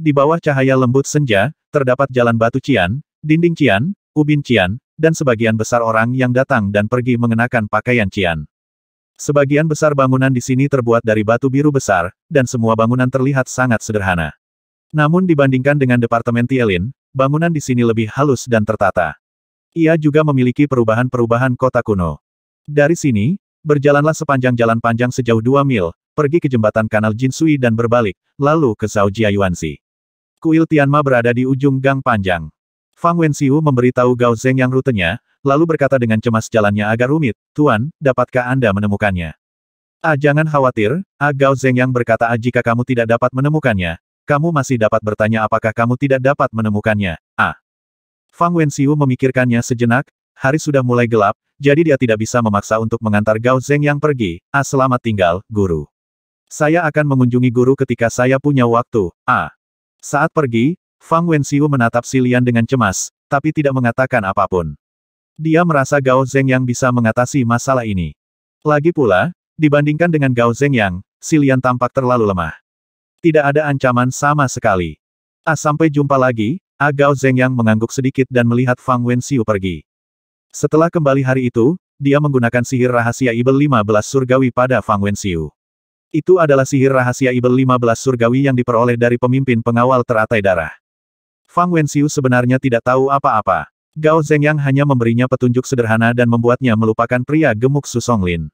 Di bawah cahaya lembut senja, terdapat jalan batu Cian, dinding Cian, ubin Cian, dan sebagian besar orang yang datang dan pergi mengenakan pakaian Cian. Sebagian besar bangunan di sini terbuat dari batu biru besar, dan semua bangunan terlihat sangat sederhana. Namun dibandingkan dengan Departemen Tielin, bangunan di sini lebih halus dan tertata. Ia juga memiliki perubahan-perubahan kota kuno. Dari sini, berjalanlah sepanjang jalan panjang sejauh 2 mil, pergi ke jembatan kanal Jinsui dan berbalik, lalu ke Zhao Jiayuanzi. Kuil Tianma berada di ujung gang panjang. Fang Wenxiu memberitahu Gao Zeng yang rutenya, lalu berkata dengan cemas jalannya agak rumit, Tuan, dapatkah Anda menemukannya? Ah jangan khawatir, Ah Gao Zeng yang berkata ah jika kamu tidak dapat menemukannya, kamu masih dapat bertanya apakah kamu tidak dapat menemukannya. Ah, Fang Wenxiu memikirkannya sejenak, hari sudah mulai gelap, jadi dia tidak bisa memaksa untuk mengantar Gao Zeng yang pergi. Ah, Selamat tinggal, guru. Saya akan mengunjungi guru ketika saya punya waktu. Ah, Saat pergi, Fang Wenxiu menatap Silian dengan cemas, tapi tidak mengatakan apapun. Dia merasa Gao Zeng yang bisa mengatasi masalah ini. Lagi pula, dibandingkan dengan Gao Zeng yang, Silian tampak terlalu lemah. Tidak ada ancaman sama sekali. Ah sampai jumpa lagi, A ah, Gao Zhengyang mengangguk sedikit dan melihat Fang Wenxiu pergi. Setelah kembali hari itu, dia menggunakan sihir rahasia Ibel 15 surgawi pada Fang Wenxiu. Itu adalah sihir rahasia Ibel 15 surgawi yang diperoleh dari pemimpin pengawal teratai darah. Fang Wenxiu sebenarnya tidak tahu apa-apa. Gao Zhengyang hanya memberinya petunjuk sederhana dan membuatnya melupakan pria gemuk Su Songlin.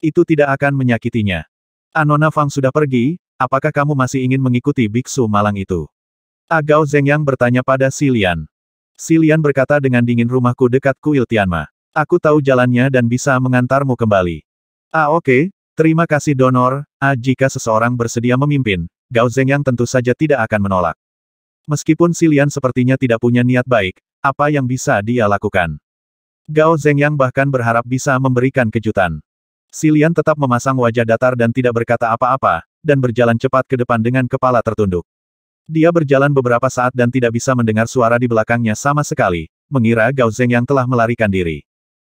Itu tidak akan menyakitinya. Anona ah, Fang sudah pergi, Apakah kamu masih ingin mengikuti biksu malang itu? Agao Yang bertanya pada Silian. Silian berkata dengan dingin rumahku dekat kuil Tianma. Aku tahu jalannya dan bisa mengantarmu kembali. Ah oke, okay, terima kasih donor, ah jika seseorang bersedia memimpin, Gao Yang tentu saja tidak akan menolak. Meskipun Silian sepertinya tidak punya niat baik, apa yang bisa dia lakukan? Gao Yang bahkan berharap bisa memberikan kejutan. Silian tetap memasang wajah datar dan tidak berkata apa-apa, dan berjalan cepat ke depan dengan kepala tertunduk. Dia berjalan beberapa saat dan tidak bisa mendengar suara di belakangnya sama sekali, mengira Gao Zeng yang telah melarikan diri.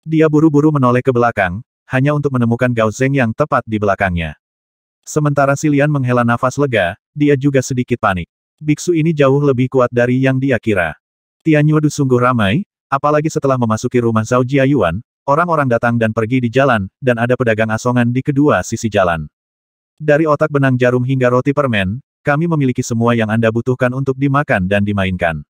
Dia buru-buru menoleh ke belakang, hanya untuk menemukan Gao Zeng yang tepat di belakangnya. Sementara Silian menghela nafas lega, dia juga sedikit panik. Biksu ini jauh lebih kuat dari yang dia kira. Tianyuadu sungguh ramai, apalagi setelah memasuki rumah Zhao Jiayuan, orang-orang datang dan pergi di jalan, dan ada pedagang asongan di kedua sisi jalan. Dari otak benang jarum hingga roti permen, kami memiliki semua yang Anda butuhkan untuk dimakan dan dimainkan.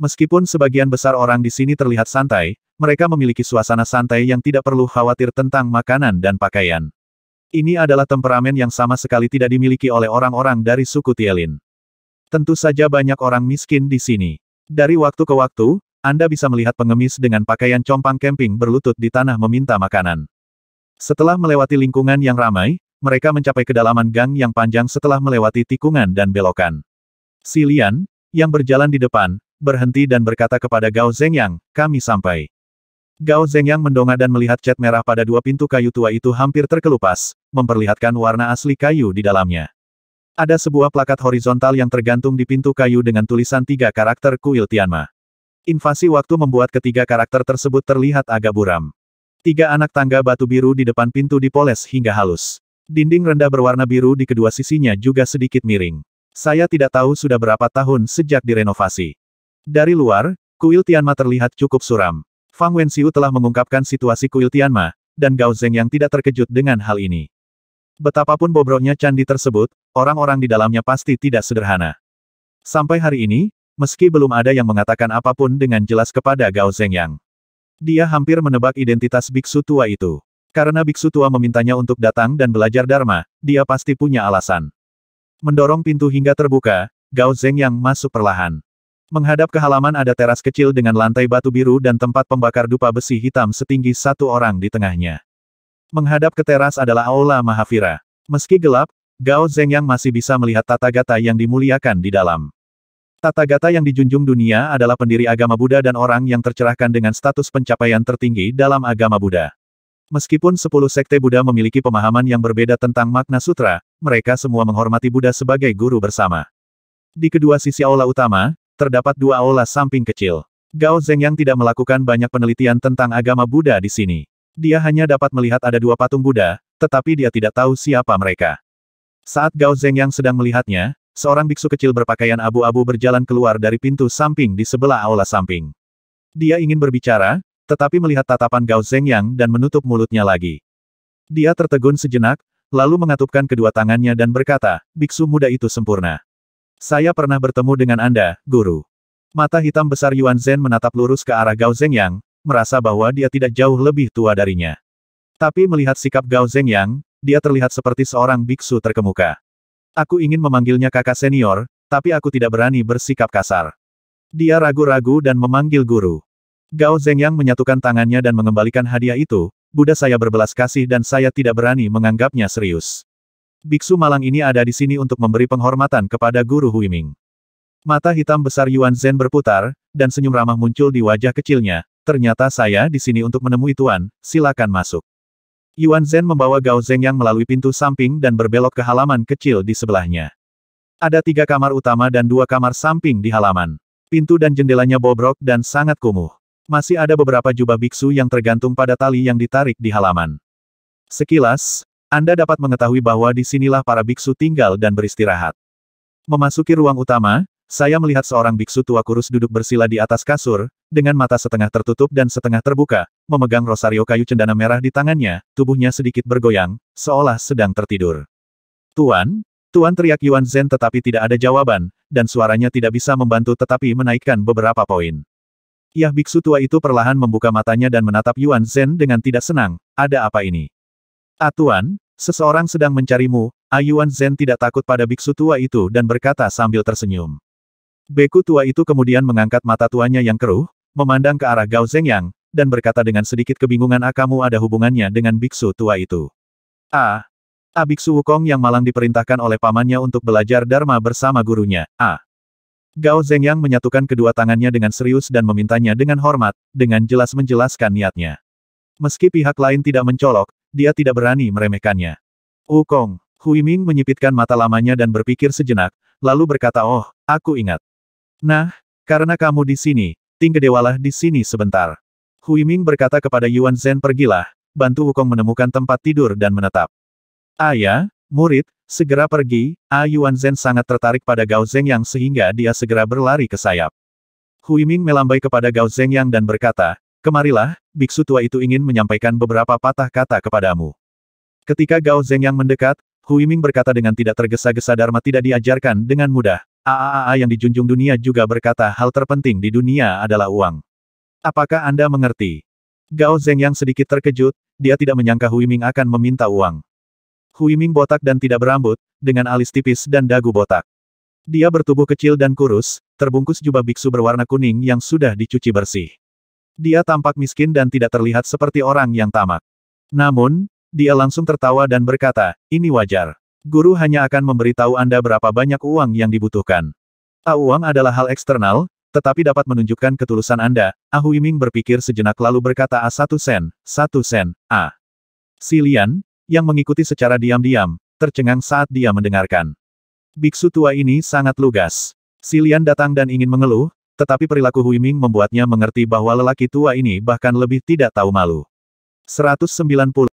Meskipun sebagian besar orang di sini terlihat santai, mereka memiliki suasana santai yang tidak perlu khawatir tentang makanan dan pakaian. Ini adalah temperamen yang sama sekali tidak dimiliki oleh orang-orang dari suku Tielin. Tentu saja banyak orang miskin di sini. Dari waktu ke waktu, Anda bisa melihat pengemis dengan pakaian compang camping berlutut di tanah meminta makanan. Setelah melewati lingkungan yang ramai, mereka mencapai kedalaman gang yang panjang setelah melewati tikungan dan belokan. Silian, yang berjalan di depan, berhenti dan berkata kepada Gao Zhengyang, kami sampai. Gao Zhengyang mendongak dan melihat cat merah pada dua pintu kayu tua itu hampir terkelupas, memperlihatkan warna asli kayu di dalamnya. Ada sebuah plakat horizontal yang tergantung di pintu kayu dengan tulisan tiga karakter kuil Tianma. Invasi waktu membuat ketiga karakter tersebut terlihat agak buram. Tiga anak tangga batu biru di depan pintu dipoles hingga halus. Dinding rendah berwarna biru di kedua sisinya juga sedikit miring. Saya tidak tahu sudah berapa tahun sejak direnovasi. Dari luar, kuil Tianma terlihat cukup suram. Fang Wenxiu telah mengungkapkan situasi kuil Tianma, dan Gao Zeng yang tidak terkejut dengan hal ini. Betapapun bobroknya candi tersebut, orang-orang di dalamnya pasti tidak sederhana. Sampai hari ini, meski belum ada yang mengatakan apapun dengan jelas kepada Gao Zeng Yang. Dia hampir menebak identitas biksu tua itu. Karena biksu tua memintanya untuk datang dan belajar Dharma, dia pasti punya alasan. Mendorong pintu hingga terbuka, Gao Zeng yang masuk perlahan. Menghadap ke halaman ada teras kecil dengan lantai batu biru dan tempat pembakar dupa besi hitam setinggi satu orang di tengahnya. Menghadap ke teras adalah Aula Mahavira. Meski gelap, Gao Zeng yang masih bisa melihat tata gata yang dimuliakan di dalam. Tata gata yang dijunjung dunia adalah pendiri agama Buddha dan orang yang tercerahkan dengan status pencapaian tertinggi dalam agama Buddha. Meskipun sepuluh sekte Buddha memiliki pemahaman yang berbeda tentang makna sutra, mereka semua menghormati Buddha sebagai guru bersama. Di kedua sisi aula utama, terdapat dua aula samping kecil. Gao yang tidak melakukan banyak penelitian tentang agama Buddha di sini. Dia hanya dapat melihat ada dua patung Buddha, tetapi dia tidak tahu siapa mereka. Saat Gao yang sedang melihatnya, seorang biksu kecil berpakaian abu-abu berjalan keluar dari pintu samping di sebelah aula samping. Dia ingin berbicara, tetapi melihat tatapan Gao Zhengyang dan menutup mulutnya lagi. Dia tertegun sejenak, lalu mengatupkan kedua tangannya dan berkata, biksu muda itu sempurna. Saya pernah bertemu dengan Anda, guru. Mata hitam besar Yuan Zhen menatap lurus ke arah Gao Zhengyang, merasa bahwa dia tidak jauh lebih tua darinya. Tapi melihat sikap Gao Zhengyang, dia terlihat seperti seorang biksu terkemuka. Aku ingin memanggilnya kakak senior, tapi aku tidak berani bersikap kasar. Dia ragu-ragu dan memanggil guru. Gao Zhengyang menyatukan tangannya dan mengembalikan hadiah itu, Buddha saya berbelas kasih dan saya tidak berani menganggapnya serius. Biksu malang ini ada di sini untuk memberi penghormatan kepada Guru Huiming. Mata hitam besar Yuan Zhen berputar, dan senyum ramah muncul di wajah kecilnya, ternyata saya di sini untuk menemui Tuan, silakan masuk. Yuan Zhen membawa Gao Zhengyang melalui pintu samping dan berbelok ke halaman kecil di sebelahnya. Ada tiga kamar utama dan dua kamar samping di halaman. Pintu dan jendelanya bobrok dan sangat kumuh. Masih ada beberapa jubah biksu yang tergantung pada tali yang ditarik di halaman. Sekilas, Anda dapat mengetahui bahwa di sinilah para biksu tinggal dan beristirahat. Memasuki ruang utama, saya melihat seorang biksu tua kurus duduk bersila di atas kasur, dengan mata setengah tertutup dan setengah terbuka, memegang rosario kayu cendana merah di tangannya, tubuhnya sedikit bergoyang, seolah sedang tertidur. Tuan, Tuan teriak Yuan Zhen tetapi tidak ada jawaban, dan suaranya tidak bisa membantu tetapi menaikkan beberapa poin. Yah biksu tua itu perlahan membuka matanya dan menatap Yuan Zhen dengan tidak senang, ada apa ini? Atuan, ah, seseorang sedang mencarimu, Ayuan ah, Yuan Zhen tidak takut pada biksu tua itu dan berkata sambil tersenyum. Beku tua itu kemudian mengangkat mata tuanya yang keruh, memandang ke arah Gao Zhengyang, dan berkata dengan sedikit kebingungan ah kamu ada hubungannya dengan biksu tua itu. Ah, Ah biksu Wukong yang malang diperintahkan oleh pamannya untuk belajar Dharma bersama gurunya, ah. Gao Zhengyang menyatukan kedua tangannya dengan serius dan memintanya dengan hormat, dengan jelas menjelaskan niatnya. Meski pihak lain tidak mencolok, dia tidak berani meremehkannya. Wukong, Hui Ming menyipitkan mata lamanya dan berpikir sejenak, lalu berkata oh, aku ingat. Nah, karena kamu di sini, tinggal dewalah di sini sebentar. Hui Ming berkata kepada Yuan Zhen pergilah, bantu Wukong menemukan tempat tidur dan menetap. Ayah, ya, murid, Segera pergi, A Yuan Zhen sangat tertarik pada Gao Zeng yang sehingga dia segera berlari ke sayap. Hui Ming melambai kepada Gao Zeng yang dan berkata, Kemarilah, biksu tua itu ingin menyampaikan beberapa patah kata kepadamu. Ketika Gao Zeng yang mendekat, Hui Ming berkata dengan tidak tergesa-gesa Dharma tidak diajarkan dengan mudah. AAA yang dijunjung dunia juga berkata hal terpenting di dunia adalah uang. Apakah Anda mengerti? Gao Zeng yang sedikit terkejut, dia tidak menyangka Hui Ming akan meminta uang. Hui Ming botak dan tidak berambut, dengan alis tipis dan dagu botak. Dia bertubuh kecil dan kurus, terbungkus jubah biksu berwarna kuning yang sudah dicuci bersih. Dia tampak miskin dan tidak terlihat seperti orang yang tamak. Namun, dia langsung tertawa dan berkata, ini wajar. Guru hanya akan memberitahu Anda berapa banyak uang yang dibutuhkan. A uang adalah hal eksternal, tetapi dapat menunjukkan ketulusan Anda. Hui Ming berpikir sejenak lalu berkata A satu sen, satu sen, A. Silian, yang mengikuti secara diam-diam, tercengang saat dia mendengarkan. Biksu tua ini sangat lugas. Silian datang dan ingin mengeluh, tetapi perilaku Huiming membuatnya mengerti bahwa lelaki tua ini bahkan lebih tidak tahu malu. 190